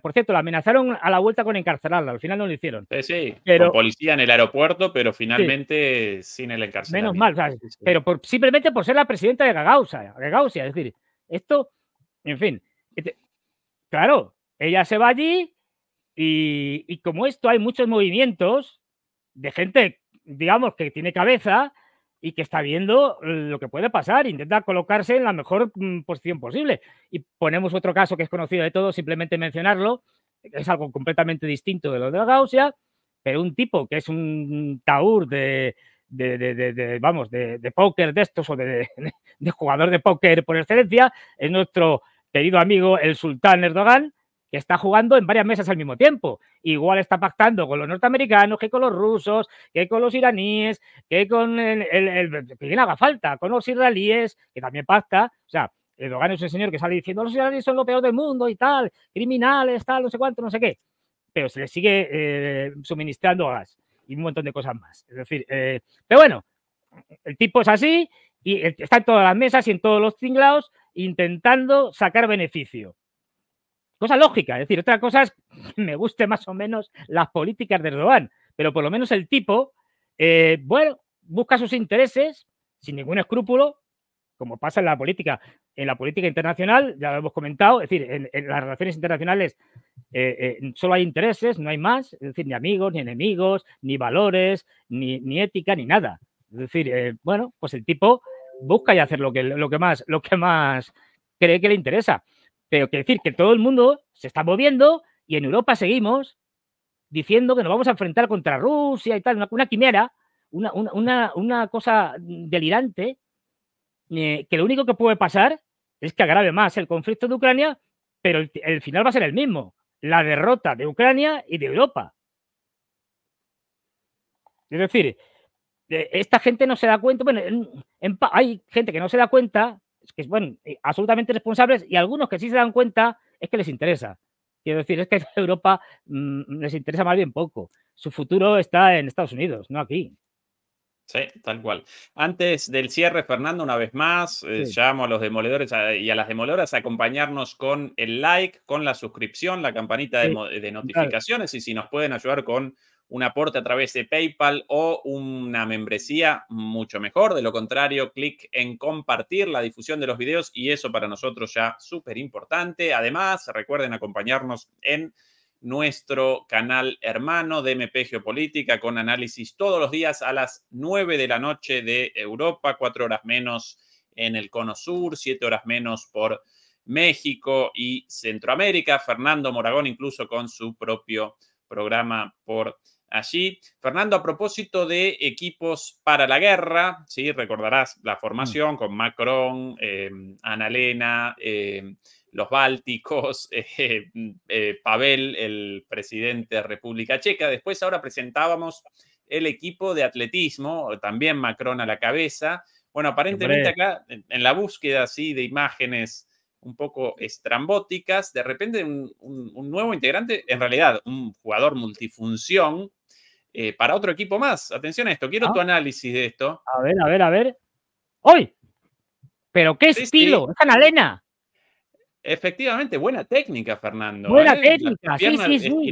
por cierto, la amenazaron a la vuelta con encarcelarla, al final no lo hicieron. Sí, sí, pero, con policía en el aeropuerto, pero finalmente sin el encarcelamiento. Menos mal, pero simplemente por ser la presidenta de Gagausa, es decir, esto, en fin, este, claro, ella se va allí y, como esto hay muchos movimientos de gente, digamos, que tiene cabeza, y que está viendo lo que puede pasar, intenta colocarse en la mejor mm, posición posible. Y ponemos otro caso que es conocido de todos, simplemente mencionarlo, es algo completamente distinto de lo de la Gaussia, pero un tipo que es un taur de, de, vamos, de, póker de estos o de, jugador de póker por excelencia, es nuestro querido amigo el sultán Erdogan, que está jugando en varias mesas al mismo tiempo. Igual está pactando con los norteamericanos, que con los rusos, que con los iraníes, que con el, el, el haga falta, con los israelíes, que también pacta. O sea, Erdogan es un señor que sale diciendo los israelíes son lo peor del mundo y tal, criminales, tal, no sé cuánto, no sé qué. Pero se le sigue eh, suministrando gas y un montón de cosas más. Es decir, eh, pero bueno, el tipo es así y está en todas las mesas y en todos los tinglados intentando sacar beneficio. Cosa lógica, es decir, otra cosa es que me guste más o menos las políticas de Erdogan, pero por lo menos el tipo, eh, bueno, busca sus intereses sin ningún escrúpulo como pasa en la política, en la política internacional, ya lo hemos comentado, es decir, en, las relaciones internacionales eh, eh, solo hay intereses, no hay más, es decir, ni amigos, ni enemigos, ni valores, ni, ética, ni nada. Es decir, eh, bueno, pues el tipo busca y hacer lo que, lo que más, lo que más cree que le interesa. Pero que decir que todo el mundo se está moviendo y en Europa seguimos diciendo que nos vamos a enfrentar contra Rusia y tal, una, una quimera, una, una cosa delirante, eh, que lo único que puede pasar es que agrave más el conflicto de Ucrania, pero el, final va a ser el mismo, la derrota de Ucrania y de Europa. Es decir, eh, esta gente no se da cuenta, bueno, hay gente que no se da cuenta, que es bueno, eh, absolutamente responsables, y algunos que sí se dan cuenta es que les interesa. Quiero decir, es que a Europa mm, les interesa más bien poco. Su futuro está en Estados Unidos, no aquí. Sí, tal cual. Antes del cierre, Fernando, una vez más, eh, llamo a los demoledores ah, y a las demoloras a acompañarnos con el like, con la suscripción, la campanita de, notificaciones y si nos pueden ayudar con un aporte a través de PayPal o una membresía, mucho mejor. De lo contrario, clic en compartir la difusión de los videos y eso para nosotros ya súper importante. Además, recuerden acompañarnos en nuestro canal hermano de MP Geopolítica con análisis todos los días a las 9 de la noche de Europa, cuatro horas menos en el Cono Sur, siete horas menos por México y Centroamérica. Fernando Moragón incluso con su propio programa por allí. Fernando, a propósito de equipos para la guerra, ¿sí? recordarás la mm. formación con Macron, eh, Ana Lena. Eh, los bálticos, eh, mm, eh, Pavel, el presidente de República Checa. Después ahora presentábamos el equipo de atletismo, también Macron a la cabeza. Bueno, aparentemente acá, en la búsqueda así de imágenes un poco estrambóticas, de repente un, nuevo integrante, en realidad un jugador multifunción, eh, para otro equipo más. Atención a esto, quiero ah. tu análisis de esto. A ver, a ver, a ver. ¡Hoy! ¿Pero qué estilo? Sí. ¡Es Efectivamente, buena técnica, Fernando. Buena ¿eh? técnica, sí, sí,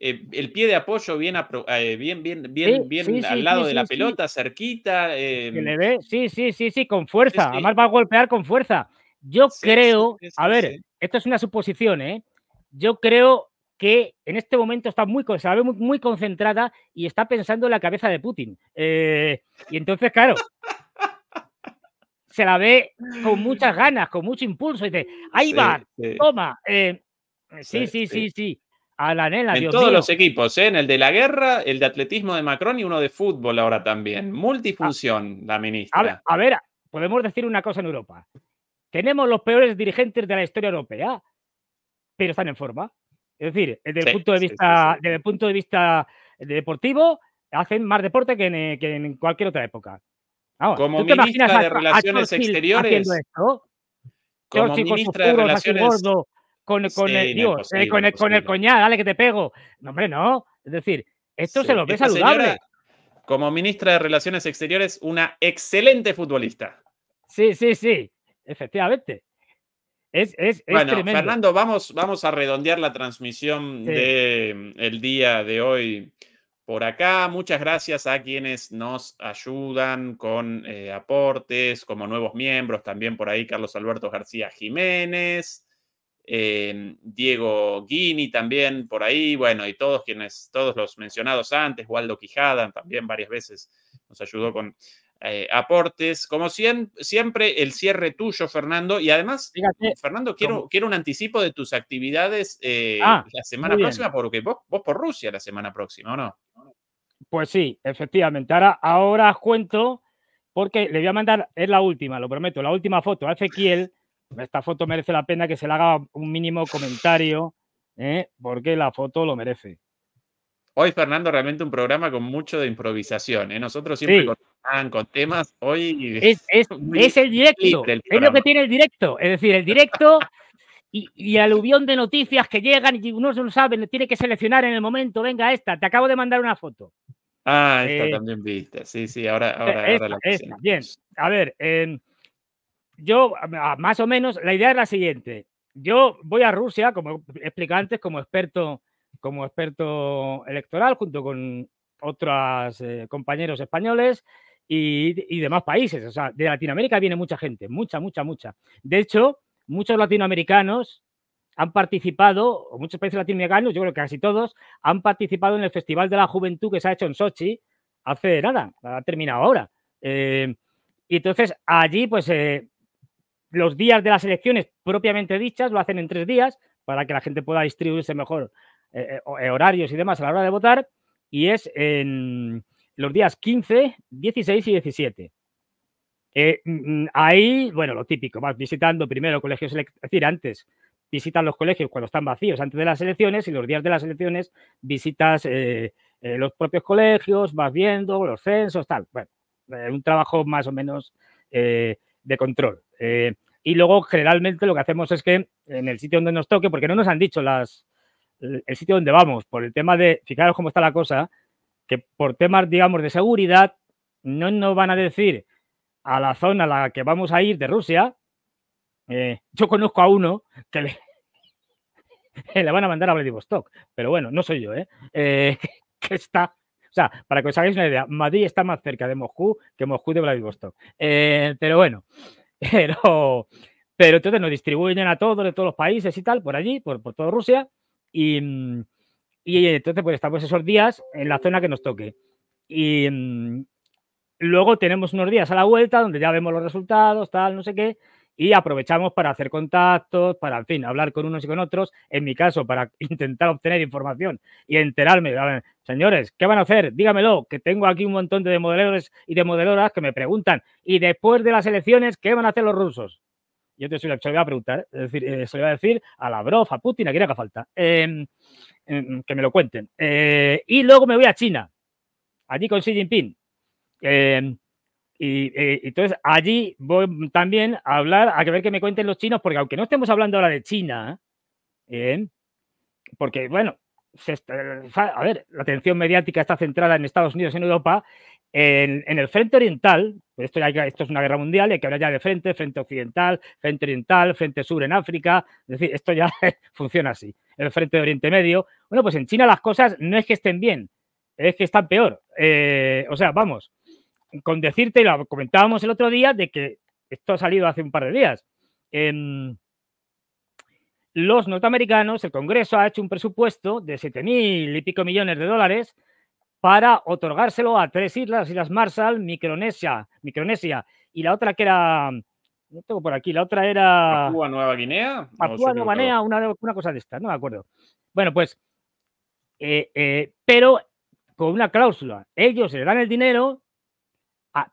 eh, el pie de apoyo bien, eh, bien, bien, bien, al lado de la pelota, cerquita. Em, le ve, sí, sí, sí, sí, con fuerza. Además va a golpear con fuerza. Yo creo, a ver, esto es una suposición, ¿eh? Yo creo que en este momento está muy, muy, concentrada y está pensando en la cabeza de Putin. y entonces, claro, se la ve con ah. muchas ganas, con mucho impulso. Y dice, ahí va, toma. Eh, eh, sí, sí, sí, sí, A la nena, en todos los equipos, ¿eh? en el de la guerra, el de atletismo de Macron y uno de fútbol ahora también. Ah. Multifunción, la ministra. A ver, podemos decir una cosa en Europa. Tenemos los peores dirigentes de la historia europea, pero están en forma. Es decir, desde el punto de vista, desde el punto de vista deportivo, hacen más deporte que en cualquier otra época. Ah, como ministra de Relaciones Exteriores. Como ministra de Relaciones con, con, el, eh, digo, eh, con, el, con, el, dale que te pego. No, hombre, no. Es decir, esto se lo ve saludable. como ministra de Relaciones Exteriores, una excelente futbolista. Sí, sí, sí, efectivamente. Es, es, es bueno, Fernando, vamos, vamos a redondear la transmisión de del mm, día de hoy por acá. Muchas gracias a quienes nos ayudan con eh, aportes, como nuevos miembros, también por ahí Carlos Alberto García Jiménez, em, Diego Guini también por ahí, bueno, y todos quienes, todos los mencionados antes, Waldo Quijada también varias veces nos ayudó con eh, aportes. Como siempre, el cierre tuyo, Fernando. Y además, Fernando, quiero, quiero un anticipo de tus actividades eh, ah, la semana próxima, porque vos, vos por Rusia la semana próxima, ¿o no? Pues sí, efectivamente. Ahora, ahora cuento, porque le voy a mandar, es la última, lo prometo, la última foto a Ezequiel. Esta foto merece la pena que se le haga un mínimo comentario, ¿eh? porque la foto lo merece. Hoy, Fernando, realmente un programa con mucho de improvisación. ¿eh? Nosotros siempre con, temas, hoy... Es, el directo, es lo que tiene el directo. Es decir, el directo y, aluvión de noticias que llegan y uno no sabe, tiene que seleccionar en el momento, venga esta, te acabo de mandar una foto. Ah, esta eh, también viste, sí, sí, ahora, e, ahora, la esta, Bien, a ver, em, yo más o menos, la idea es la siguiente. Yo voy a Rusia, como explicaba antes, como experto como experto electoral junto con otros eh, compañeros españoles y, demás países. O sea, de Latinoamérica viene mucha gente, mucha, mucha, mucha. De hecho, muchos latinoamericanos han participado, o muchos países latinoamericanos, yo creo que casi todos, han participado en el Festival de la Juventud que se ha hecho en Sochi hace nada, ha terminado ahora. Eh, y entonces allí, pues, eh, los días de las elecciones propiamente dichas lo hacen en tres días para que la gente pueda distribuirse mejor eh, eh, eh, horarios y demás a la hora de votar, y es en los días 15, 16 y 17. Mm, mm, ahí, bueno, lo típico, vas visitando primero colegios, es decir, antes visitas los colegios cuando están vacíos, antes de las elecciones, y los días de las elecciones visitas los propios colegios, vas viendo los censos, tal. Bueno, un trabajo más o menos de control. y luego, generalmente, lo que hacemos es que en el sitio donde nos toque, porque no nos han dicho las, el sitio donde vamos, por el tema de, fijaros cómo está la cosa, que por temas, digamos, de seguridad, no nos van a decir a la zona a la que vamos a ir de Rusia. Eh, yo conozco a uno que le, le, van a mandar a Vladivostok, pero bueno, no soy yo, ¿eh? eh que está, o sea, para que os hagáis una idea, Madrid está más cerca de Moscú que Moscú de Vladivostok. Eh, pero bueno, pero, pero entonces nos distribuyen a todos, de todos los países y tal, por allí, por, por toda Rusia. Mm, y, entonces, pues estamos esos días en la zona que nos toque. Y mm, luego tenemos unos días a la vuelta donde ya vemos los resultados, tal, no sé qué, y aprovechamos para hacer contactos, para, en fin, hablar con unos y con otros. En mi caso, para intentar obtener información y enterarme. señores, ¿qué van a hacer? Dígamelo, que tengo aquí un montón de modeladores y de modeloras que me preguntan. Y después de las elecciones, ¿qué van a hacer los rusos? Yo te, se lo voy a preguntar, es decir, eh, se lo voy a decir a Lavrov, a Putin, a quien haga falta. Em, em, que me lo cuenten. Eh, y luego me voy a China, allí con Xi Jinping. Em, y, eh, entonces allí voy también a hablar, a ver que me cuenten los chinos, porque aunque no estemos hablando ahora de China, porque bueno, a ver, la atención mediática está centrada en Estados Unidos y en Europa, en, el frente oriental, pues esto, esto es una guerra mundial, hay que hablar ya de frente, frente occidental, frente oriental, frente sur en África, es decir, esto ya funciona así. El frente de Oriente Medio, bueno, pues en China las cosas no es que estén bien, es que están peor. Eh, o sea, vamos, con decirte, lo comentábamos el otro día, de que esto ha salido hace un par de días. Em, los norteamericanos, el Congreso ha hecho un presupuesto de mil y pico millones de dólares para otorgárselo a tres islas, Islas Marshall, Micronesia, Micronesia y la otra que era, no tengo por aquí, la otra era... ...Papua Nueva Guinea. Papúa Nueva Guinea, una, cosa de esta no me acuerdo. Bueno, pues, eh, eh, pero con una cláusula, ellos le dan el dinero,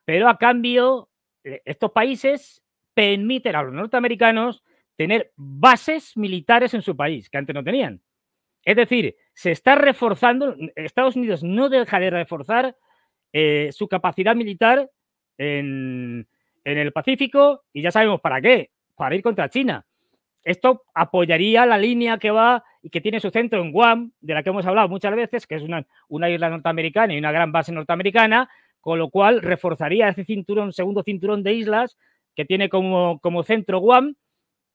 pero a cambio, eh, estos países permiten a los norteamericanos tener bases militares en su país, que antes no tenían. Es decir, se está reforzando, Estados Unidos no deja de reforzar eh, su capacidad militar en, el Pacífico y ya sabemos para qué, para ir contra China. Esto apoyaría la línea que va y que tiene su centro en Guam, de la que hemos hablado muchas veces, que es una, una isla norteamericana y una gran base norteamericana, con lo cual reforzaría ese cinturón, segundo cinturón de islas que tiene como, como centro Guam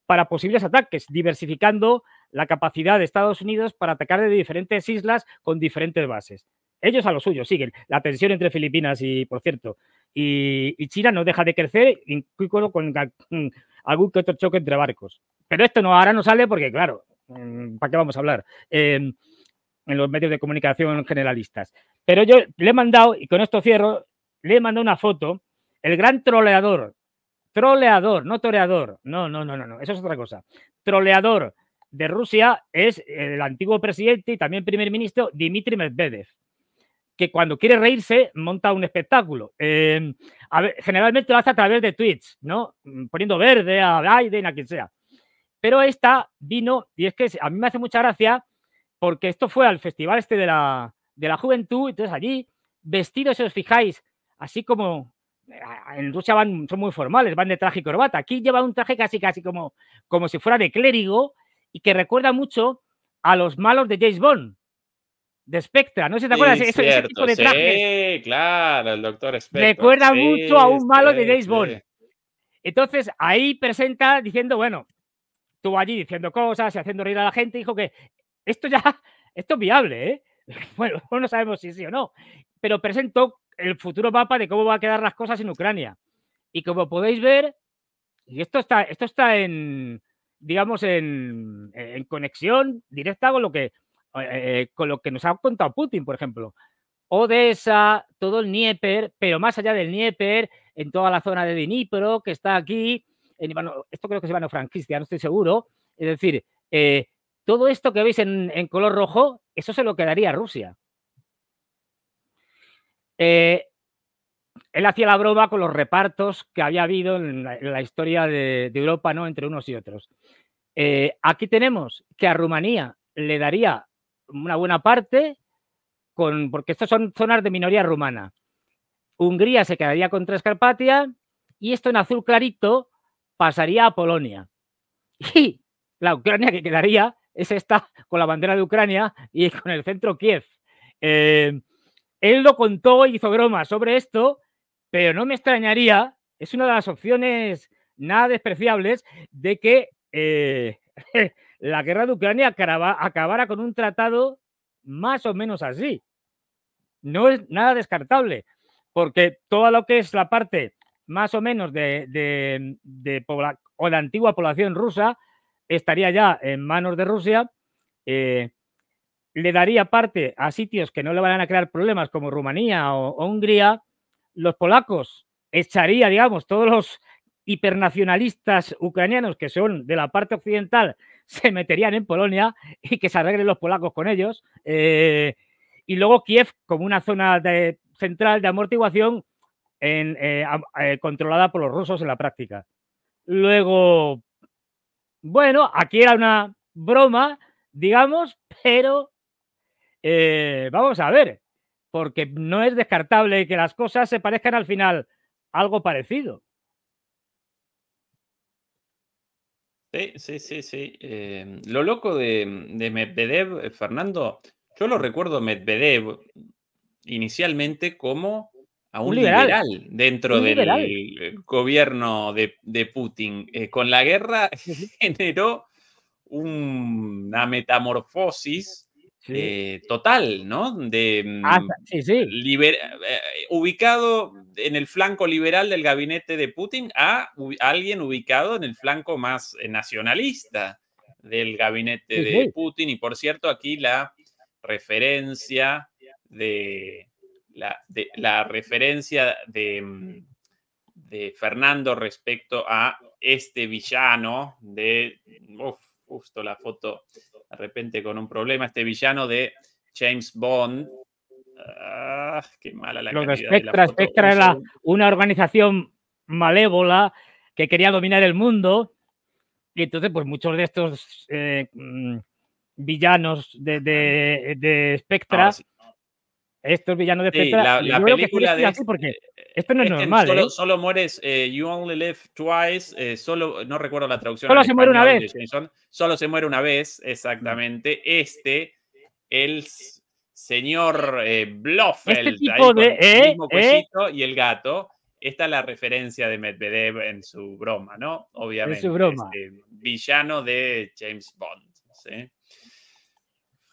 para posibles ataques, diversificando la capacidad de Estados Unidos para atacar de diferentes islas con diferentes bases. Ellos a lo suyo siguen. La tensión entre Filipinas y, por cierto, y, China no deja de crecer, incluso con mm, algún que otro choque entre barcos. Pero esto no, ahora no sale porque, claro, mm, ¿para qué vamos a hablar? Em, en los medios de comunicación generalistas. Pero yo le he mandado, y con esto cierro, le he mandado una foto, el gran troleador, troleador, no toreador, no, no, no, no, no, eso es otra cosa, troleador de Rusia es el antiguo presidente y también primer ministro dimitri Medvedev, que cuando quiere reírse monta un espectáculo. Em, generalmente lo hace a través de tweets, ¿no? Mm, poniendo verde a Biden, a quien sea. Pero esta vino, y es que a mí me hace mucha gracia, porque esto fue al festival este de la, de la juventud, entonces allí, vestidos, si os fijáis, así como en Rusia van, son muy formales, van de traje y corbata. Aquí lleva un traje casi, casi como, como si fuera de clérigo y que recuerda mucho a los malos de James Bond, de Spectra. No sé si te acuerdas, ese, tipo de traje. Sí, claro, el doctor Spectra. Recuerda mucho a un malo de James Bond. Entonces ahí presenta diciendo, bueno, tú allí diciendo cosas y haciendo reír a la gente, dijo que esto ya, esto es viable, ¿eh? Bueno, no sabemos si sí o no, pero presentó el futuro mapa de cómo van a quedar las cosas en Ucrania. Y como podéis ver, y esto está, esto está en, digamos, en, conexión directa con lo que eh, eh, con lo que nos ha contado Putin, por ejemplo. Odessa, todo el Nieper pero más allá del Nieper en toda la zona de Dnipro, que está aquí, en, esto creo que es Ivano Franquistia, no estoy seguro. Es decir, eh, todo esto que veis en, en, color rojo, eso se lo quedaría a Rusia. Eh, él hacía la broma con los repartos que había habido en la, historia de, Europa, ¿no? Entre unos y otros. Eh, aquí tenemos que a Rumanía le daría una buena parte, con, porque estas son zonas de minoría rumana. Hungría se quedaría con tres y esto en azul clarito pasaría a Polonia. Y la Ucrania que quedaría es esta con la bandera de Ucrania y con el centro Kiev. Eh, él lo contó y hizo bromas sobre esto pero no me extrañaría, es una de las opciones nada despreciables de que eh, la guerra de Ucrania acabara con un tratado más o menos así. No es nada descartable, porque toda lo que es la parte más o menos de, o la antigua población rusa estaría ya en manos de Rusia, eh, le daría parte a sitios que no le van a crear problemas como Rumanía o Hungría, los polacos echaría, digamos, todos los hipernacionalistas ucranianos que son de la parte occidental se meterían en Polonia y que se arreglen los polacos con ellos. Eh, y luego Kiev como una zona central de amortiguación eh, eh, controlada por los rusos en la práctica. Luego, bueno, aquí era una broma, digamos, pero vamos a ver porque no es descartable que las cosas se parezcan al final algo parecido. Sí, sí, sí, em, lo loco de, Medvedev, eh, Fernando, yo lo recuerdo Medvedev inicialmente como a un, liberal. dentro del eh, gobierno de, Putin. Eh, con la guerra generó una metamorfosis eh, total, ¿no? De, ah, mm, eh, eh, ubicado en el flanco liberal del gabinete de Putin a alguien ubicado en el flanco más nacionalista del gabinete de Putin. Y por cierto, aquí la referencia de la, referencia de, mm, de, Fernando respecto a este villano de uf, justo la foto repente con un problema, este villano de James Bond. Ah, mala la Los Spectra, era una organización malévola que quería dominar el mundo. Y entonces, pues muchos de estos eh, mm, villanos de, de, Spectra estos villanos de sí, la, película de este, porque eh, eh, esto no es eh, normal. Solo, solo mueres, You Only Live Twice, solo, no recuerdo la traducción. Solo se muere una vez. solo se muere una vez, exactamente. Este, el señor Blofeld, este tipo de, el mismo y el gato. Esta es la referencia de Medvedev en su broma, ¿no? Obviamente. En su broma. Este villano de James Bond. ¿sí?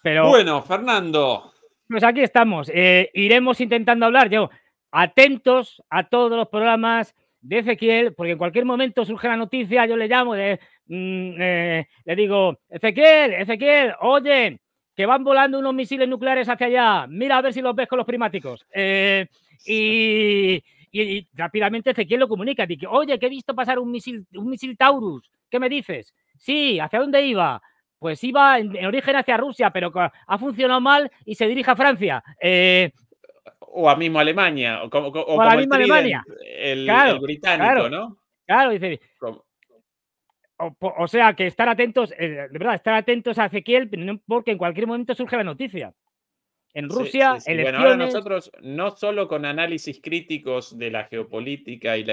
Pero, bueno, Fernando, pues aquí estamos. Eh, iremos intentando hablar, yo, atentos a todos los programas de Ezequiel, porque en cualquier momento surge la noticia, yo le llamo, de, mm, eh, le digo, Ezequiel, Ezequiel, oye, que van volando unos misiles nucleares hacia allá, mira a ver si los ves con los primáticos. Eh, y, rápidamente Ezequiel lo comunica, dice, oye, que he visto pasar un misil, un misil Taurus, ¿qué me dices? Sí, ¿hacia dónde iba? pues iba en, origen hacia Rusia, pero ha funcionado mal y se dirige a Francia. Eh, o a mismo Alemania, o, a mismo Alemania. El, británico, ¿no? Claro, dice. O, sea, que estar atentos, eh, de verdad, estar atentos a Ezequiel, porque en cualquier momento surge la noticia. En Rusia, el Bueno, ahora nosotros no solo con análisis críticos de la geopolítica y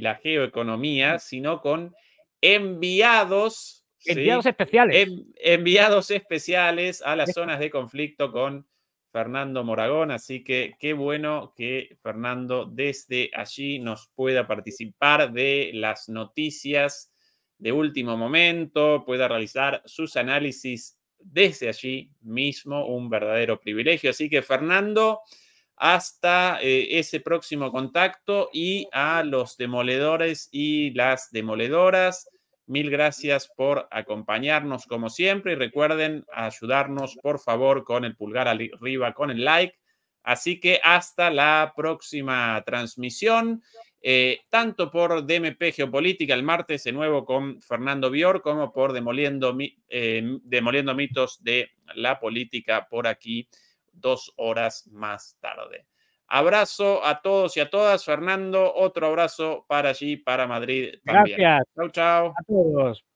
la geoeconomía, sino con enviados Enviados especiales. Em, enviados especiales a las zonas de conflicto con Fernando Moragón. Así que qué bueno que Fernando desde allí nos pueda participar de las noticias de último momento, pueda realizar sus análisis desde allí mismo, un verdadero privilegio. Así que Fernando, hasta eh, ese próximo contacto y a los demoledores y las demoledoras Mil gracias por acompañarnos como siempre y recuerden ayudarnos por favor con el pulgar arriba, con el like. Así que hasta la próxima transmisión, eh, tanto por DMP Geopolítica el martes de nuevo con Fernando Bior como por Demoliendo, eh, Demoliendo Mitos de la Política por aquí dos horas más tarde. Abrazo a todos y a todas. Fernando, otro abrazo para allí, para Madrid. Gracias. Chao, chao. A todos.